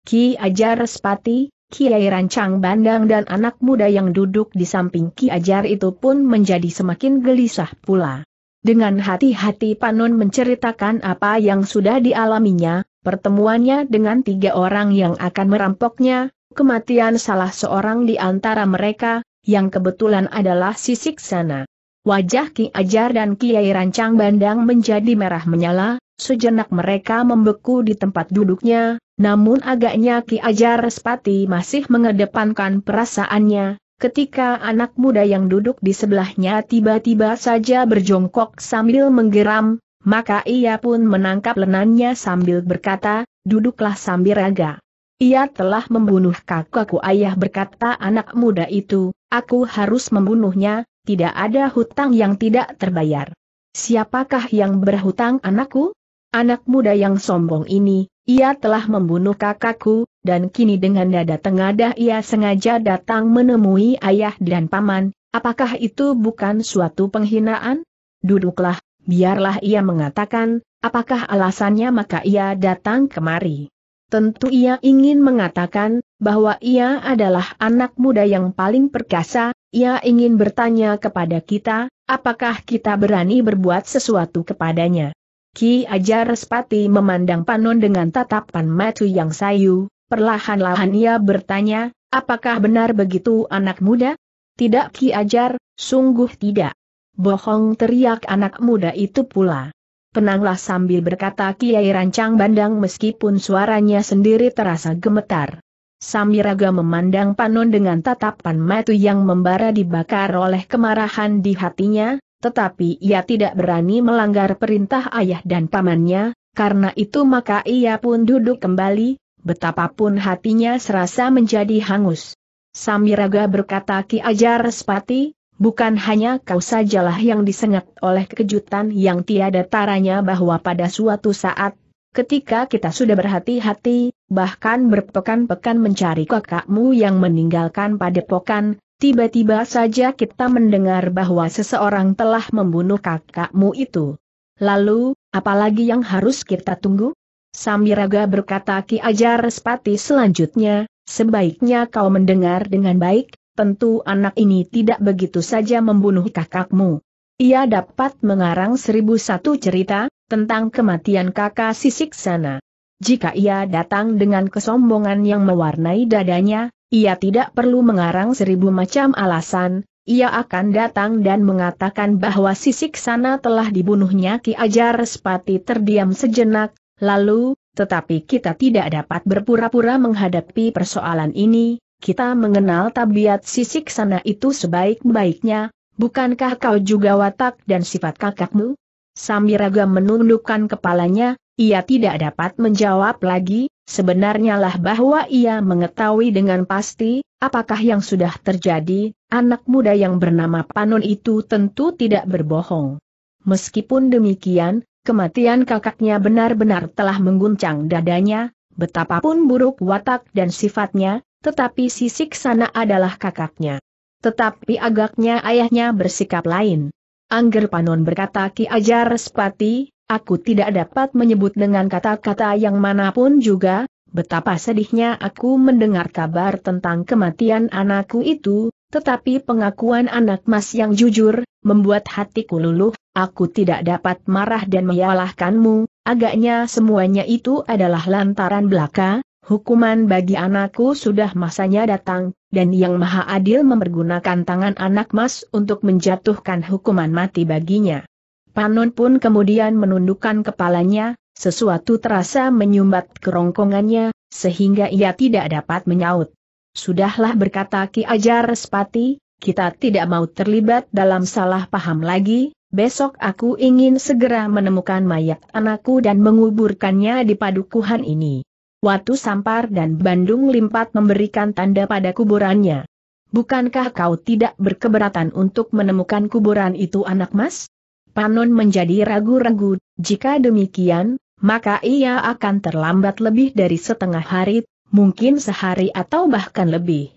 Ki Ajar Spati, Kiai Rancang Bandang dan anak muda yang duduk di samping Ki Ajar itu pun menjadi semakin gelisah pula. Dengan hati-hati Panun menceritakan apa yang sudah dialaminya, pertemuannya dengan tiga orang yang akan merampoknya, kematian salah seorang di antara mereka, yang kebetulan adalah sisik sana. Wajah Ki Ajar dan Kiai Rancang Bandang menjadi merah menyala, sejenak mereka membeku di tempat duduknya, namun agaknya Ki Ajar Respati masih mengedepankan perasaannya, ketika anak muda yang duduk di sebelahnya tiba-tiba saja berjongkok sambil menggeram, maka ia pun menangkap lenannya sambil berkata, duduklah sambil raga. Ia telah membunuh kakakku ayah berkata anak muda itu, aku harus membunuhnya, tidak ada hutang yang tidak terbayar. Siapakah yang berhutang anakku? Anak muda yang sombong ini, ia telah membunuh kakakku, dan kini dengan dada tengadah ia sengaja datang menemui ayah dan paman, apakah itu bukan suatu penghinaan? Duduklah, biarlah ia mengatakan, apakah alasannya maka ia datang kemari. Tentu ia ingin mengatakan, bahwa ia adalah anak muda yang paling perkasa, ia ingin bertanya kepada kita, apakah kita berani berbuat sesuatu kepadanya. Ki Ajar Spati memandang Panon dengan tatapan mata yang sayu, perlahan-lahan ia bertanya, apakah benar begitu anak muda? Tidak Ki Ajar, sungguh tidak. Bohong teriak anak muda itu pula. Penanglah sambil berkata Kiai Rancang Bandang meskipun suaranya sendiri terasa gemetar. Samiraga memandang Panon dengan tatapan matu yang membara dibakar oleh kemarahan di hatinya, tetapi ia tidak berani melanggar perintah ayah dan pamannya, karena itu maka ia pun duduk kembali, betapapun hatinya serasa menjadi hangus. Samiraga berkata Ki Ajar Spati, Bukan hanya kau sajalah yang disengat oleh kejutan yang tiada taranya bahwa pada suatu saat, ketika kita sudah berhati-hati, bahkan berpekan-pekan mencari kakakmu yang meninggalkan padepokan, tiba-tiba saja kita mendengar bahwa seseorang telah membunuh kakakmu itu. Lalu, apalagi yang harus kita tunggu? Samiraga berkata Ki Ajar Spati selanjutnya, sebaiknya kau mendengar dengan baik, tentu anak ini tidak begitu saja membunuh kakakmu. Ia dapat mengarang seribu satu cerita, tentang kematian kakak sisik sana. Jika ia datang dengan kesombongan yang mewarnai dadanya, ia tidak perlu mengarang seribu macam alasan, ia akan datang dan mengatakan bahwa sisik sana telah dibunuhnya Ki Ajar Spati terdiam sejenak, lalu, tetapi kita tidak dapat berpura-pura menghadapi persoalan ini, kita mengenal tabiat sisik sana itu sebaik-baiknya, bukankah kau juga watak dan sifat kakakmu? Samiraga menundukkan kepalanya, ia tidak dapat menjawab lagi, sebenarnya lah bahwa ia mengetahui dengan pasti, apakah yang sudah terjadi, anak muda yang bernama Panun itu tentu tidak berbohong. Meskipun demikian, kematian kakaknya benar-benar telah mengguncang dadanya, betapapun buruk watak dan sifatnya, tetapi sisik sana adalah kakaknya. Tetapi agaknya ayahnya bersikap lain. Angger Panon berkata Ki Ajar Spati, aku tidak dapat menyebut dengan kata-kata yang manapun juga, Betapa sedihnya aku mendengar kabar tentang kematian anakku itu, tetapi pengakuan anak mas yang jujur, membuat hatiku luluh, aku tidak dapat marah dan menyalahkanmu, agaknya semuanya itu adalah lantaran belaka, Hukuman bagi anakku sudah masanya datang, dan Yang Maha Adil mempergunakan tangan anak mas untuk menjatuhkan hukuman mati baginya. Panon pun kemudian menundukkan kepalanya, sesuatu terasa menyumbat kerongkongannya, sehingga ia tidak dapat menyaut. Sudahlah berkata Ki Ajar Respati, kita tidak mau terlibat dalam salah paham lagi, besok aku ingin segera menemukan mayat anakku dan menguburkannya di padukuhan ini. Watu Sampar dan Bandung Limpat memberikan tanda pada kuburannya. Bukankah kau tidak berkeberatan untuk menemukan kuburan itu anak mas? Panon menjadi ragu-ragu, jika demikian, maka ia akan terlambat lebih dari setengah hari, mungkin sehari atau bahkan lebih.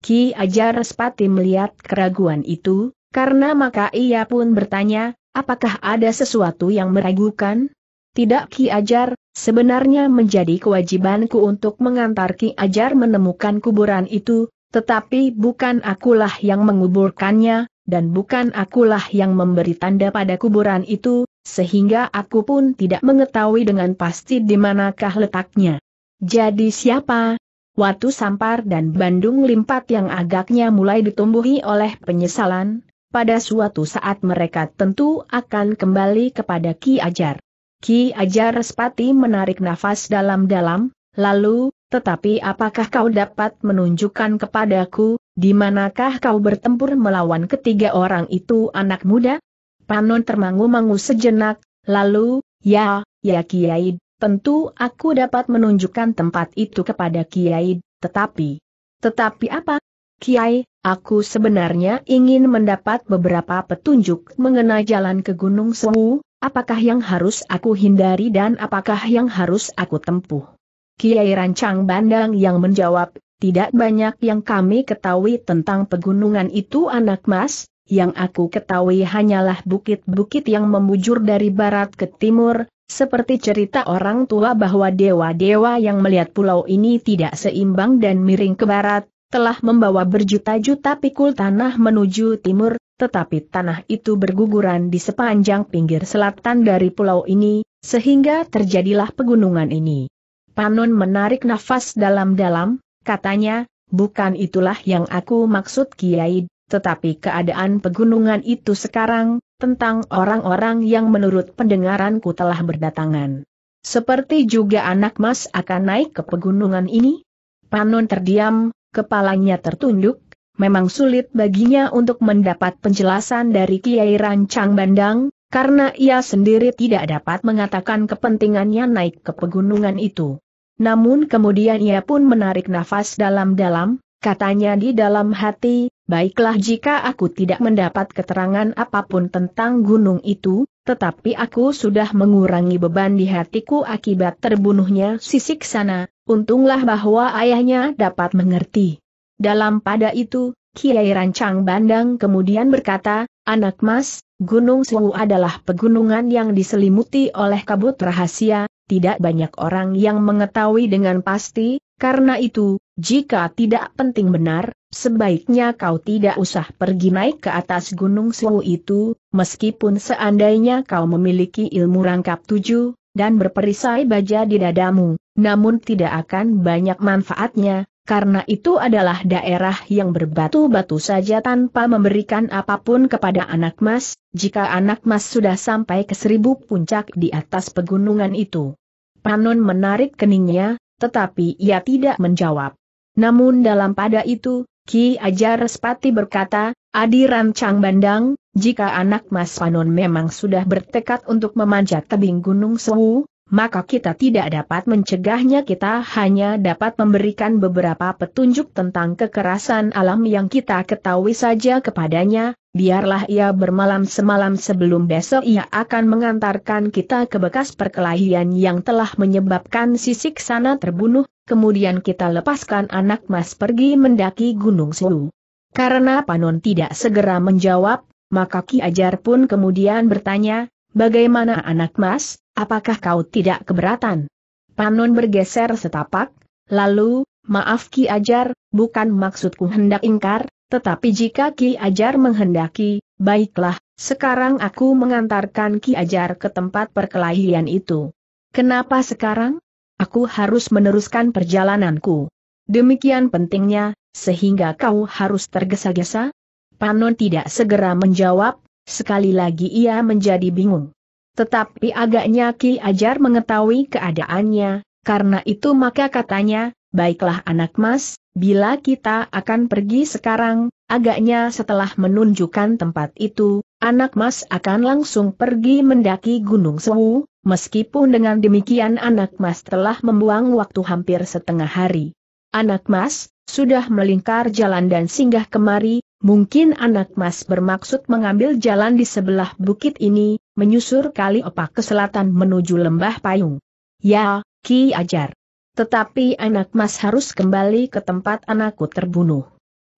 Ki Ajar Respati melihat keraguan itu, karena maka ia pun bertanya, apakah ada sesuatu yang meragukan? Tidak Ki Ajar, sebenarnya menjadi kewajibanku untuk mengantar Ki Ajar menemukan kuburan itu, tetapi bukan akulah yang menguburkannya, dan bukan akulah yang memberi tanda pada kuburan itu, sehingga aku pun tidak mengetahui dengan pasti di manakah letaknya. Jadi siapa? Watu Sampar dan Bandung Limpat yang agaknya mulai ditumbuhi oleh penyesalan, pada suatu saat mereka tentu akan kembali kepada Ki Ajar. Ki Ajar Spati menarik nafas dalam-dalam, lalu, tetapi apakah kau dapat menunjukkan kepadaku, di manakah kau bertempur melawan ketiga orang itu anak muda? Panon termangu-mangu sejenak, lalu, ya, ya Kiai, tentu aku dapat menunjukkan tempat itu kepada Kiai, tetapi... Tetapi apa? Kiai, aku sebenarnya ingin mendapat beberapa petunjuk mengenai jalan ke Gunung Sewu, Apakah yang harus aku hindari dan apakah yang harus aku tempuh? Kiai Rancang Bandang yang menjawab, tidak banyak yang kami ketahui tentang pegunungan itu anak mas, yang aku ketahui hanyalah bukit-bukit yang membujur dari barat ke timur, seperti cerita orang tua bahwa dewa-dewa yang melihat pulau ini tidak seimbang dan miring ke barat, telah membawa berjuta-juta pikul tanah menuju timur, tetapi tanah itu berguguran di sepanjang pinggir selatan dari pulau ini, sehingga terjadilah pegunungan ini. Panun menarik nafas dalam-dalam, katanya, bukan itulah yang aku maksud Kiai, tetapi keadaan pegunungan itu sekarang, tentang orang-orang yang menurut pendengaranku telah berdatangan. Seperti juga anak mas akan naik ke pegunungan ini? Panun terdiam, kepalanya tertunduk, memang sulit baginya untuk mendapat penjelasan dari Kiai Rancang Bandang, karena ia sendiri tidak dapat mengatakan kepentingannya naik ke pegunungan itu. Namun kemudian ia pun menarik nafas dalam-dalam, katanya di dalam hati, baiklah jika aku tidak mendapat keterangan apapun tentang gunung itu, tetapi aku sudah mengurangi beban di hatiku akibat terbunuhnya sisik sana, Untunglah bahwa ayahnya dapat mengerti. Dalam pada itu, Kiai Rancang Bandang kemudian berkata, Anak mas, Gunung Suwu adalah pegunungan yang diselimuti oleh kabut rahasia, tidak banyak orang yang mengetahui dengan pasti, karena itu, jika tidak penting benar, sebaiknya kau tidak usah pergi naik ke atas Gunung Suwu itu, meskipun seandainya kau memiliki ilmu rangkap tujuh, dan berperisai baja di dadamu, namun tidak akan banyak manfaatnya, karena itu adalah daerah yang berbatu-batu saja tanpa memberikan apapun kepada anak mas, jika anak mas sudah sampai ke seribu puncak di atas pegunungan itu. Panon menarik keningnya, tetapi ia tidak menjawab. Namun dalam pada itu, Ki Ajar Spati berkata, Adi Rancang Bandang, jika anak Mas Panon memang sudah bertekad untuk memanjat tebing Gunung Sewu, maka kita tidak dapat mencegahnya kita hanya dapat memberikan beberapa petunjuk tentang kekerasan alam yang kita ketahui saja kepadanya, biarlah ia bermalam semalam sebelum besok ia akan mengantarkan kita ke bekas perkelahian yang telah menyebabkan sisik sana terbunuh, kemudian kita lepaskan anak mas pergi mendaki Gunung Sulu. Karena Panon tidak segera menjawab, maka Ki Ajar pun kemudian bertanya, bagaimana anak mas? Apakah kau tidak keberatan? Panon bergeser setapak, lalu, maaf Ki Ajar, bukan maksudku hendak ingkar, tetapi jika Ki Ajar menghendaki, baiklah, sekarang aku mengantarkan Ki Ajar ke tempat perkelahian itu. Kenapa sekarang? Aku harus meneruskan perjalananku. Demikian pentingnya, sehingga kau harus tergesa-gesa? Panon tidak segera menjawab, sekali lagi ia menjadi bingung. Tetapi agaknya Ki Ajar mengetahui keadaannya, karena itu maka katanya, baiklah anak mas, bila kita akan pergi sekarang, agaknya setelah menunjukkan tempat itu, anak mas akan langsung pergi mendaki Gunung Sewu, meskipun dengan demikian anak mas telah membuang waktu hampir setengah hari. Anak mas, sudah melingkar jalan dan singgah kemari, mungkin anak mas bermaksud mengambil jalan di sebelah bukit ini, menyusur kali opak ke selatan menuju lembah payung. Ya, Ki Ajar. Tetapi anak mas harus kembali ke tempat anakku terbunuh.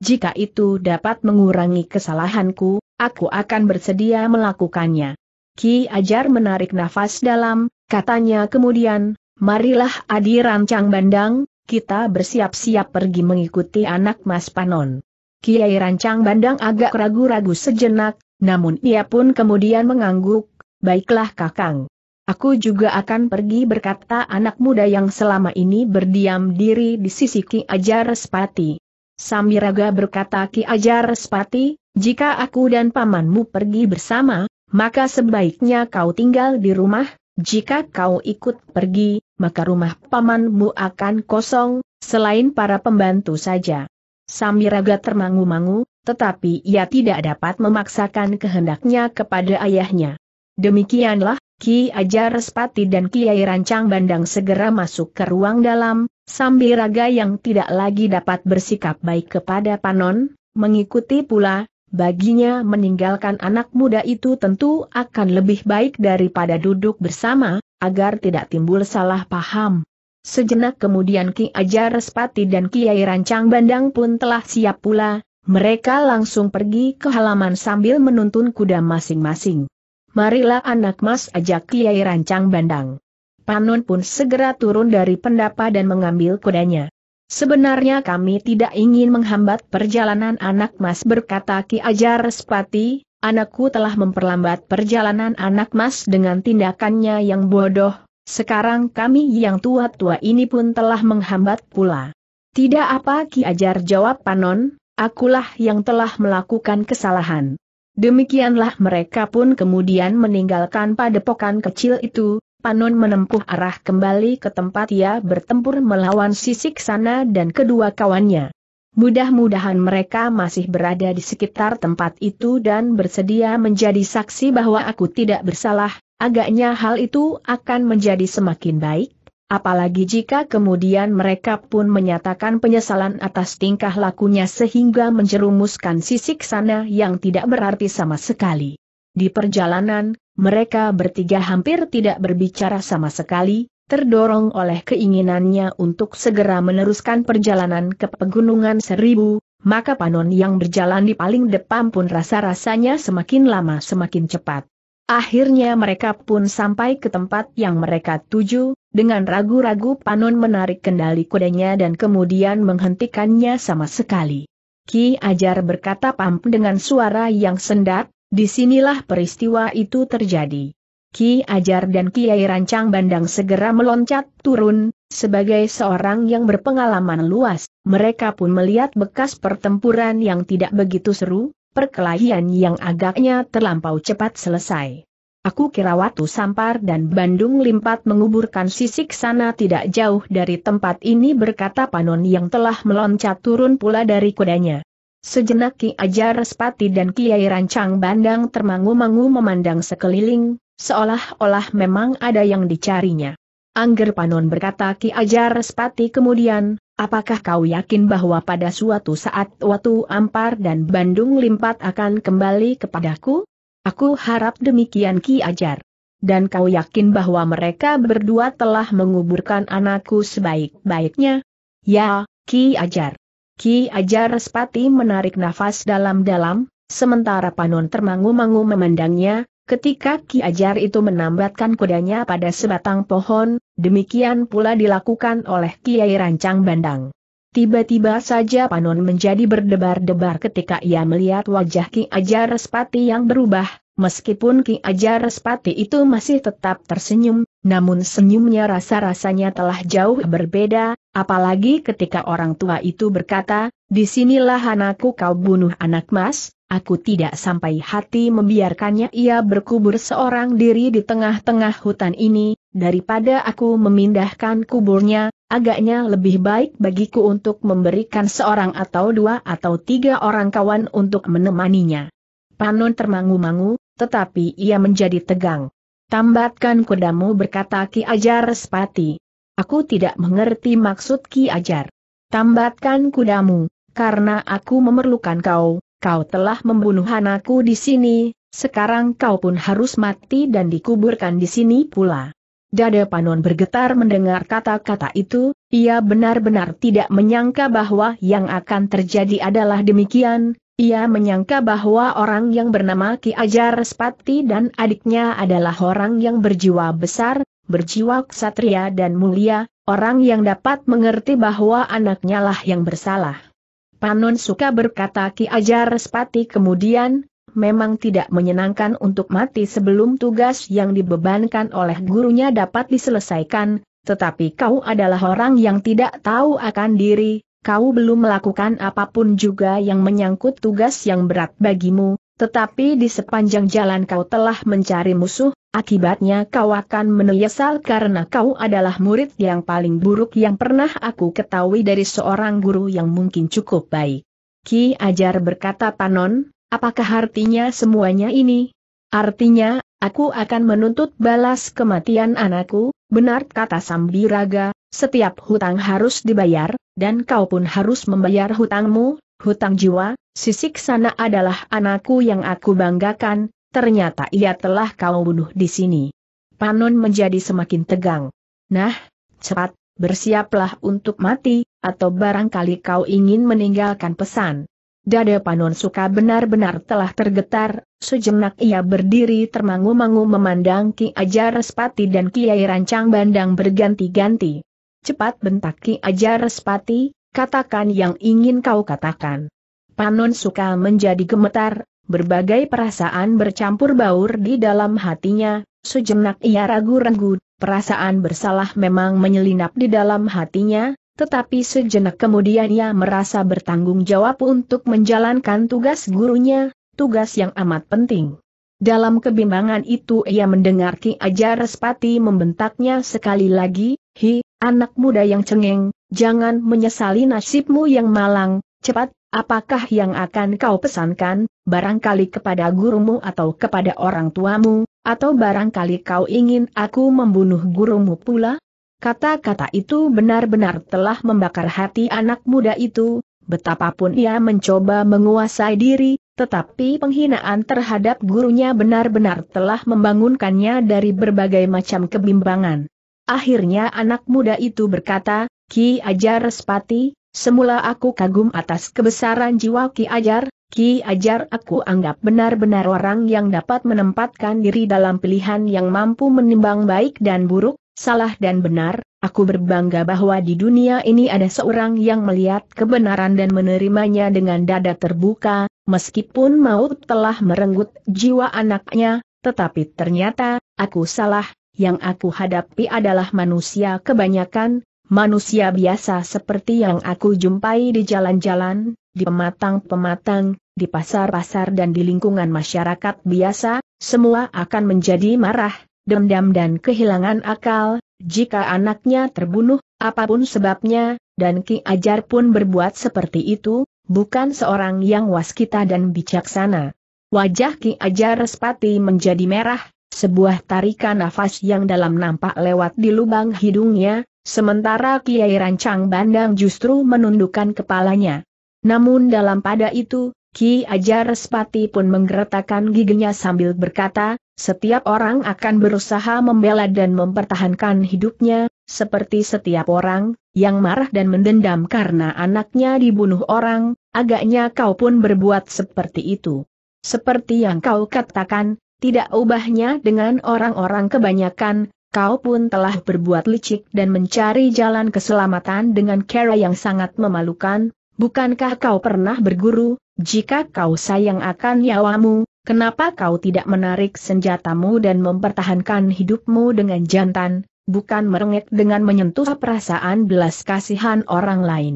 Jika itu dapat mengurangi kesalahanku, aku akan bersedia melakukannya. Ki Ajar menarik nafas dalam, katanya kemudian, marilah Adi Rancang Bandang, kita bersiap-siap pergi mengikuti anak mas Panon. Kiai Rancang Bandang agak ragu-ragu sejenak, namun ia pun kemudian mengangguk, baiklah kakang. Aku juga akan pergi berkata anak muda yang selama ini berdiam diri di sisi Ki Ajar Respati Samiraga berkata Ki Ajar Sepati, jika aku dan pamanmu pergi bersama, maka sebaiknya kau tinggal di rumah, jika kau ikut pergi, maka rumah pamanmu akan kosong, selain para pembantu saja. Samiraga termangu-mangu, tetapi ia tidak dapat memaksakan kehendaknya kepada ayahnya. Demikianlah, Ki Ajar Respati dan Kiai Rancang Bandang segera masuk ke ruang dalam, sambil raga yang tidak lagi dapat bersikap baik kepada Panon, mengikuti pula, baginya meninggalkan anak muda itu tentu akan lebih baik daripada duduk bersama, agar tidak timbul salah paham. Sejenak kemudian Ki Ajar Respati dan Kiai Rancang Bandang pun telah siap pula, mereka langsung pergi ke halaman sambil menuntun kuda masing-masing. Marilah anak mas ajak Kiai Rancang Bandang. Panon pun segera turun dari pendapa dan mengambil kudanya. Sebenarnya kami tidak ingin menghambat perjalanan anak mas berkata Ki Ajar Spati, anakku telah memperlambat perjalanan anak mas dengan tindakannya yang bodoh, sekarang kami yang tua-tua ini pun telah menghambat pula. Tidak apa Ki Ajar jawab Panon, akulah yang telah melakukan kesalahan. Demikianlah mereka pun kemudian meninggalkan padepokan kecil itu, Panon menempuh arah kembali ke tempat ia bertempur melawan sisik sana dan kedua kawannya. Mudah-mudahan mereka masih berada di sekitar tempat itu dan bersedia menjadi saksi bahwa aku tidak bersalah, agaknya hal itu akan menjadi semakin baik, Apalagi jika kemudian mereka pun menyatakan penyesalan atas tingkah lakunya sehingga menjerumuskan sisik sana yang tidak berarti sama sekali. Di perjalanan, mereka bertiga hampir tidak berbicara sama sekali, terdorong oleh keinginannya untuk segera meneruskan perjalanan ke Pegunungan Seribu, maka Panon yang berjalan di paling depan pun rasa-rasanya semakin lama semakin cepat. Akhirnya mereka pun sampai ke tempat yang mereka tuju, dengan ragu-ragu Panon menarik kendali kudanya dan kemudian menghentikannya sama sekali. Ki Ajar berkata Pam dengan suara yang sendat, disinilah peristiwa itu terjadi. Ki Ajar dan Kiai Rancang Bandang segera meloncat turun, sebagai seorang yang berpengalaman luas, mereka pun melihat bekas pertempuran yang tidak begitu seru, perkelahian yang agaknya terlampau cepat selesai. Aku kira waktu Sampar dan Bandung Limpat menguburkan sisik sana tidak jauh dari tempat ini berkata Panon yang telah meloncat turun pula dari kudanya. Sejenak Ki Ajar Respati dan Kiai Rancang Bandang termangu-mangu memandang sekeliling, seolah-olah memang ada yang dicarinya. Angger Panon berkata Ki Ajar Respati kemudian, apakah kau yakin bahwa pada suatu saat Watu Ampar dan Bandung Limpat akan kembali kepadaku? Aku harap demikian Ki Ajar. Dan kau yakin bahwa mereka berdua telah menguburkan anakku sebaik-baiknya? Ya, Ki Ajar. Ki Ajar Respati menarik nafas dalam-dalam, sementara Panon termangu-mangu memandangnya, ketika Ki Ajar itu menambatkan kudanya pada sebatang pohon, demikian pula dilakukan oleh Kiai Rancang Bandang. Tiba-tiba saja Panon menjadi berdebar-debar ketika ia melihat wajah Ki Ajar Respati yang berubah, meskipun Ki Ajar Respati itu masih tetap tersenyum, namun senyumnya rasa-rasanya telah jauh berbeda, apalagi ketika orang tua itu berkata, di sinilah anakku kau bunuh anak mas, aku tidak sampai hati membiarkannya ia berkubur seorang diri di tengah-tengah hutan ini, daripada aku memindahkan kuburnya, Agaknya lebih baik bagiku untuk memberikan seorang atau dua atau tiga orang kawan untuk menemaninya. Panon termangu-mangu, tetapi ia menjadi tegang. Tambatkan kudamu berkata Ki Ajar Sepati. Aku tidak mengerti maksud Ki Ajar. Tambatkan kudamu, karena aku memerlukan kau, kau telah membunuh anakku di sini, sekarang kau pun harus mati dan dikuburkan di sini pula. Dada Panon bergetar mendengar kata-kata itu, ia benar-benar tidak menyangka bahwa yang akan terjadi adalah demikian, ia menyangka bahwa orang yang bernama Ki Ajar Spati dan adiknya adalah orang yang berjiwa besar, berjiwa ksatria dan mulia, orang yang dapat mengerti bahwa anaknya lah yang bersalah. Panon suka berkata Ki Ajar Spati kemudian, memang tidak menyenangkan untuk mati sebelum tugas yang dibebankan oleh gurunya dapat diselesaikan, tetapi kau adalah orang yang tidak tahu akan diri, kau belum melakukan apapun juga yang menyangkut tugas yang berat bagimu, tetapi di sepanjang jalan kau telah mencari musuh, akibatnya kau akan menyesal karena kau adalah murid yang paling buruk yang pernah aku ketahui dari seorang guru yang mungkin cukup baik. Ki Ajar berkata Panon, Apakah artinya semuanya ini? Artinya, aku akan menuntut balas kematian anakku, benar kata Sambiraga, setiap hutang harus dibayar, dan kau pun harus membayar hutangmu, hutang jiwa, sisik sana adalah anakku yang aku banggakan, ternyata ia telah kau bunuh di sini. Panon menjadi semakin tegang. Nah, cepat, bersiaplah untuk mati, atau barangkali kau ingin meninggalkan pesan. Dada Panon Suka benar-benar telah tergetar, sejenak ia berdiri termangu-mangu memandang Ki Ajar Respati dan Kiai Rancang Bandang berganti-ganti. Cepat bentak Ki Ajar Respati, katakan yang ingin kau katakan. Panon Suka menjadi gemetar, berbagai perasaan bercampur baur di dalam hatinya, sejenak ia ragu-ragu, perasaan bersalah memang menyelinap di dalam hatinya, tetapi sejenak kemudian ia merasa bertanggung jawab untuk menjalankan tugas gurunya, tugas yang amat penting. Dalam kebimbangan itu ia mendengar Ki Ajar Respati membentaknya sekali lagi, Hi, anak muda yang cengeng, jangan menyesali nasibmu yang malang, cepat, apakah yang akan kau pesankan, barangkali kepada gurumu atau kepada orang tuamu, atau barangkali kau ingin aku membunuh gurumu pula? Kata-kata itu benar-benar telah membakar hati anak muda itu, betapapun ia mencoba menguasai diri, tetapi penghinaan terhadap gurunya benar-benar telah membangunkannya dari berbagai macam kebimbangan. Akhirnya anak muda itu berkata, Ki Ajar Respati, semula aku kagum atas kebesaran jiwa Ki Ajar, Ki Ajar aku anggap benar-benar orang yang dapat menempatkan diri dalam pilihan yang mampu menimbang baik dan buruk, salah dan benar, aku berbangga bahwa di dunia ini ada seorang yang melihat kebenaran dan menerimanya dengan dada terbuka, meskipun maut telah merenggut jiwa anaknya, tetapi ternyata, aku salah, yang aku hadapi adalah manusia kebanyakan, manusia biasa seperti yang aku jumpai di jalan-jalan, di pematang-pematang, di pasar-pasar dan di lingkungan masyarakat biasa, semua akan menjadi marah, dendam dan kehilangan akal, jika anaknya terbunuh, apapun sebabnya, dan Ki Ajar pun berbuat seperti itu, bukan seorang yang waskita dan bijaksana. Wajah Ki Ajar Respati menjadi merah, sebuah tarikan nafas yang dalam nampak lewat di lubang hidungnya, sementara Kiai Rancang Bandang justru menundukkan kepalanya. Namun dalam pada itu, Ki Ajar Spati pun menggeretakkan giginya sambil berkata, setiap orang akan berusaha membela dan mempertahankan hidupnya, seperti setiap orang, yang marah dan mendendam karena anaknya dibunuh orang, agaknya kau pun berbuat seperti itu. Seperti yang kau katakan, tidak ubahnya dengan orang-orang kebanyakan, kau pun telah berbuat licik dan mencari jalan keselamatan dengan cara yang sangat memalukan, Bukankah kau pernah berguru, jika kau sayang akan nyawamu, kenapa kau tidak menarik senjatamu dan mempertahankan hidupmu dengan jantan, bukan merengek dengan menyentuh perasaan belas kasihan orang lain?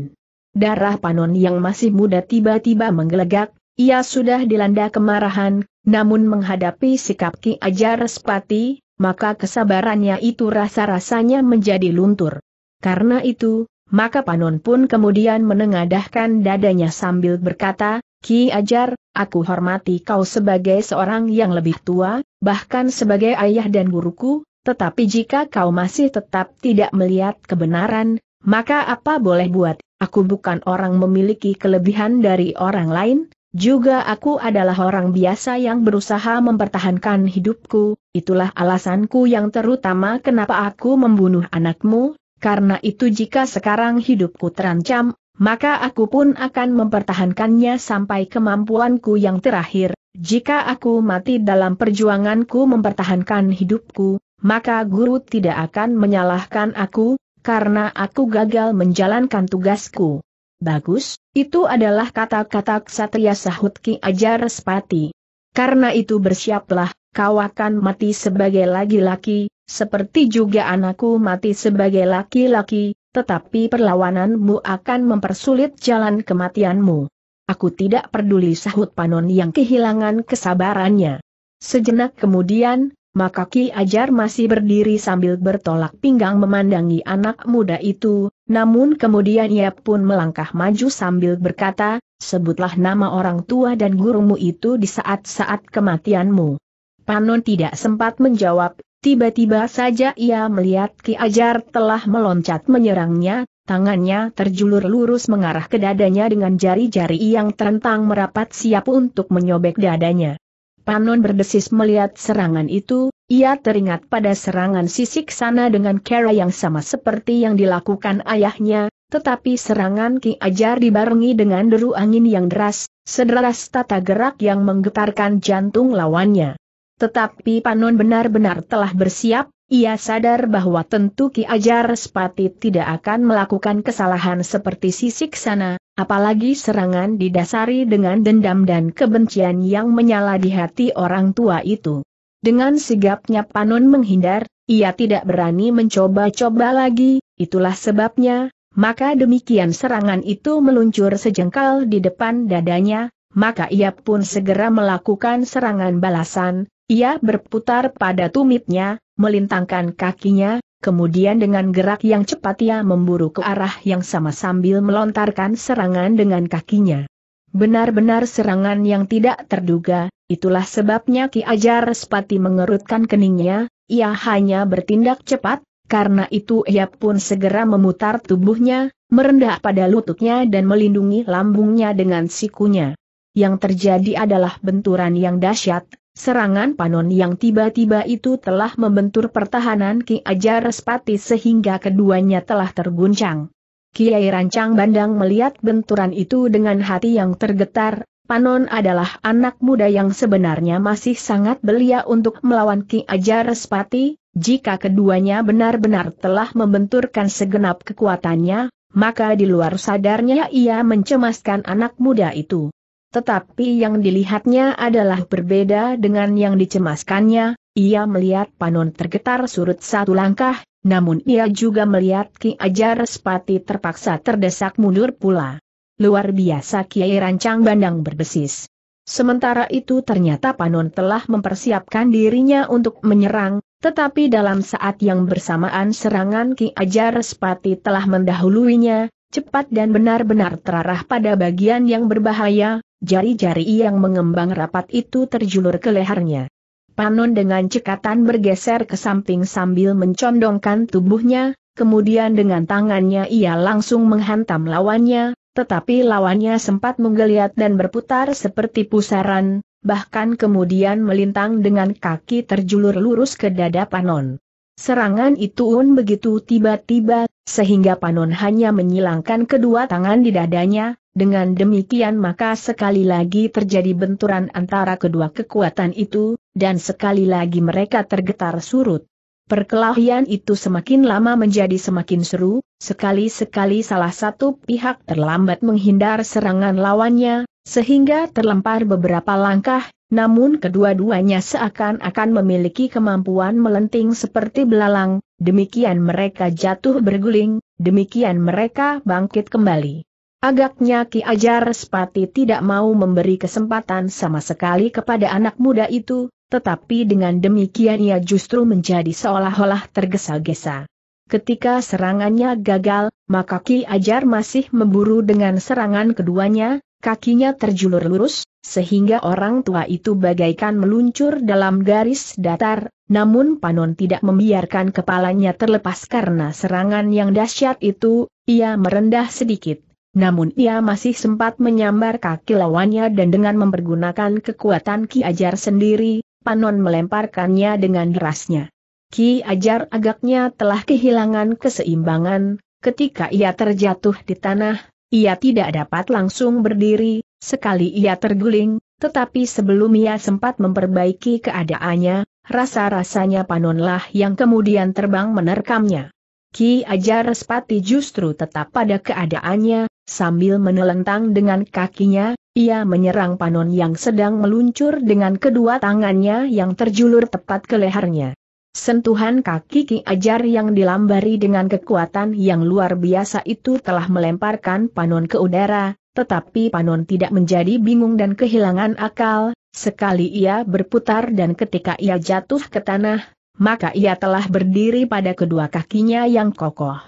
Darah Panon yang masih muda tiba-tiba menggelegak, ia sudah dilanda kemarahan, namun menghadapi sikap Ki Ajar Sepati, maka kesabarannya itu rasa-rasanya menjadi luntur. Karena itu, maka Panon pun kemudian menengadahkan dadanya sambil berkata, Ki Ajar, aku hormati kau sebagai seorang yang lebih tua, bahkan sebagai ayah dan guruku, tetapi jika kau masih tetap tidak melihat kebenaran, maka apa boleh buat, aku bukan orang memiliki kelebihan dari orang lain, juga aku adalah orang biasa yang berusaha mempertahankan hidupku, itulah alasanku yang terutama kenapa aku membunuh anakmu, karena itu jika sekarang hidupku terancam, maka aku pun akan mempertahankannya sampai kemampuanku yang terakhir. Jika aku mati dalam perjuanganku mempertahankan hidupku, maka guru tidak akan menyalahkan aku, karena aku gagal menjalankan tugasku. Bagus, itu adalah kata-kata Ksatria Sahut Ki Ajar Spati. Karena itu bersiaplah, kau akan mati sebagai laki-laki, seperti juga anakku mati sebagai laki-laki, tetapi perlawananmu akan mempersulit jalan kematianmu. Aku tidak peduli sahut Panon yang kehilangan kesabarannya. Sejenak kemudian, maka Ki Ajar masih berdiri sambil bertolak pinggang memandangi anak muda itu, namun kemudian ia pun melangkah maju sambil berkata, sebutlah nama orang tua dan gurumu itu di saat-saat kematianmu. Panon tidak sempat menjawab, tiba-tiba saja ia melihat Ki Ajar telah meloncat menyerangnya, tangannya terjulur lurus mengarah ke dadanya dengan jari-jari yang terentang merapat siap untuk menyobek dadanya. Panon berdesis melihat serangan itu, ia teringat pada serangan sisik sana dengan cara yang sama seperti yang dilakukan ayahnya, tetapi serangan Ki Ajar dibarengi dengan deru angin yang deras, sederas tata gerak yang menggetarkan jantung lawannya. Tetapi Panon benar-benar telah bersiap, ia sadar bahwa tentu Ki Ajar Sepati tidak akan melakukan kesalahan seperti sisik sana, apalagi serangan didasari dengan dendam dan kebencian yang menyala di hati orang tua itu. Dengan sigapnya Panon menghindar, ia tidak berani mencoba-coba lagi, itulah sebabnya, maka demikian serangan itu meluncur sejengkal di depan dadanya, maka ia pun segera melakukan serangan balasan, ia berputar pada tumitnya, melintangkan kakinya, kemudian dengan gerak yang cepat ia memburu ke arah yang sama sambil melontarkan serangan dengan kakinya. Benar-benar serangan yang tidak terduga, itulah sebabnya Ki Ajar Spati mengerutkan keningnya, ia hanya bertindak cepat, karena itu ia pun segera memutar tubuhnya, merendah pada lututnya dan melindungi lambungnya dengan sikunya. Yang terjadi adalah benturan yang dahsyat, Serangan Panon yang tiba-tiba itu telah membentur pertahanan Ki Ajar Respati sehingga keduanya telah terguncang. Kiai Rancang Bandang melihat benturan itu dengan hati yang tergetar, Panon adalah anak muda yang sebenarnya masih sangat belia untuk melawan Ki Ajar Respati, jika keduanya benar-benar telah membenturkan segenap kekuatannya, maka di luar sadarnya ia mencemaskan anak muda itu. Tetapi yang dilihatnya adalah berbeda dengan yang dicemaskannya, ia melihat Panon tergetar surut satu langkah, namun ia juga melihat Ki Ajar Sepati terpaksa terdesak mundur pula. Luar biasa Kiai Rancang Bandang berbesis. Sementara itu ternyata Panon telah mempersiapkan dirinya untuk menyerang, tetapi dalam saat yang bersamaan serangan Ki Ajar Sepati telah mendahuluinya, cepat dan benar-benar terarah pada bagian yang berbahaya, jari-jari yang mengembang rapat itu terjulur ke lehernya. Panon dengan cekatan bergeser ke samping sambil mencondongkan tubuhnya, kemudian dengan tangannya ia langsung menghantam lawannya, tetapi lawannya sempat menggeliat dan berputar seperti pusaran, bahkan kemudian melintang dengan kaki terjulur lurus ke dada Panon. Serangan itu un begitu tiba-tiba, sehingga Panon hanya menyilangkan kedua tangan di dadanya, dengan demikian maka sekali lagi terjadi benturan antara kedua kekuatan itu, dan sekali lagi mereka tergetar surut. Perkelahian itu semakin lama menjadi semakin seru, sekali-sekali salah satu pihak terlambat menghindar serangan lawannya, sehingga terlempar beberapa langkah, namun kedua-duanya seakan-akan memiliki kemampuan melenting seperti belalang, demikian mereka jatuh berguling, demikian mereka bangkit kembali. Agaknya Ki Ajar Sepati tidak mau memberi kesempatan sama sekali kepada anak muda itu, tetapi dengan demikian ia justru menjadi seolah-olah tergesa-gesa. Ketika serangannya gagal, maka Ki Ajar masih memburu dengan serangan keduanya, kakinya terjulur lurus, sehingga orang tua itu bagaikan meluncur dalam garis datar, namun Panon tidak membiarkan kepalanya terlepas karena serangan yang dahsyat itu, ia merendah sedikit. Namun ia masih sempat menyambar kaki lawannya dan dengan mempergunakan kekuatan Ki Ajar sendiri, Panon melemparkannya dengan derasnya. Ki Ajar agaknya telah kehilangan keseimbangan, ketika ia terjatuh di tanah, ia tidak dapat langsung berdiri, sekali ia terguling, tetapi sebelum ia sempat memperbaiki keadaannya, rasa-rasanya panonlah yang kemudian terbang menerkamnya. Ki Ajar Respati justru tetap pada keadaannya, sambil menelentang dengan kakinya, ia menyerang Panon yang sedang meluncur dengan kedua tangannya yang terjulur tepat ke lehernya. Sentuhan kaki Ki Ajar yang dilambari dengan kekuatan yang luar biasa itu telah melemparkan Panon ke udara, tetapi Panon tidak menjadi bingung dan kehilangan akal, sekali ia berputar dan ketika ia jatuh ke tanah, maka ia telah berdiri pada kedua kakinya yang kokoh.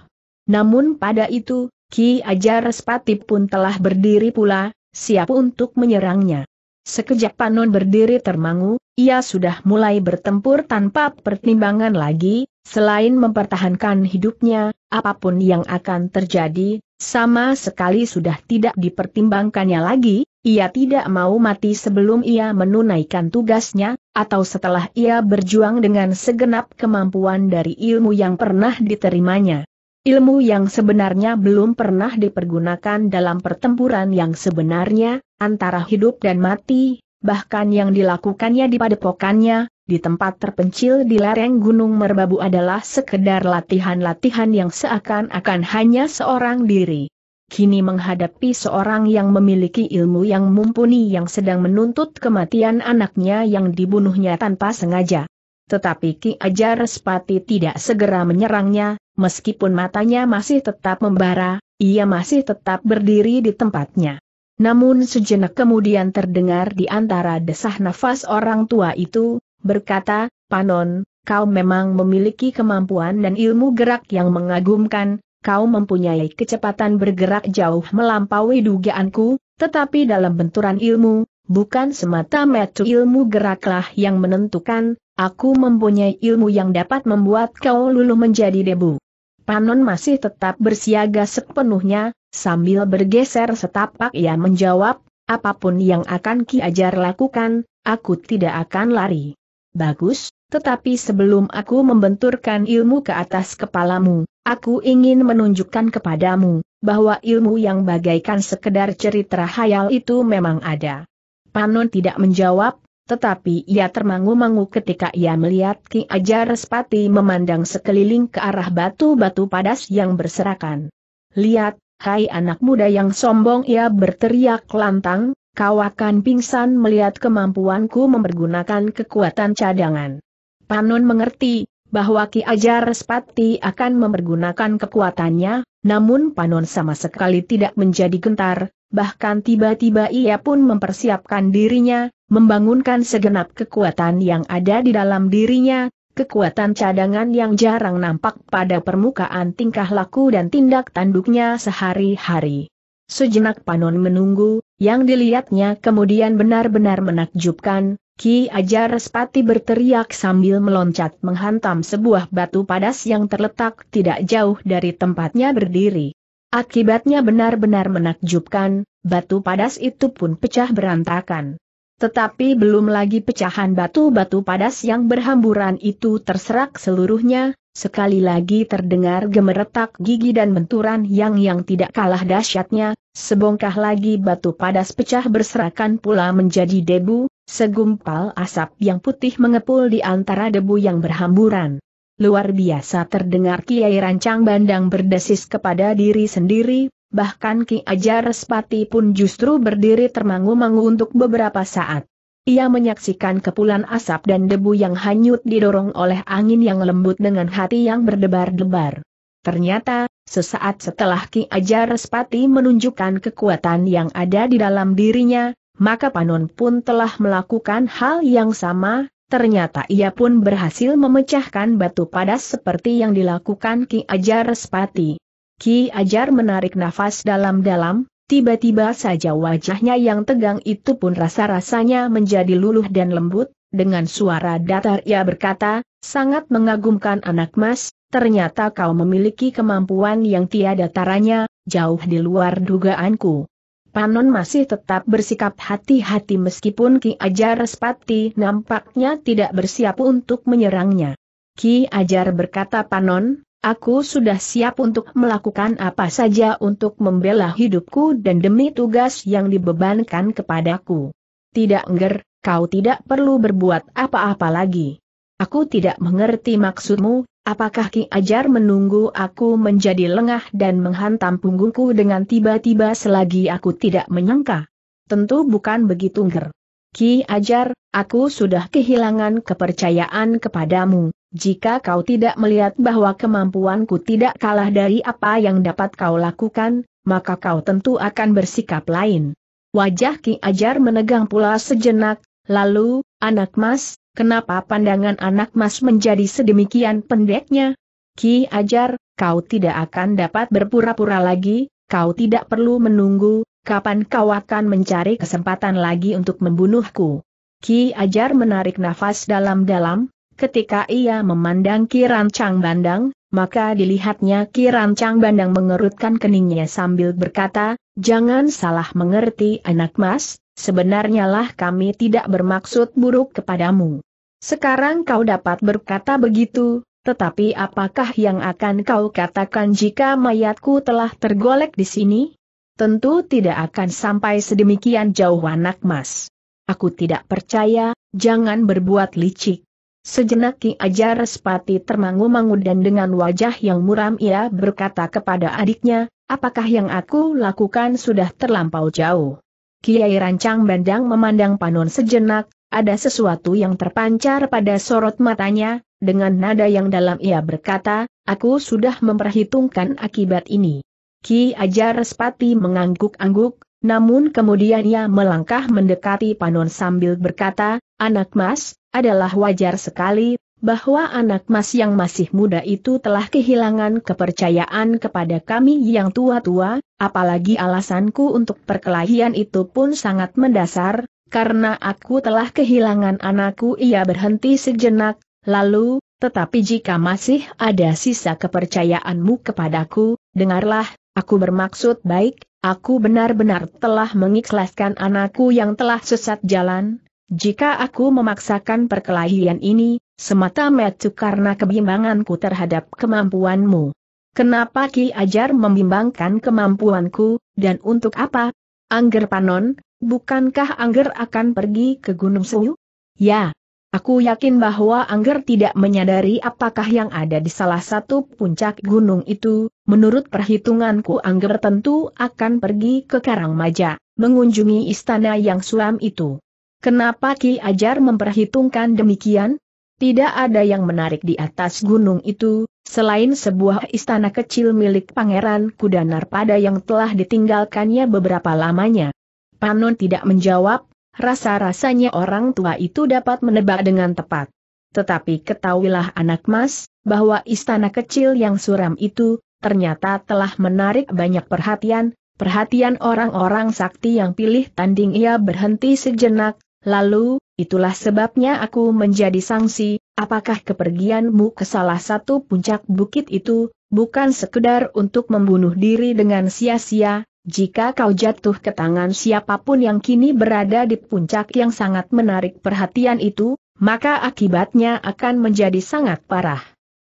Namun pada itu, Ki Ajar Spati pun telah berdiri pula, siap untuk menyerangnya. Sekejap Panon berdiri termangu, ia sudah mulai bertempur tanpa pertimbangan lagi, selain mempertahankan hidupnya, apapun yang akan terjadi, sama sekali sudah tidak dipertimbangkannya lagi, ia tidak mau mati sebelum ia menunaikan tugasnya, atau setelah ia berjuang dengan segenap kemampuan dari ilmu yang pernah diterimanya. Ilmu yang sebenarnya belum pernah dipergunakan dalam pertempuran yang sebenarnya, antara hidup dan mati, bahkan yang dilakukannya di padepokannya, di tempat terpencil di lereng Gunung Merbabu adalah sekedar latihan-latihan yang seakan-akan hanya seorang diri. Kini menghadapi seorang yang memiliki ilmu yang mumpuni yang sedang menuntut kematian anaknya yang dibunuhnya tanpa sengaja. Tetapi Ki Ajar Spati tidak segera menyerangnya, meskipun matanya masih tetap membara, ia masih tetap berdiri di tempatnya. Namun sejenak kemudian terdengar di antara desah nafas orang tua itu, berkata, Panon, kau memang memiliki kemampuan dan ilmu gerak yang mengagumkan, kau mempunyai kecepatan bergerak jauh melampaui dugaanku, tetapi dalam benturan ilmu, bukan semata metu ilmu geraklah yang menentukan, Aku mempunyai ilmu yang dapat membuat kau luluh menjadi debu. Panon masih tetap bersiaga sepenuhnya, sambil bergeser setapak ia menjawab, apapun yang akan Ki Ajar lakukan, aku tidak akan lari. Bagus, tetapi sebelum aku membenturkan ilmu ke atas kepalamu, aku ingin menunjukkan kepadamu, bahwa ilmu yang bagaikan sekedar cerita hayal itu memang ada. Panon tidak menjawab, tetapi ia termangu-mangu ketika ia melihat Ki Ajar Respati memandang sekeliling ke arah batu-batu padas yang berserakan. Lihat, hai anak muda yang sombong ia berteriak lantang, kau akan pingsan melihat kemampuanku mempergunakan kekuatan cadangan. Panon mengerti, bahwa Ki Ajar Respati akan mempergunakan kekuatannya, namun Panon sama sekali tidak menjadi gentar, bahkan tiba-tiba ia pun mempersiapkan dirinya, Membangunkan segenap kekuatan yang ada di dalam dirinya, kekuatan cadangan yang jarang nampak pada permukaan tingkah laku dan tindak tanduknya sehari-hari. Sejenak Panon menunggu, yang dilihatnya kemudian benar-benar menakjubkan, Ki Ajar Spati berteriak sambil meloncat menghantam sebuah batu padas yang terletak tidak jauh dari tempatnya berdiri. Akibatnya benar-benar menakjubkan, batu padas itu pun pecah berantakan. Tetapi belum lagi pecahan batu-batu padas yang berhamburan itu terserak seluruhnya, sekali lagi terdengar gemeretak gigi dan benturan yang yang tidak kalah dahsyatnya, sebongkah lagi batu padas pecah berserakan pula menjadi debu, segumpal asap yang putih mengepul di antara debu yang berhamburan. Luar biasa terdengar Kiai Rancang Bandang berdesis kepada diri sendiri, bahkan Ki Ajar Respati pun justru berdiri termangu-mangu untuk beberapa saat. Ia menyaksikan kepulan asap dan debu yang hanyut didorong oleh angin yang lembut dengan hati yang berdebar-debar. Ternyata, sesaat setelah Ki Ajar Respati menunjukkan kekuatan yang ada di dalam dirinya, maka Panon pun telah melakukan hal yang sama, ternyata ia pun berhasil memecahkan batu padas seperti yang dilakukan Ki Ajar Respati. Ki Ajar menarik nafas dalam-dalam, tiba-tiba saja wajahnya yang tegang itu pun rasa-rasanya menjadi luluh dan lembut, dengan suara datar ia berkata, sangat mengagumkan anak mas, ternyata kau memiliki kemampuan yang tiada taranya, jauh di luar dugaanku. Panon masih tetap bersikap hati-hati meskipun Ki Ajar Respati nampaknya tidak bersiap untuk menyerangnya. Ki Ajar berkata Panon, Aku sudah siap untuk melakukan apa saja untuk membela hidupku dan demi tugas yang dibebankan kepadaku. Tidak enggar, kau tidak perlu berbuat apa-apa lagi. Aku tidak mengerti maksudmu, apakah Ki Ajar menunggu aku menjadi lengah dan menghantam punggungku dengan tiba-tiba selagi aku tidak menyangka? Tentu bukan begitu nger. Ki Ajar, aku sudah kehilangan kepercayaan kepadamu, jika kau tidak melihat bahwa kemampuanku tidak kalah dari apa yang dapat kau lakukan, maka kau tentu akan bersikap lain. Wajah Ki Ajar menegang pula sejenak, lalu, anak mas, kenapa pandangan anak mas menjadi sedemikian pendeknya? Ki Ajar, kau tidak akan dapat berpura-pura lagi, kau tidak perlu menunggu, kapan kau akan mencari kesempatan lagi untuk membunuhku? Ki Ajar menarik nafas dalam-dalam, ketika ia memandang Ki Rancang Bandang, maka dilihatnya Ki Rancang Bandang mengerutkan keningnya sambil berkata, Jangan salah mengerti anak mas, sebenarnya lah kami tidak bermaksud buruk kepadamu. Sekarang kau dapat berkata begitu, tetapi apakah yang akan kau katakan jika mayatku telah tergolek di sini? Tentu tidak akan sampai sedemikian jauh anak mas. Aku tidak percaya, jangan berbuat licik. Sejenak Ki Ajar Respati termangu-mangu dan dengan wajah yang muram ia berkata kepada adiknya, apakah yang aku lakukan sudah terlampau jauh. Kiai Rancang Bandang memandang Panon sejenak, ada sesuatu yang terpancar pada sorot matanya, dengan nada yang dalam ia berkata, aku sudah memperhitungkan akibat ini. Ki Ajar Respati mengangguk-angguk, namun kemudian ia melangkah mendekati Panon sambil berkata, Anak Mas, adalah wajar sekali, bahwa anak Mas yang masih muda itu telah kehilangan kepercayaan kepada kami yang tua-tua, apalagi alasanku untuk perkelahian itu pun sangat mendasar, karena aku telah kehilangan anakku ia berhenti sejenak, lalu, tetapi jika masih ada sisa kepercayaanmu kepadaku, dengarlah, Aku bermaksud baik, aku benar-benar telah mengikhlaskan anakku yang telah sesat jalan. Jika aku memaksakan perkelahian ini, semata metu karena kebimbanganku terhadap kemampuanmu. Kenapa Ki Ajar membimbangkan kemampuanku, dan untuk apa? Angger Panon, bukankah Angger akan pergi ke Gunung Suyu? Ya, Aku yakin bahwa Angger tidak menyadari apakah yang ada di salah satu puncak gunung itu, menurut perhitunganku Angger tentu akan pergi ke Karangmaja, mengunjungi istana yang suam itu. Kenapa Ki Ajar memperhitungkan demikian? Tidak ada yang menarik di atas gunung itu, selain sebuah istana kecil milik Pangeran Kudanar pada yang telah ditinggalkannya beberapa lamanya. Panon tidak menjawab, Rasa-rasanya orang tua itu dapat menebak dengan tepat. Tetapi ketahuilah anak mas, bahwa istana kecil yang suram itu, ternyata telah menarik banyak perhatian, perhatian orang-orang sakti yang pilih tanding ia berhenti sejenak, lalu, itulah sebabnya aku menjadi sanksi. apakah kepergianmu ke salah satu puncak bukit itu, bukan sekedar untuk membunuh diri dengan sia-sia, jika kau jatuh ke tangan siapapun yang kini berada di puncak yang sangat menarik perhatian itu, maka akibatnya akan menjadi sangat parah.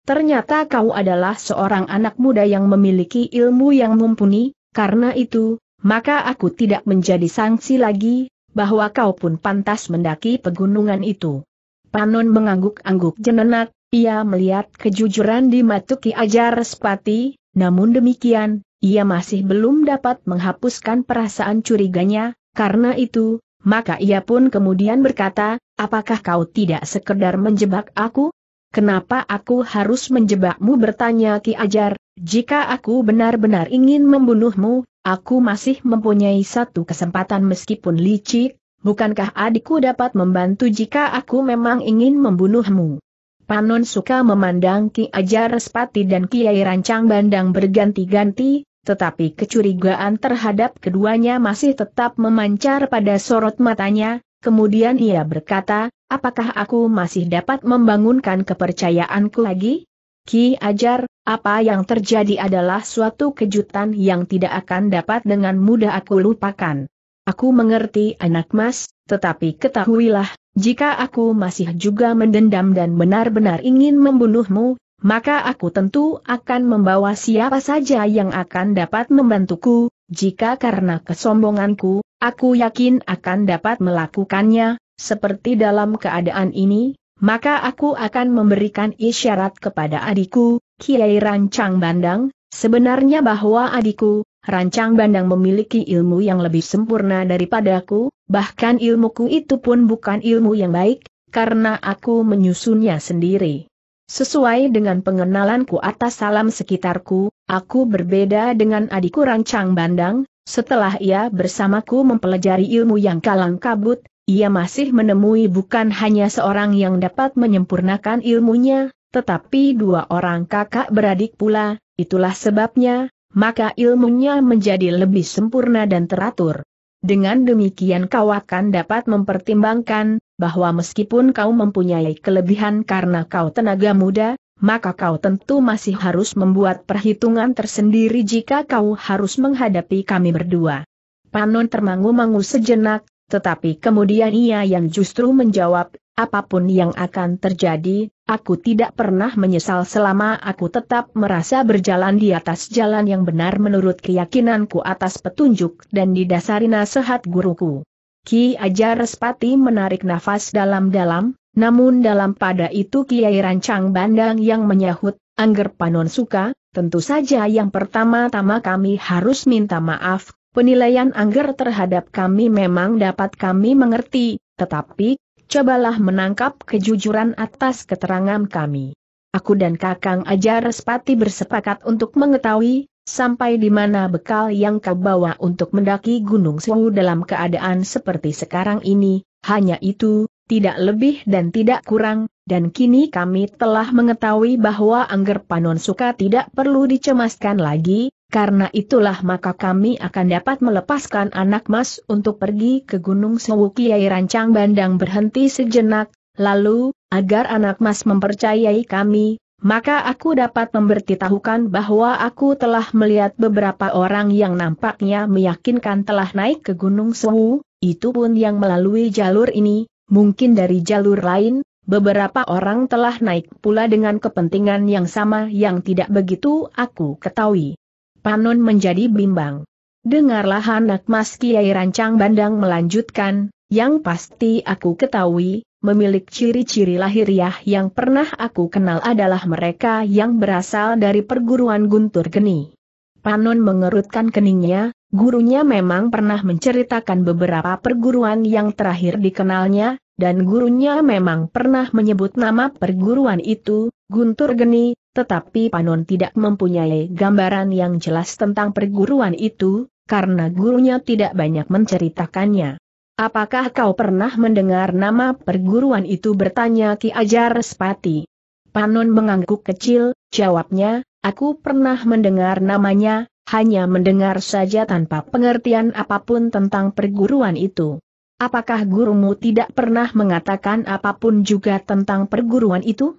Ternyata kau adalah seorang anak muda yang memiliki ilmu yang mumpuni, karena itu, maka aku tidak menjadi sanksi lagi, bahwa kau pun pantas mendaki pegunungan itu. Panon mengangguk-angguk jenenak, ia melihat kejujuran di Matuki Ajar Sepati, namun demikian, ia masih belum dapat menghapuskan perasaan curiganya, karena itu, maka ia pun kemudian berkata, apakah kau tidak sekedar menjebak aku? Kenapa aku harus menjebakmu bertanya Ki Ajar, jika aku benar-benar ingin membunuhmu, aku masih mempunyai satu kesempatan meskipun licik, bukankah adikku dapat membantu jika aku memang ingin membunuhmu? Panon suka memandang Ki Ajar Respati dan Kiai Rancang Bandang berganti-ganti, tetapi kecurigaan terhadap keduanya masih tetap memancar pada sorot matanya, kemudian ia berkata, apakah aku masih dapat membangunkan kepercayaanku lagi? Ki Ajar, apa yang terjadi adalah suatu kejutan yang tidak akan dapat dengan mudah aku lupakan. Aku mengerti anak mas, tetapi ketahuilah, jika aku masih juga mendendam dan benar-benar ingin membunuhmu, maka aku tentu akan membawa siapa saja yang akan dapat membantuku, jika karena kesombonganku, aku yakin akan dapat melakukannya, seperti dalam keadaan ini, maka aku akan memberikan isyarat kepada adikku, Kiai Rancang Bandang, sebenarnya bahwa adikku, Rancang Bandang memiliki ilmu yang lebih sempurna daripadaku, bahkan ilmuku itu pun bukan ilmu yang baik, karena aku menyusunnya sendiri. Sesuai dengan pengenalanku atas salam sekitarku, aku berbeda dengan adikku Rancang Bandang, setelah ia bersamaku mempelajari ilmu yang kalang kabut, ia masih menemui bukan hanya seorang yang dapat menyempurnakan ilmunya, tetapi dua orang kakak beradik pula, itulah sebabnya, maka ilmunya menjadi lebih sempurna dan teratur. Dengan demikian kau akan dapat mempertimbangkan, bahwa meskipun kau mempunyai kelebihan karena kau tenaga muda, maka kau tentu masih harus membuat perhitungan tersendiri jika kau harus menghadapi kami berdua. Panon termangu-mangu sejenak, tetapi kemudian ia yang justru menjawab, apapun yang akan terjadi, aku tidak pernah menyesal selama aku tetap merasa berjalan di atas jalan yang benar menurut keyakinanku atas petunjuk dan didasari nasihat guruku. Ki Ajar Respati menarik nafas dalam-dalam, namun dalam pada itu Kiai Rancang Bandang yang menyahut, Angger Panon Suka, tentu saja yang pertama-tama kami harus minta maaf, penilaian Angger terhadap kami memang dapat kami mengerti, tetapi cobalah menangkap kejujuran atas keterangan kami. Aku dan Kakang Ajar Respati bersepakat untuk mengetahui, sampai di mana bekal yang kau bawa untuk mendaki Gunung suhu dalam keadaan seperti sekarang ini, hanya itu, tidak lebih dan tidak kurang, dan kini kami telah mengetahui bahwa Angger Panon Suka tidak perlu dicemaskan lagi, karena itulah maka kami akan dapat melepaskan anak mas untuk pergi ke Gunung Sewu Kiai Rancang Bandang berhenti sejenak, lalu, agar anak mas mempercayai kami, maka aku dapat memberitahukan bahwa aku telah melihat beberapa orang yang nampaknya meyakinkan telah naik ke Gunung Sewu, itu pun yang melalui jalur ini, mungkin dari jalur lain, Beberapa orang telah naik pula dengan kepentingan yang sama yang tidak begitu aku ketahui. Panun menjadi bimbang. Dengarlah anak mas Kiai Rancang Bandang melanjutkan, yang pasti aku ketahui, memiliki ciri-ciri lahiriah yang pernah aku kenal adalah mereka yang berasal dari perguruan Guntur Geni. Panon mengerutkan keningnya, gurunya memang pernah menceritakan beberapa perguruan yang terakhir dikenalnya, dan gurunya memang pernah menyebut nama perguruan itu, Guntur Geni, tetapi Panon tidak mempunyai gambaran yang jelas tentang perguruan itu, karena gurunya tidak banyak menceritakannya. Apakah kau pernah mendengar nama perguruan itu bertanya Ki Ajar Spati? Panon mengangguk kecil, jawabnya, aku pernah mendengar namanya, hanya mendengar saja tanpa pengertian apapun tentang perguruan itu. Apakah gurumu tidak pernah mengatakan apapun juga tentang perguruan itu?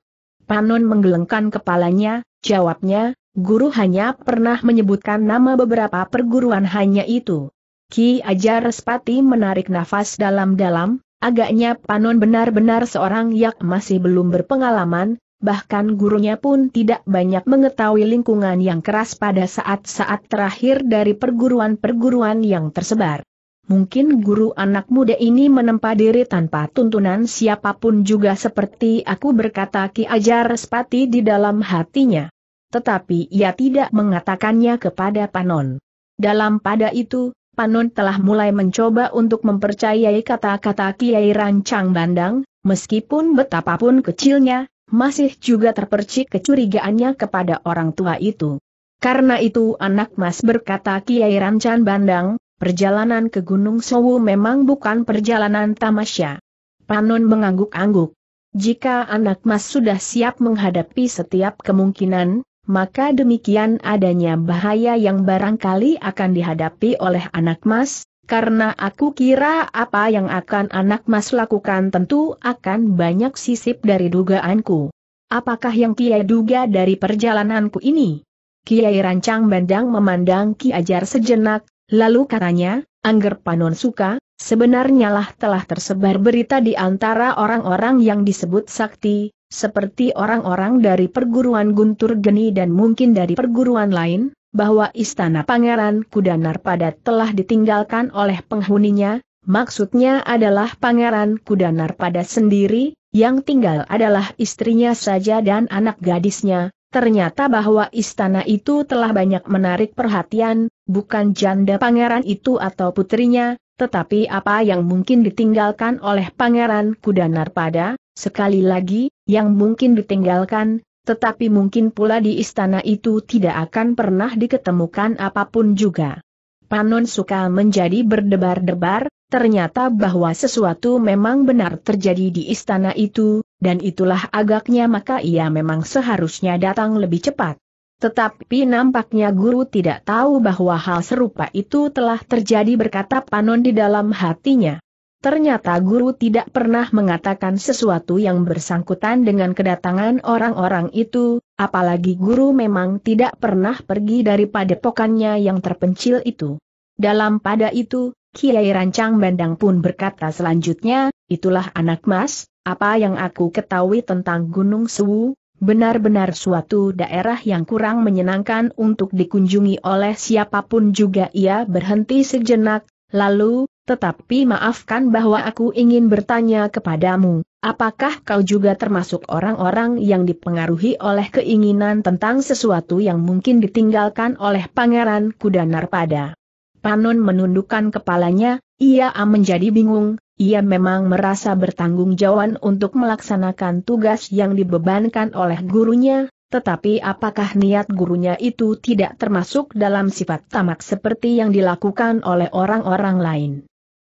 Panon menggelengkan kepalanya, jawabnya, guru hanya pernah menyebutkan nama beberapa perguruan hanya itu. Ki Ajar Spati menarik nafas dalam-dalam, agaknya Panon benar-benar seorang yak masih belum berpengalaman, bahkan gurunya pun tidak banyak mengetahui lingkungan yang keras pada saat-saat terakhir dari perguruan-perguruan yang tersebar. Mungkin guru anak muda ini menempa diri tanpa tuntunan siapapun juga seperti aku berkata Ki Ajar Spati di dalam hatinya. Tetapi ia tidak mengatakannya kepada Panon. Dalam pada itu, Panon telah mulai mencoba untuk mempercayai kata-kata Kiai Rancang Bandang, meskipun betapapun kecilnya, masih juga terpercik kecurigaannya kepada orang tua itu. Karena itu anak mas berkata Kiai Rancang Bandang, Perjalanan ke Gunung Sowu memang bukan perjalanan tamasya. Panon mengangguk-angguk. Jika anak mas sudah siap menghadapi setiap kemungkinan, maka demikian adanya bahaya yang barangkali akan dihadapi oleh anak mas, karena aku kira apa yang akan anak mas lakukan tentu akan banyak sisip dari dugaanku. Apakah yang kiai duga dari perjalananku ini? Kiai Rancang Bandang memandang Ki Ajar sejenak, Lalu katanya, Angger Panon suka, sebenarnya lah telah tersebar berita di antara orang-orang yang disebut sakti, seperti orang-orang dari perguruan Guntur Geni dan mungkin dari perguruan lain, bahwa istana Pangeran Kudanar Padat telah ditinggalkan oleh penghuninya, maksudnya adalah Pangeran Kudanar Padat sendiri, yang tinggal adalah istrinya saja dan anak gadisnya, Ternyata bahwa istana itu telah banyak menarik perhatian, bukan janda pangeran itu atau putrinya, tetapi apa yang mungkin ditinggalkan oleh pangeran Kudanar pada, sekali lagi, yang mungkin ditinggalkan, tetapi mungkin pula di istana itu tidak akan pernah diketemukan apapun juga. Panon suka menjadi berdebar-debar, ternyata bahwa sesuatu memang benar terjadi di istana itu, dan itulah agaknya maka ia memang seharusnya datang lebih cepat. Tetapi nampaknya guru tidak tahu bahwa hal serupa itu telah terjadi berkata Panon di dalam hatinya. Ternyata guru tidak pernah mengatakan sesuatu yang bersangkutan dengan kedatangan orang-orang itu, apalagi guru memang tidak pernah pergi dari padepokannya yang terpencil itu. Dalam pada itu, Kiai Rancang Bandang pun berkata selanjutnya, itulah anak mas, apa yang aku ketahui tentang Gunung Suwu, benar-benar suatu daerah yang kurang menyenangkan untuk dikunjungi oleh siapapun juga ia berhenti sejenak, lalu, tetapi maafkan bahwa aku ingin bertanya kepadamu, apakah kau juga termasuk orang-orang yang dipengaruhi oleh keinginan tentang sesuatu yang mungkin ditinggalkan oleh Pangeran Kudanar pada? Panon menundukkan kepalanya, ia menjadi bingung, ia memang merasa bertanggung jawab untuk melaksanakan tugas yang dibebankan oleh gurunya, tetapi apakah niat gurunya itu tidak termasuk dalam sifat tamak seperti yang dilakukan oleh orang-orang lain?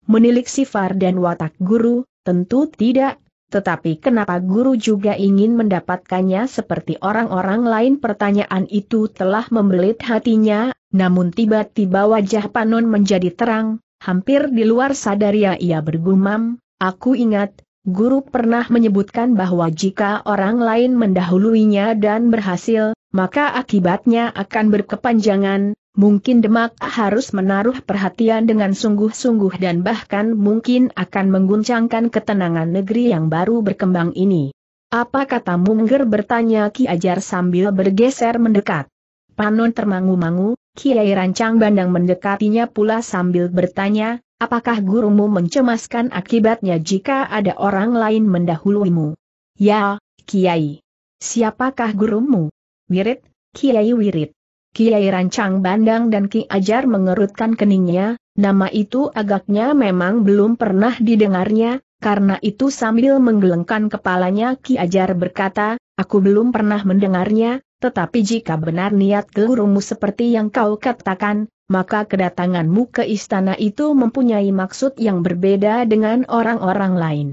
Menilik sifar dan watak guru, tentu tidak, tetapi kenapa guru juga ingin mendapatkannya seperti orang-orang lain pertanyaan itu telah membelit hatinya, namun tiba-tiba wajah Panon menjadi terang, Hampir di luar ya ia bergumam, aku ingat, guru pernah menyebutkan bahwa jika orang lain mendahuluinya dan berhasil, maka akibatnya akan berkepanjangan, mungkin Demak harus menaruh perhatian dengan sungguh-sungguh dan bahkan mungkin akan mengguncangkan ketenangan negeri yang baru berkembang ini. Apa kata Mungger bertanya Ki Ajar sambil bergeser mendekat. Panon termangu-mangu, Kiai Rancang Bandang mendekatinya pula sambil bertanya, apakah gurumu mencemaskan akibatnya jika ada orang lain mendahuluimu? Ya, Kiai. Siapakah gurumu? Wirid, Kiai Wirid. Kiai Rancang Bandang dan Ki Ajar mengerutkan keningnya, nama itu agaknya memang belum pernah didengarnya, karena itu sambil menggelengkan kepalanya Ki Ajar berkata, aku belum pernah mendengarnya, tetapi jika benar niat gurumu seperti yang kau katakan, maka kedatanganmu ke istana itu mempunyai maksud yang berbeda dengan orang-orang lain.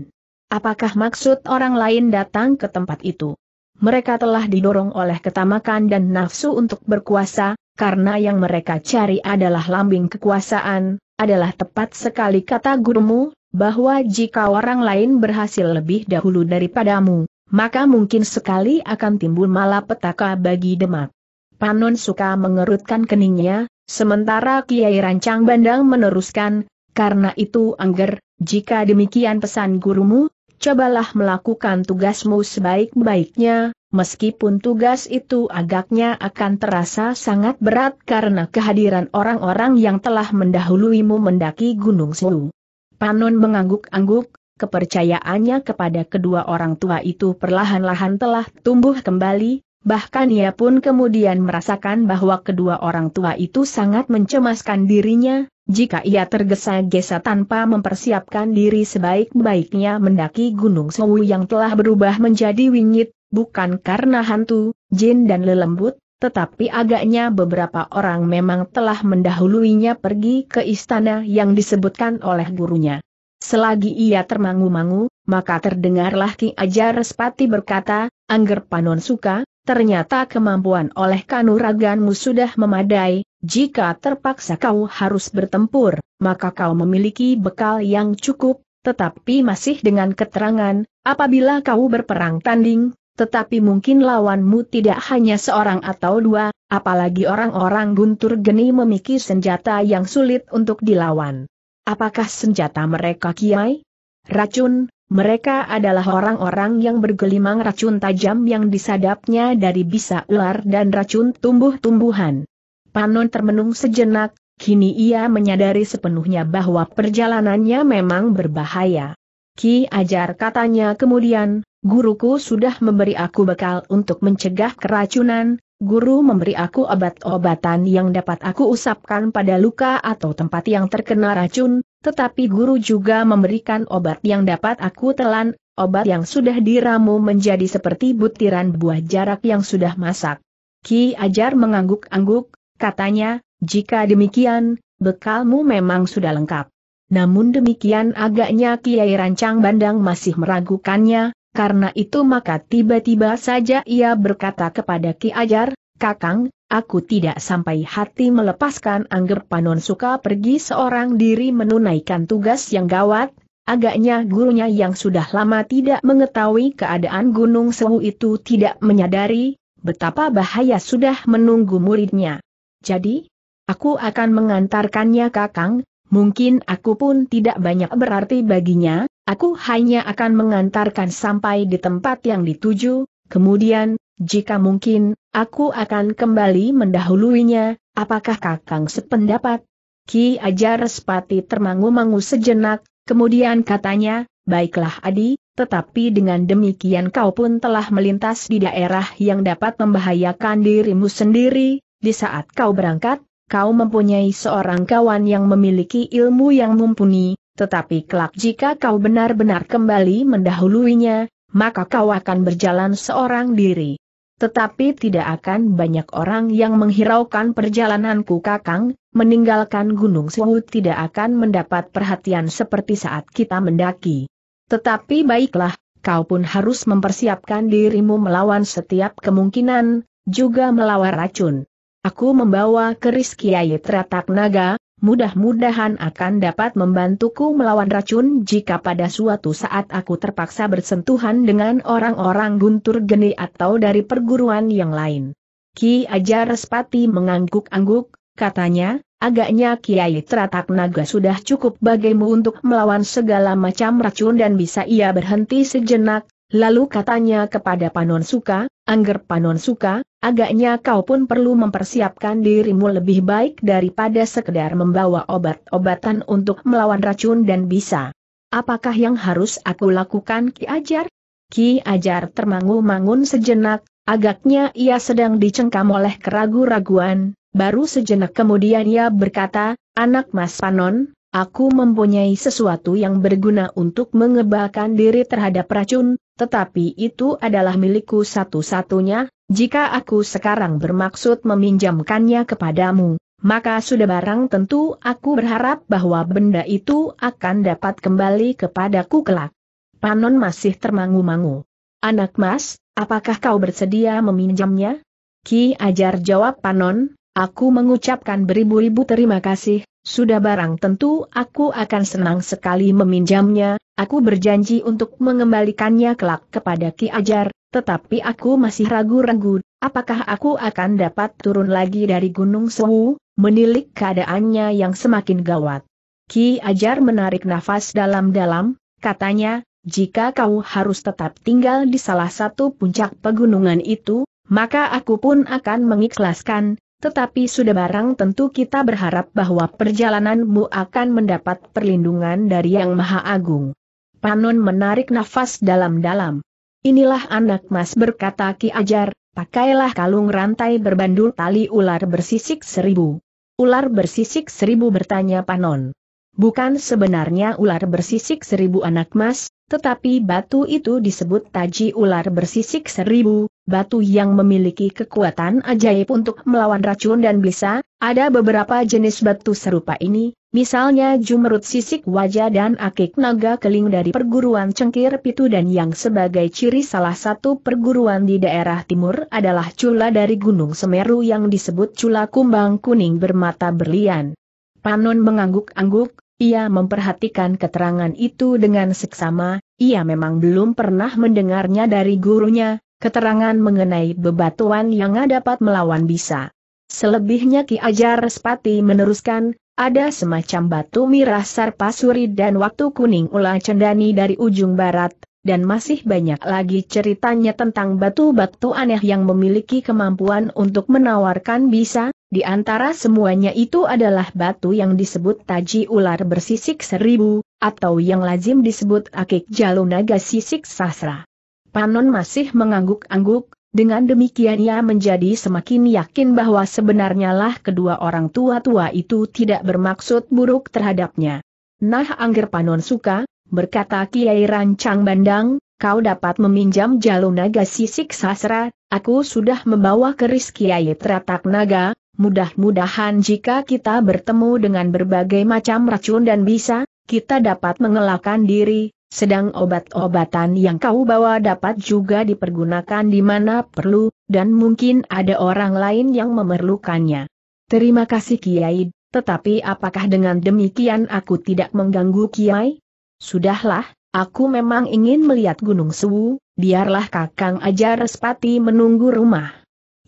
Apakah maksud orang lain datang ke tempat itu? Mereka telah didorong oleh ketamakan dan nafsu untuk berkuasa, karena yang mereka cari adalah lambing kekuasaan, adalah tepat sekali kata gurumu, bahwa jika orang lain berhasil lebih dahulu daripadamu, maka mungkin sekali akan timbul malapetaka bagi Demak. Panon suka mengerutkan keningnya, sementara Kiai Rancang Bandang meneruskan, karena itu angger, jika demikian pesan gurumu, cobalah melakukan tugasmu sebaik-baiknya, meskipun tugas itu agaknya akan terasa sangat berat karena kehadiran orang-orang yang telah mendahuluimu mendaki Gunung Sulu. Panon mengangguk-angguk, Kepercayaannya kepada kedua orang tua itu perlahan-lahan telah tumbuh kembali, bahkan ia pun kemudian merasakan bahwa kedua orang tua itu sangat mencemaskan dirinya, jika ia tergesa-gesa tanpa mempersiapkan diri sebaik-baiknya mendaki Gunung Sewu yang telah berubah menjadi wingit, bukan karena hantu, jin dan lelembut, tetapi agaknya beberapa orang memang telah mendahuluinya pergi ke istana yang disebutkan oleh gurunya. Selagi ia termangu-mangu, maka terdengarlah Ki Ajar Respati berkata, Angger Panon suka, ternyata kemampuan oleh kanuraganmu sudah memadai, jika terpaksa kau harus bertempur, maka kau memiliki bekal yang cukup, tetapi masih dengan keterangan, apabila kau berperang tanding, tetapi mungkin lawanmu tidak hanya seorang atau dua, apalagi orang-orang guntur geni memiliki senjata yang sulit untuk dilawan. Apakah senjata mereka kiai? Racun, mereka adalah orang-orang yang bergelimang racun tajam yang disadapnya dari bisa ular dan racun tumbuh-tumbuhan. Panon termenung sejenak, kini ia menyadari sepenuhnya bahwa perjalanannya memang berbahaya. Ki ajar katanya kemudian, guruku sudah memberi aku bekal untuk mencegah keracunan, Guru memberi aku obat-obatan yang dapat aku usapkan pada luka atau tempat yang terkena racun, tetapi guru juga memberikan obat yang dapat aku telan, obat yang sudah diramu menjadi seperti butiran buah jarak yang sudah masak. Ki Ajar mengangguk-angguk, katanya, jika demikian, bekalmu memang sudah lengkap. Namun demikian agaknya Kiai Rancang Bandang masih meragukannya, karena itu maka tiba-tiba saja ia berkata kepada Ki Ajar, Kakang, aku tidak sampai hati melepaskan Angger Panon suka pergi seorang diri menunaikan tugas yang gawat, agaknya gurunya yang sudah lama tidak mengetahui keadaan Gunung Sewu itu tidak menyadari, betapa bahaya sudah menunggu muridnya. Jadi, aku akan mengantarkannya kakang, mungkin aku pun tidak banyak berarti baginya, Aku hanya akan mengantarkan sampai di tempat yang dituju, kemudian, jika mungkin, aku akan kembali mendahuluinya, apakah kakang sependapat? Ki Ajar Sepati termangu-mangu sejenak, kemudian katanya, baiklah Adi, tetapi dengan demikian kau pun telah melintas di daerah yang dapat membahayakan dirimu sendiri, di saat kau berangkat, kau mempunyai seorang kawan yang memiliki ilmu yang mumpuni, tetapi kelak jika kau benar-benar kembali mendahuluinya, maka kau akan berjalan seorang diri. Tetapi tidak akan banyak orang yang menghiraukan perjalananku kakang, meninggalkan Gunung Suhu tidak akan mendapat perhatian seperti saat kita mendaki. Tetapi baiklah, kau pun harus mempersiapkan dirimu melawan setiap kemungkinan, juga melawan racun. Aku membawa keris Kiai Teratak Naga, mudah-mudahan akan dapat membantuku melawan racun jika pada suatu saat aku terpaksa bersentuhan dengan orang-orang guntur geni atau dari perguruan yang lain. Ki Ajar Respati mengangguk-angguk, katanya, agaknya Kiai Teratak Naga sudah cukup bagimu untuk melawan segala macam racun dan bisa ia berhenti sejenak, lalu katanya kepada Panon Suka, Angger Panon Suka, Agaknya kau pun perlu mempersiapkan dirimu lebih baik daripada sekedar membawa obat-obatan untuk melawan racun dan bisa. Apakah yang harus aku lakukan Ki Ajar? Ki Ajar termangu-mangun sejenak, agaknya ia sedang dicengkam oleh keragu-raguan, baru sejenak kemudian ia berkata, Anak Mas Panon, Aku mempunyai sesuatu yang berguna untuk mengebalkan diri terhadap racun, tetapi itu adalah milikku satu-satunya, jika aku sekarang bermaksud meminjamkannya kepadamu, maka sudah barang tentu aku berharap bahwa benda itu akan dapat kembali kepadaku kelak. Panon masih termangu-mangu. Anak mas, apakah kau bersedia meminjamnya? Ki Ajar jawab Panon, aku mengucapkan beribu-ribu terima kasih, sudah barang tentu aku akan senang sekali meminjamnya, aku berjanji untuk mengembalikannya kelak kepada Ki Ajar, tetapi aku masih ragu-ragu, apakah aku akan dapat turun lagi dari Gunung Sewu, menilik keadaannya yang semakin gawat. Ki Ajar menarik nafas dalam-dalam, katanya, jika kau harus tetap tinggal di salah satu puncak pegunungan itu, maka aku pun akan mengikhlaskan, tetapi sudah barang tentu kita berharap bahwa perjalananmu akan mendapat perlindungan dari Yang Maha Agung. Panon menarik nafas dalam-dalam. Inilah anak mas berkata Ki Ajar, pakailah kalung rantai berbandul tali ular bersisik seribu. Ular bersisik seribu bertanya Panon. Bukan sebenarnya ular bersisik seribu anak mas, tetapi batu itu disebut taji ular bersisik seribu, batu yang memiliki kekuatan ajaib untuk melawan racun dan bisa, ada beberapa jenis batu serupa ini, misalnya jumerut sisik wajah dan akik naga keling dari perguruan cengkir pitu dan yang sebagai ciri salah satu perguruan di daerah timur adalah cula dari Gunung Semeru yang disebut cula kumbang kuning bermata berlian. Panon mengangguk-angguk, ia memperhatikan keterangan itu dengan seksama, ia memang belum pernah mendengarnya dari gurunya, keterangan mengenai bebatuan yang dapat melawan bisa. Selebihnya Ki Ajar Respati meneruskan, ada semacam batu mirah sarpasuri dan waktu kuning ula cendani dari ujung barat, dan masih banyak lagi ceritanya tentang batu-batu aneh yang memiliki kemampuan untuk menawarkan bisa, di antara semuanya itu adalah batu yang disebut taji ular bersisik seribu, atau yang lazim disebut akik jalu naga sisik sasra. Panon masih mengangguk-angguk, dengan demikian ia menjadi semakin yakin bahwa sebenarnya lah kedua orang tua-tua itu tidak bermaksud buruk terhadapnya. Nah Angger Panon suka, berkata Kiai Rancang Bandang, kau dapat meminjam jalu naga sisik sasra, aku sudah membawa keris Kiai Tratak Naga, Mudah-mudahan jika kita bertemu dengan berbagai macam racun dan bisa, kita dapat mengelakkan diri, sedang obat-obatan yang kau bawa dapat juga dipergunakan di mana perlu, dan mungkin ada orang lain yang memerlukannya. Terima kasih Kiai, tetapi apakah dengan demikian aku tidak mengganggu Kiai? Sudahlah, aku memang ingin melihat Gunung Sewu, biarlah Kakang Ajar Respati menunggu rumah.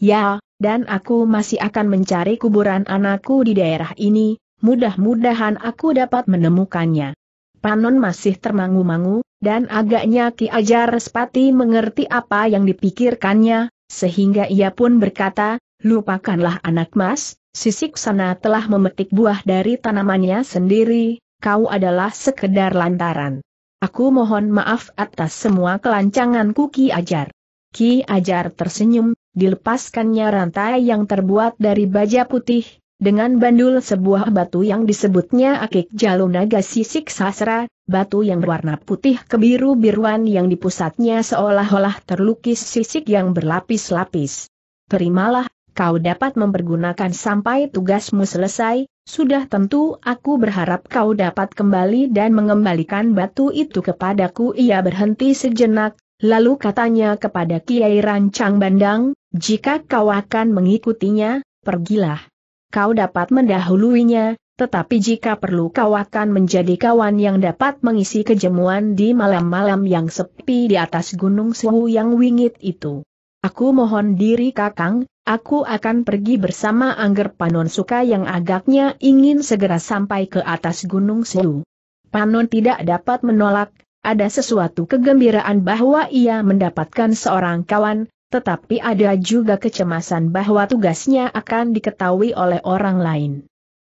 Ya, dan aku masih akan mencari kuburan anakku di daerah ini, mudah-mudahan aku dapat menemukannya. Panon masih termangu-mangu, dan agaknya Ki Ajar Spati mengerti apa yang dipikirkannya, sehingga ia pun berkata, lupakanlah anak mas, sisik sana telah memetik buah dari tanamannya sendiri, kau adalah sekedar lantaran. Aku mohon maaf atas semua kelancanganku Ki Ajar. Ki Ajar tersenyum, dilepaskannya rantai yang terbuat dari baja putih, dengan bandul sebuah batu yang disebutnya akik naga sisik sasra, batu yang berwarna putih kebiru-biruan yang di pusatnya seolah-olah terlukis sisik yang berlapis-lapis. Terimalah, kau dapat mempergunakan sampai tugasmu selesai, sudah tentu aku berharap kau dapat kembali dan mengembalikan batu itu kepadaku. Ia berhenti sejenak, lalu katanya kepada Kiai Rancang Bandang, jika kau akan mengikutinya, pergilah. Kau dapat mendahuluinya, tetapi jika perlu kau akan menjadi kawan yang dapat mengisi kejemuan di malam-malam yang sepi di atas gunung suhu yang wingit itu. Aku mohon diri kakang, aku akan pergi bersama Angger Panon Suka yang agaknya ingin segera sampai ke atas gunung suhu. Panon tidak dapat menolak, ada sesuatu kegembiraan bahwa ia mendapatkan seorang kawan, tetapi ada juga kecemasan bahwa tugasnya akan diketahui oleh orang lain.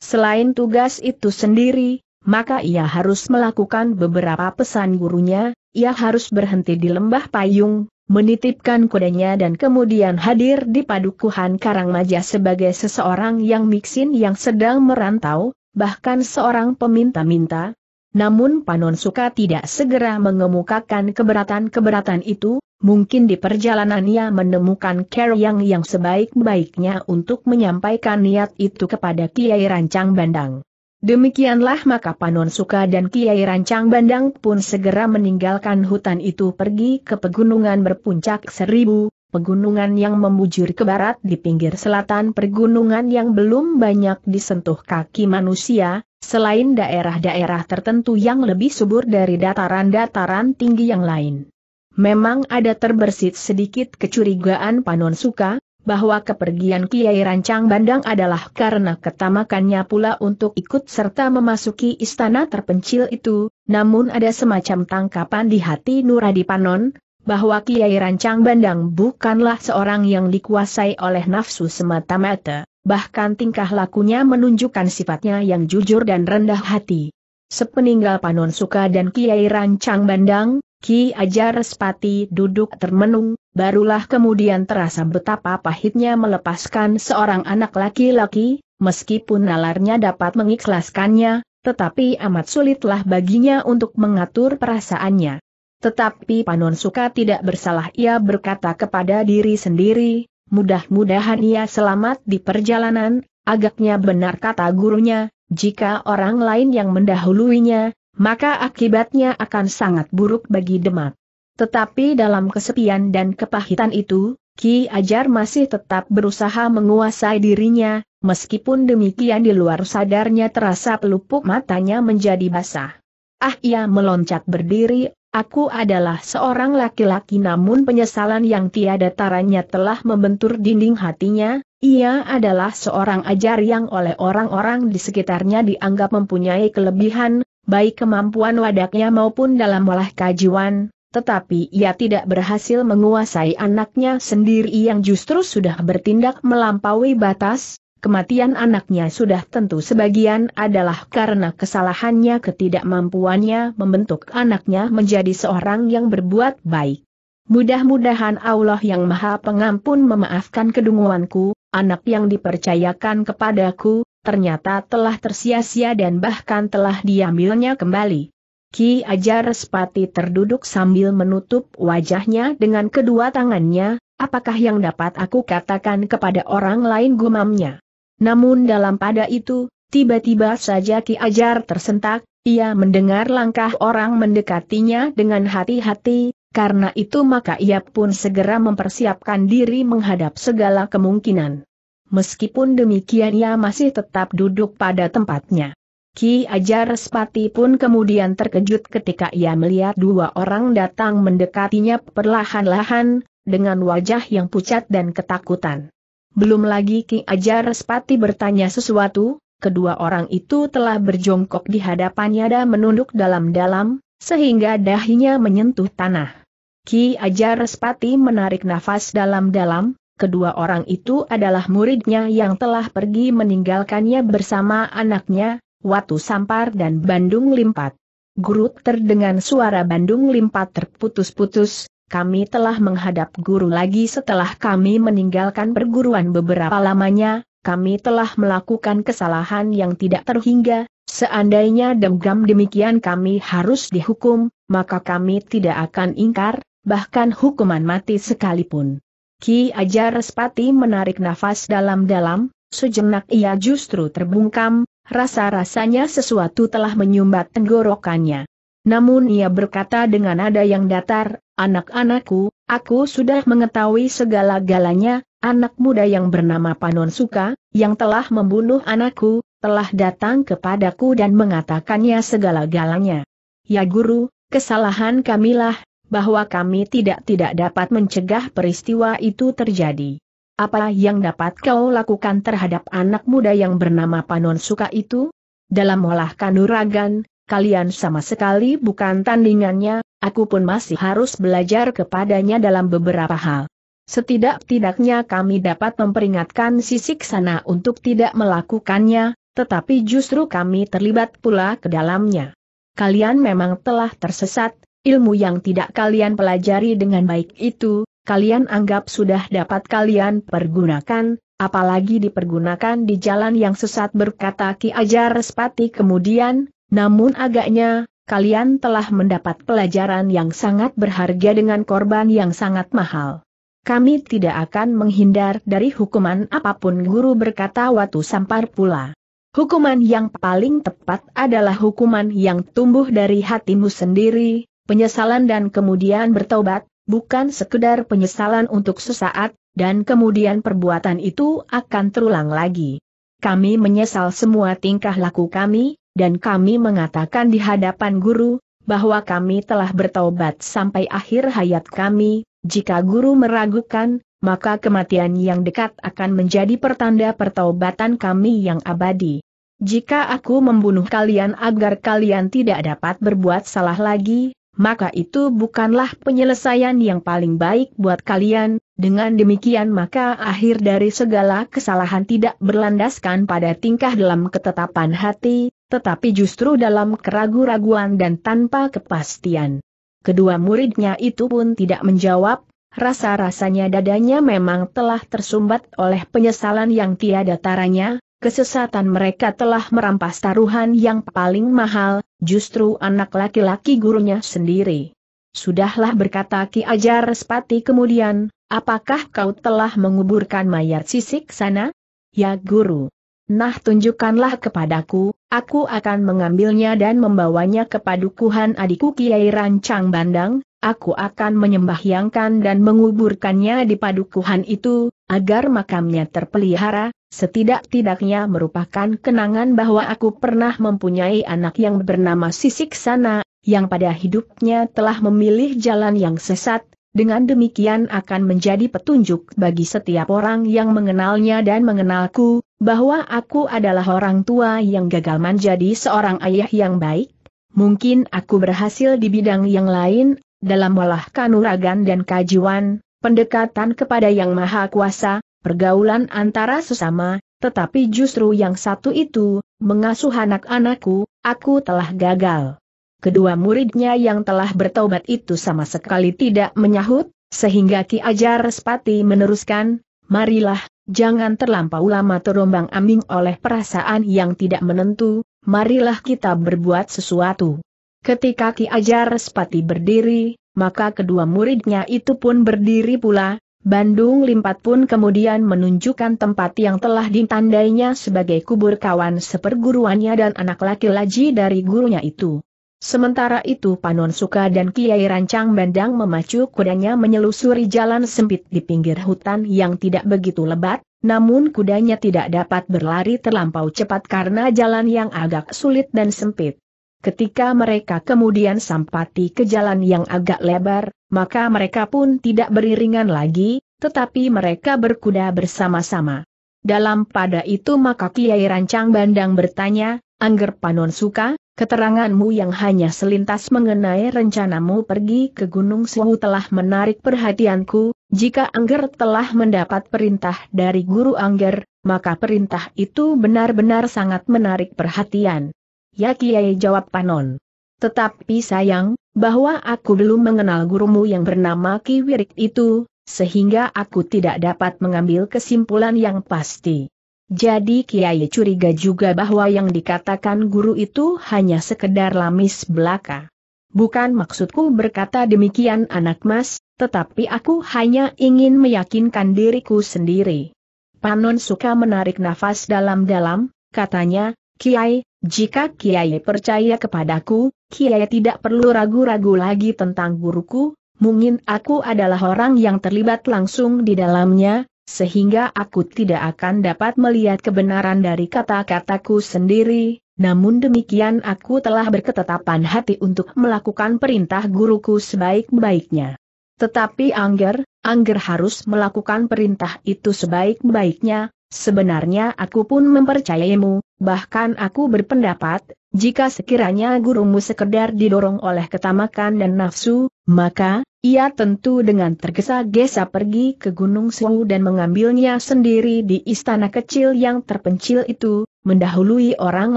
Selain tugas itu sendiri, maka ia harus melakukan beberapa pesan gurunya, ia harus berhenti di lembah payung, menitipkan kudanya dan kemudian hadir di padukuhan Karangmaja sebagai seseorang yang miksin yang sedang merantau, bahkan seorang peminta-minta, namun Panon Suka tidak segera mengemukakan keberatan-keberatan itu, Mungkin di perjalanan ia menemukan Karyang yang sebaik-baiknya untuk menyampaikan niat itu kepada Kiai Rancang Bandang. Demikianlah maka Panon Suka dan Kiai Rancang Bandang pun segera meninggalkan hutan itu pergi ke pegunungan berpuncak seribu, pegunungan yang membujur ke barat di pinggir selatan pergunungan yang belum banyak disentuh kaki manusia, selain daerah-daerah tertentu yang lebih subur dari dataran-dataran tinggi yang lain. Memang ada terbersit sedikit kecurigaan Panon Suka, bahwa kepergian Kiai Rancang Bandang adalah karena ketamakannya pula untuk ikut serta memasuki istana terpencil itu, namun ada semacam tangkapan di hati Nuradi Panon, bahwa Kiai Rancang Bandang bukanlah seorang yang dikuasai oleh nafsu semata-mata, bahkan tingkah lakunya menunjukkan sifatnya yang jujur dan rendah hati. Sepeninggal Panon Suka dan Kiai Rancang Bandang, Ki Ajar Respati duduk termenung, barulah kemudian terasa betapa pahitnya melepaskan seorang anak laki-laki, meskipun nalarnya dapat mengikhlaskannya, tetapi amat sulitlah baginya untuk mengatur perasaannya. Tetapi Panon Suka tidak bersalah ia berkata kepada diri sendiri, mudah-mudahan ia selamat di perjalanan, agaknya benar kata gurunya, jika orang lain yang mendahuluinya, maka akibatnya akan sangat buruk bagi Demak. Tetapi dalam kesepian dan kepahitan itu, Ki Ajar masih tetap berusaha menguasai dirinya, meskipun demikian di luar sadarnya terasa pelupuk matanya menjadi basah. Ah ia meloncat berdiri, aku adalah seorang laki-laki namun penyesalan yang tiada taranya telah membentur dinding hatinya, ia adalah seorang ajar yang oleh orang-orang di sekitarnya dianggap mempunyai kelebihan, baik kemampuan wadaknya maupun dalam olah kajian, tetapi ia tidak berhasil menguasai anaknya sendiri yang justru sudah bertindak melampaui batas, kematian anaknya sudah tentu sebagian adalah karena kesalahannya ketidakmampuannya membentuk anaknya menjadi seorang yang berbuat baik. Mudah-mudahan Allah yang Maha Pengampun memaafkan kedunguanku, anak yang dipercayakan kepadaku, ternyata telah tersia-sia dan bahkan telah diambilnya kembali. Ki Ajar Sepati terduduk sambil menutup wajahnya dengan kedua tangannya, apakah yang dapat aku katakan kepada orang lain gumamnya. Namun dalam pada itu, tiba-tiba saja Ki Ajar tersentak, ia mendengar langkah orang mendekatinya dengan hati-hati, karena itu maka ia pun segera mempersiapkan diri menghadap segala kemungkinan meskipun demikian ia masih tetap duduk pada tempatnya. Ki Ajar Spati pun kemudian terkejut ketika ia melihat dua orang datang mendekatinya perlahan-lahan, dengan wajah yang pucat dan ketakutan. Belum lagi Ki Ajar Spati bertanya sesuatu, kedua orang itu telah berjongkok di hadapannya dan menunduk dalam-dalam, sehingga dahinya menyentuh tanah. Ki Ajar Spati menarik nafas dalam-dalam, kedua orang itu adalah muridnya yang telah pergi meninggalkannya bersama anaknya, Watu Sampar dan Bandung Limpat. Guru terdengar suara Bandung Limpat terputus-putus, kami telah menghadap guru lagi setelah kami meninggalkan perguruan beberapa lamanya, kami telah melakukan kesalahan yang tidak terhingga, seandainya demgam demikian kami harus dihukum, maka kami tidak akan ingkar, bahkan hukuman mati sekalipun. Ki Ajar Respati menarik nafas dalam-dalam, sejenak ia justru terbungkam, rasa-rasanya sesuatu telah menyumbat tenggorokannya. Namun ia berkata dengan nada yang datar, anak-anakku, aku sudah mengetahui segala-galanya, anak muda yang bernama Panon Suka, yang telah membunuh anakku, telah datang kepadaku dan mengatakannya segala-galanya. Ya guru, kesalahan kamilah, bahwa kami tidak-tidak dapat mencegah peristiwa itu terjadi. Apa yang dapat kau lakukan terhadap anak muda yang bernama Panon Suka itu? Dalam olah kanuragan, kalian sama sekali bukan tandingannya, aku pun masih harus belajar kepadanya dalam beberapa hal. Setidak-tidaknya kami dapat memperingatkan sisik sana untuk tidak melakukannya, tetapi justru kami terlibat pula ke dalamnya. Kalian memang telah tersesat, Ilmu yang tidak kalian pelajari dengan baik itu, kalian anggap sudah dapat kalian pergunakan, apalagi dipergunakan di jalan yang sesat berkata Ki Ajar Respati kemudian, namun agaknya, kalian telah mendapat pelajaran yang sangat berharga dengan korban yang sangat mahal. Kami tidak akan menghindar dari hukuman apapun guru berkata Watu Sampar pula. Hukuman yang paling tepat adalah hukuman yang tumbuh dari hatimu sendiri, penyesalan dan kemudian bertobat, bukan sekedar penyesalan untuk sesaat, dan kemudian perbuatan itu akan terulang lagi. Kami menyesal semua tingkah laku kami, dan kami mengatakan di hadapan guru, bahwa kami telah bertobat sampai akhir hayat kami, jika guru meragukan, maka kematian yang dekat akan menjadi pertanda pertobatan kami yang abadi. Jika aku membunuh kalian agar kalian tidak dapat berbuat salah lagi, maka itu bukanlah penyelesaian yang paling baik buat kalian, dengan demikian maka akhir dari segala kesalahan tidak berlandaskan pada tingkah dalam ketetapan hati, tetapi justru dalam keragu-raguan dan tanpa kepastian. Kedua muridnya itu pun tidak menjawab, rasa-rasanya dadanya memang telah tersumbat oleh penyesalan yang tiada taranya, kesesatan mereka telah merampas taruhan yang paling mahal, justru anak laki-laki gurunya sendiri. Sudahlah berkata Ki Ajar Respati kemudian, apakah kau telah menguburkan mayat sisik sana? Ya guru. Nah tunjukkanlah kepadaku, Aku akan mengambilnya dan membawanya ke padukuhan adikku Kiai Rancang Bandang, aku akan menyembahyangkan dan menguburkannya di padukuhan itu, agar makamnya terpelihara, setidak-tidaknya merupakan kenangan bahwa aku pernah mempunyai anak yang bernama Sisik Sana, yang pada hidupnya telah memilih jalan yang sesat, dengan demikian akan menjadi petunjuk bagi setiap orang yang mengenalnya dan mengenalku, bahwa aku adalah orang tua yang gagal menjadi seorang ayah yang baik. Mungkin aku berhasil di bidang yang lain, dalam olah kanuragan dan kajian, pendekatan kepada Yang Maha Kuasa, pergaulan antara sesama, tetapi justru yang satu itu, mengasuh anak-anakku, aku telah gagal. Kedua muridnya yang telah bertobat itu sama sekali tidak menyahut, sehingga Ki Ajar Respati meneruskan, marilah, jangan terlampau lama terombang ambing oleh perasaan yang tidak menentu, marilah kita berbuat sesuatu. Ketika Ki Ajar Respati berdiri, maka kedua muridnya itu pun berdiri pula, Bandung Limpat pun kemudian menunjukkan tempat yang telah ditandainya sebagai kubur kawan seperguruannya dan anak laki-laki dari gurunya itu. Sementara itu Panon Suka dan Kiai Rancang Bandang memacu kudanya menyelusuri jalan sempit di pinggir hutan yang tidak begitu lebat, namun kudanya tidak dapat berlari terlampau cepat karena jalan yang agak sulit dan sempit. Ketika mereka kemudian sampati ke jalan yang agak lebar, maka mereka pun tidak beriringan lagi, tetapi mereka berkuda bersama-sama. Dalam pada itu maka Kiai Rancang Bandang bertanya, Angger Panon Suka, Keteranganmu yang hanya selintas mengenai rencanamu pergi ke Gunung Sewu telah menarik perhatianku, jika Angger telah mendapat perintah dari Guru Angger, maka perintah itu benar-benar sangat menarik perhatian. Ya Kiai jawab Panon. Tetapi sayang, bahwa aku belum mengenal gurumu yang bernama Ki Wirik itu, sehingga aku tidak dapat mengambil kesimpulan yang pasti. Jadi Kiai curiga juga bahwa yang dikatakan guru itu hanya sekedar lamis belaka. Bukan maksudku berkata demikian anak mas, tetapi aku hanya ingin meyakinkan diriku sendiri. Panon suka menarik nafas dalam-dalam, katanya, Kiai, jika Kiai percaya kepadaku, Kiai tidak perlu ragu-ragu lagi tentang guruku, mungkin aku adalah orang yang terlibat langsung di dalamnya, sehingga aku tidak akan dapat melihat kebenaran dari kata-kataku sendiri, namun demikian aku telah berketetapan hati untuk melakukan perintah guruku sebaik-baiknya. Tetapi Angger, Angger harus melakukan perintah itu sebaik-baiknya, sebenarnya aku pun mempercayaimu, bahkan aku berpendapat, jika sekiranya gurumu sekedar didorong oleh ketamakan dan nafsu, maka, ia tentu dengan tergesa-gesa pergi ke Gunung Suhu dan mengambilnya sendiri di istana kecil yang terpencil itu, mendahului orang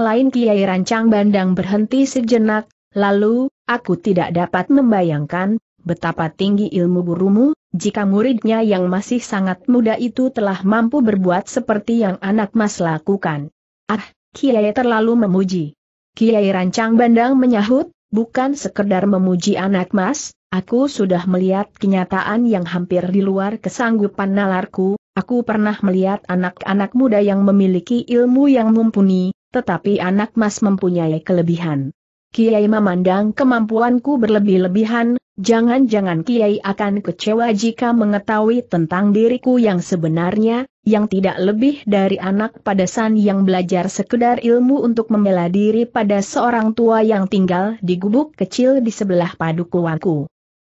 lain Kiai Rancang Bandang berhenti sejenak, lalu, aku tidak dapat membayangkan, betapa tinggi ilmu gurumu, jika muridnya yang masih sangat muda itu telah mampu berbuat seperti yang anak mas lakukan. Ah, Kiai terlalu memuji. Kiai Rancang Bandang menyahut, bukan sekedar memuji anak mas, aku sudah melihat kenyataan yang hampir di luar kesanggupan nalarku, aku pernah melihat anak-anak muda yang memiliki ilmu yang mumpuni, tetapi anak mas mempunyai kelebihan. Kiai memandang kemampuanku berlebih-lebihan, jangan-jangan Kiai akan kecewa jika mengetahui tentang diriku yang sebenarnya, yang tidak lebih dari anak pada san yang belajar sekedar ilmu untuk membela diri pada seorang tua yang tinggal di gubuk kecil di sebelah padukuanku.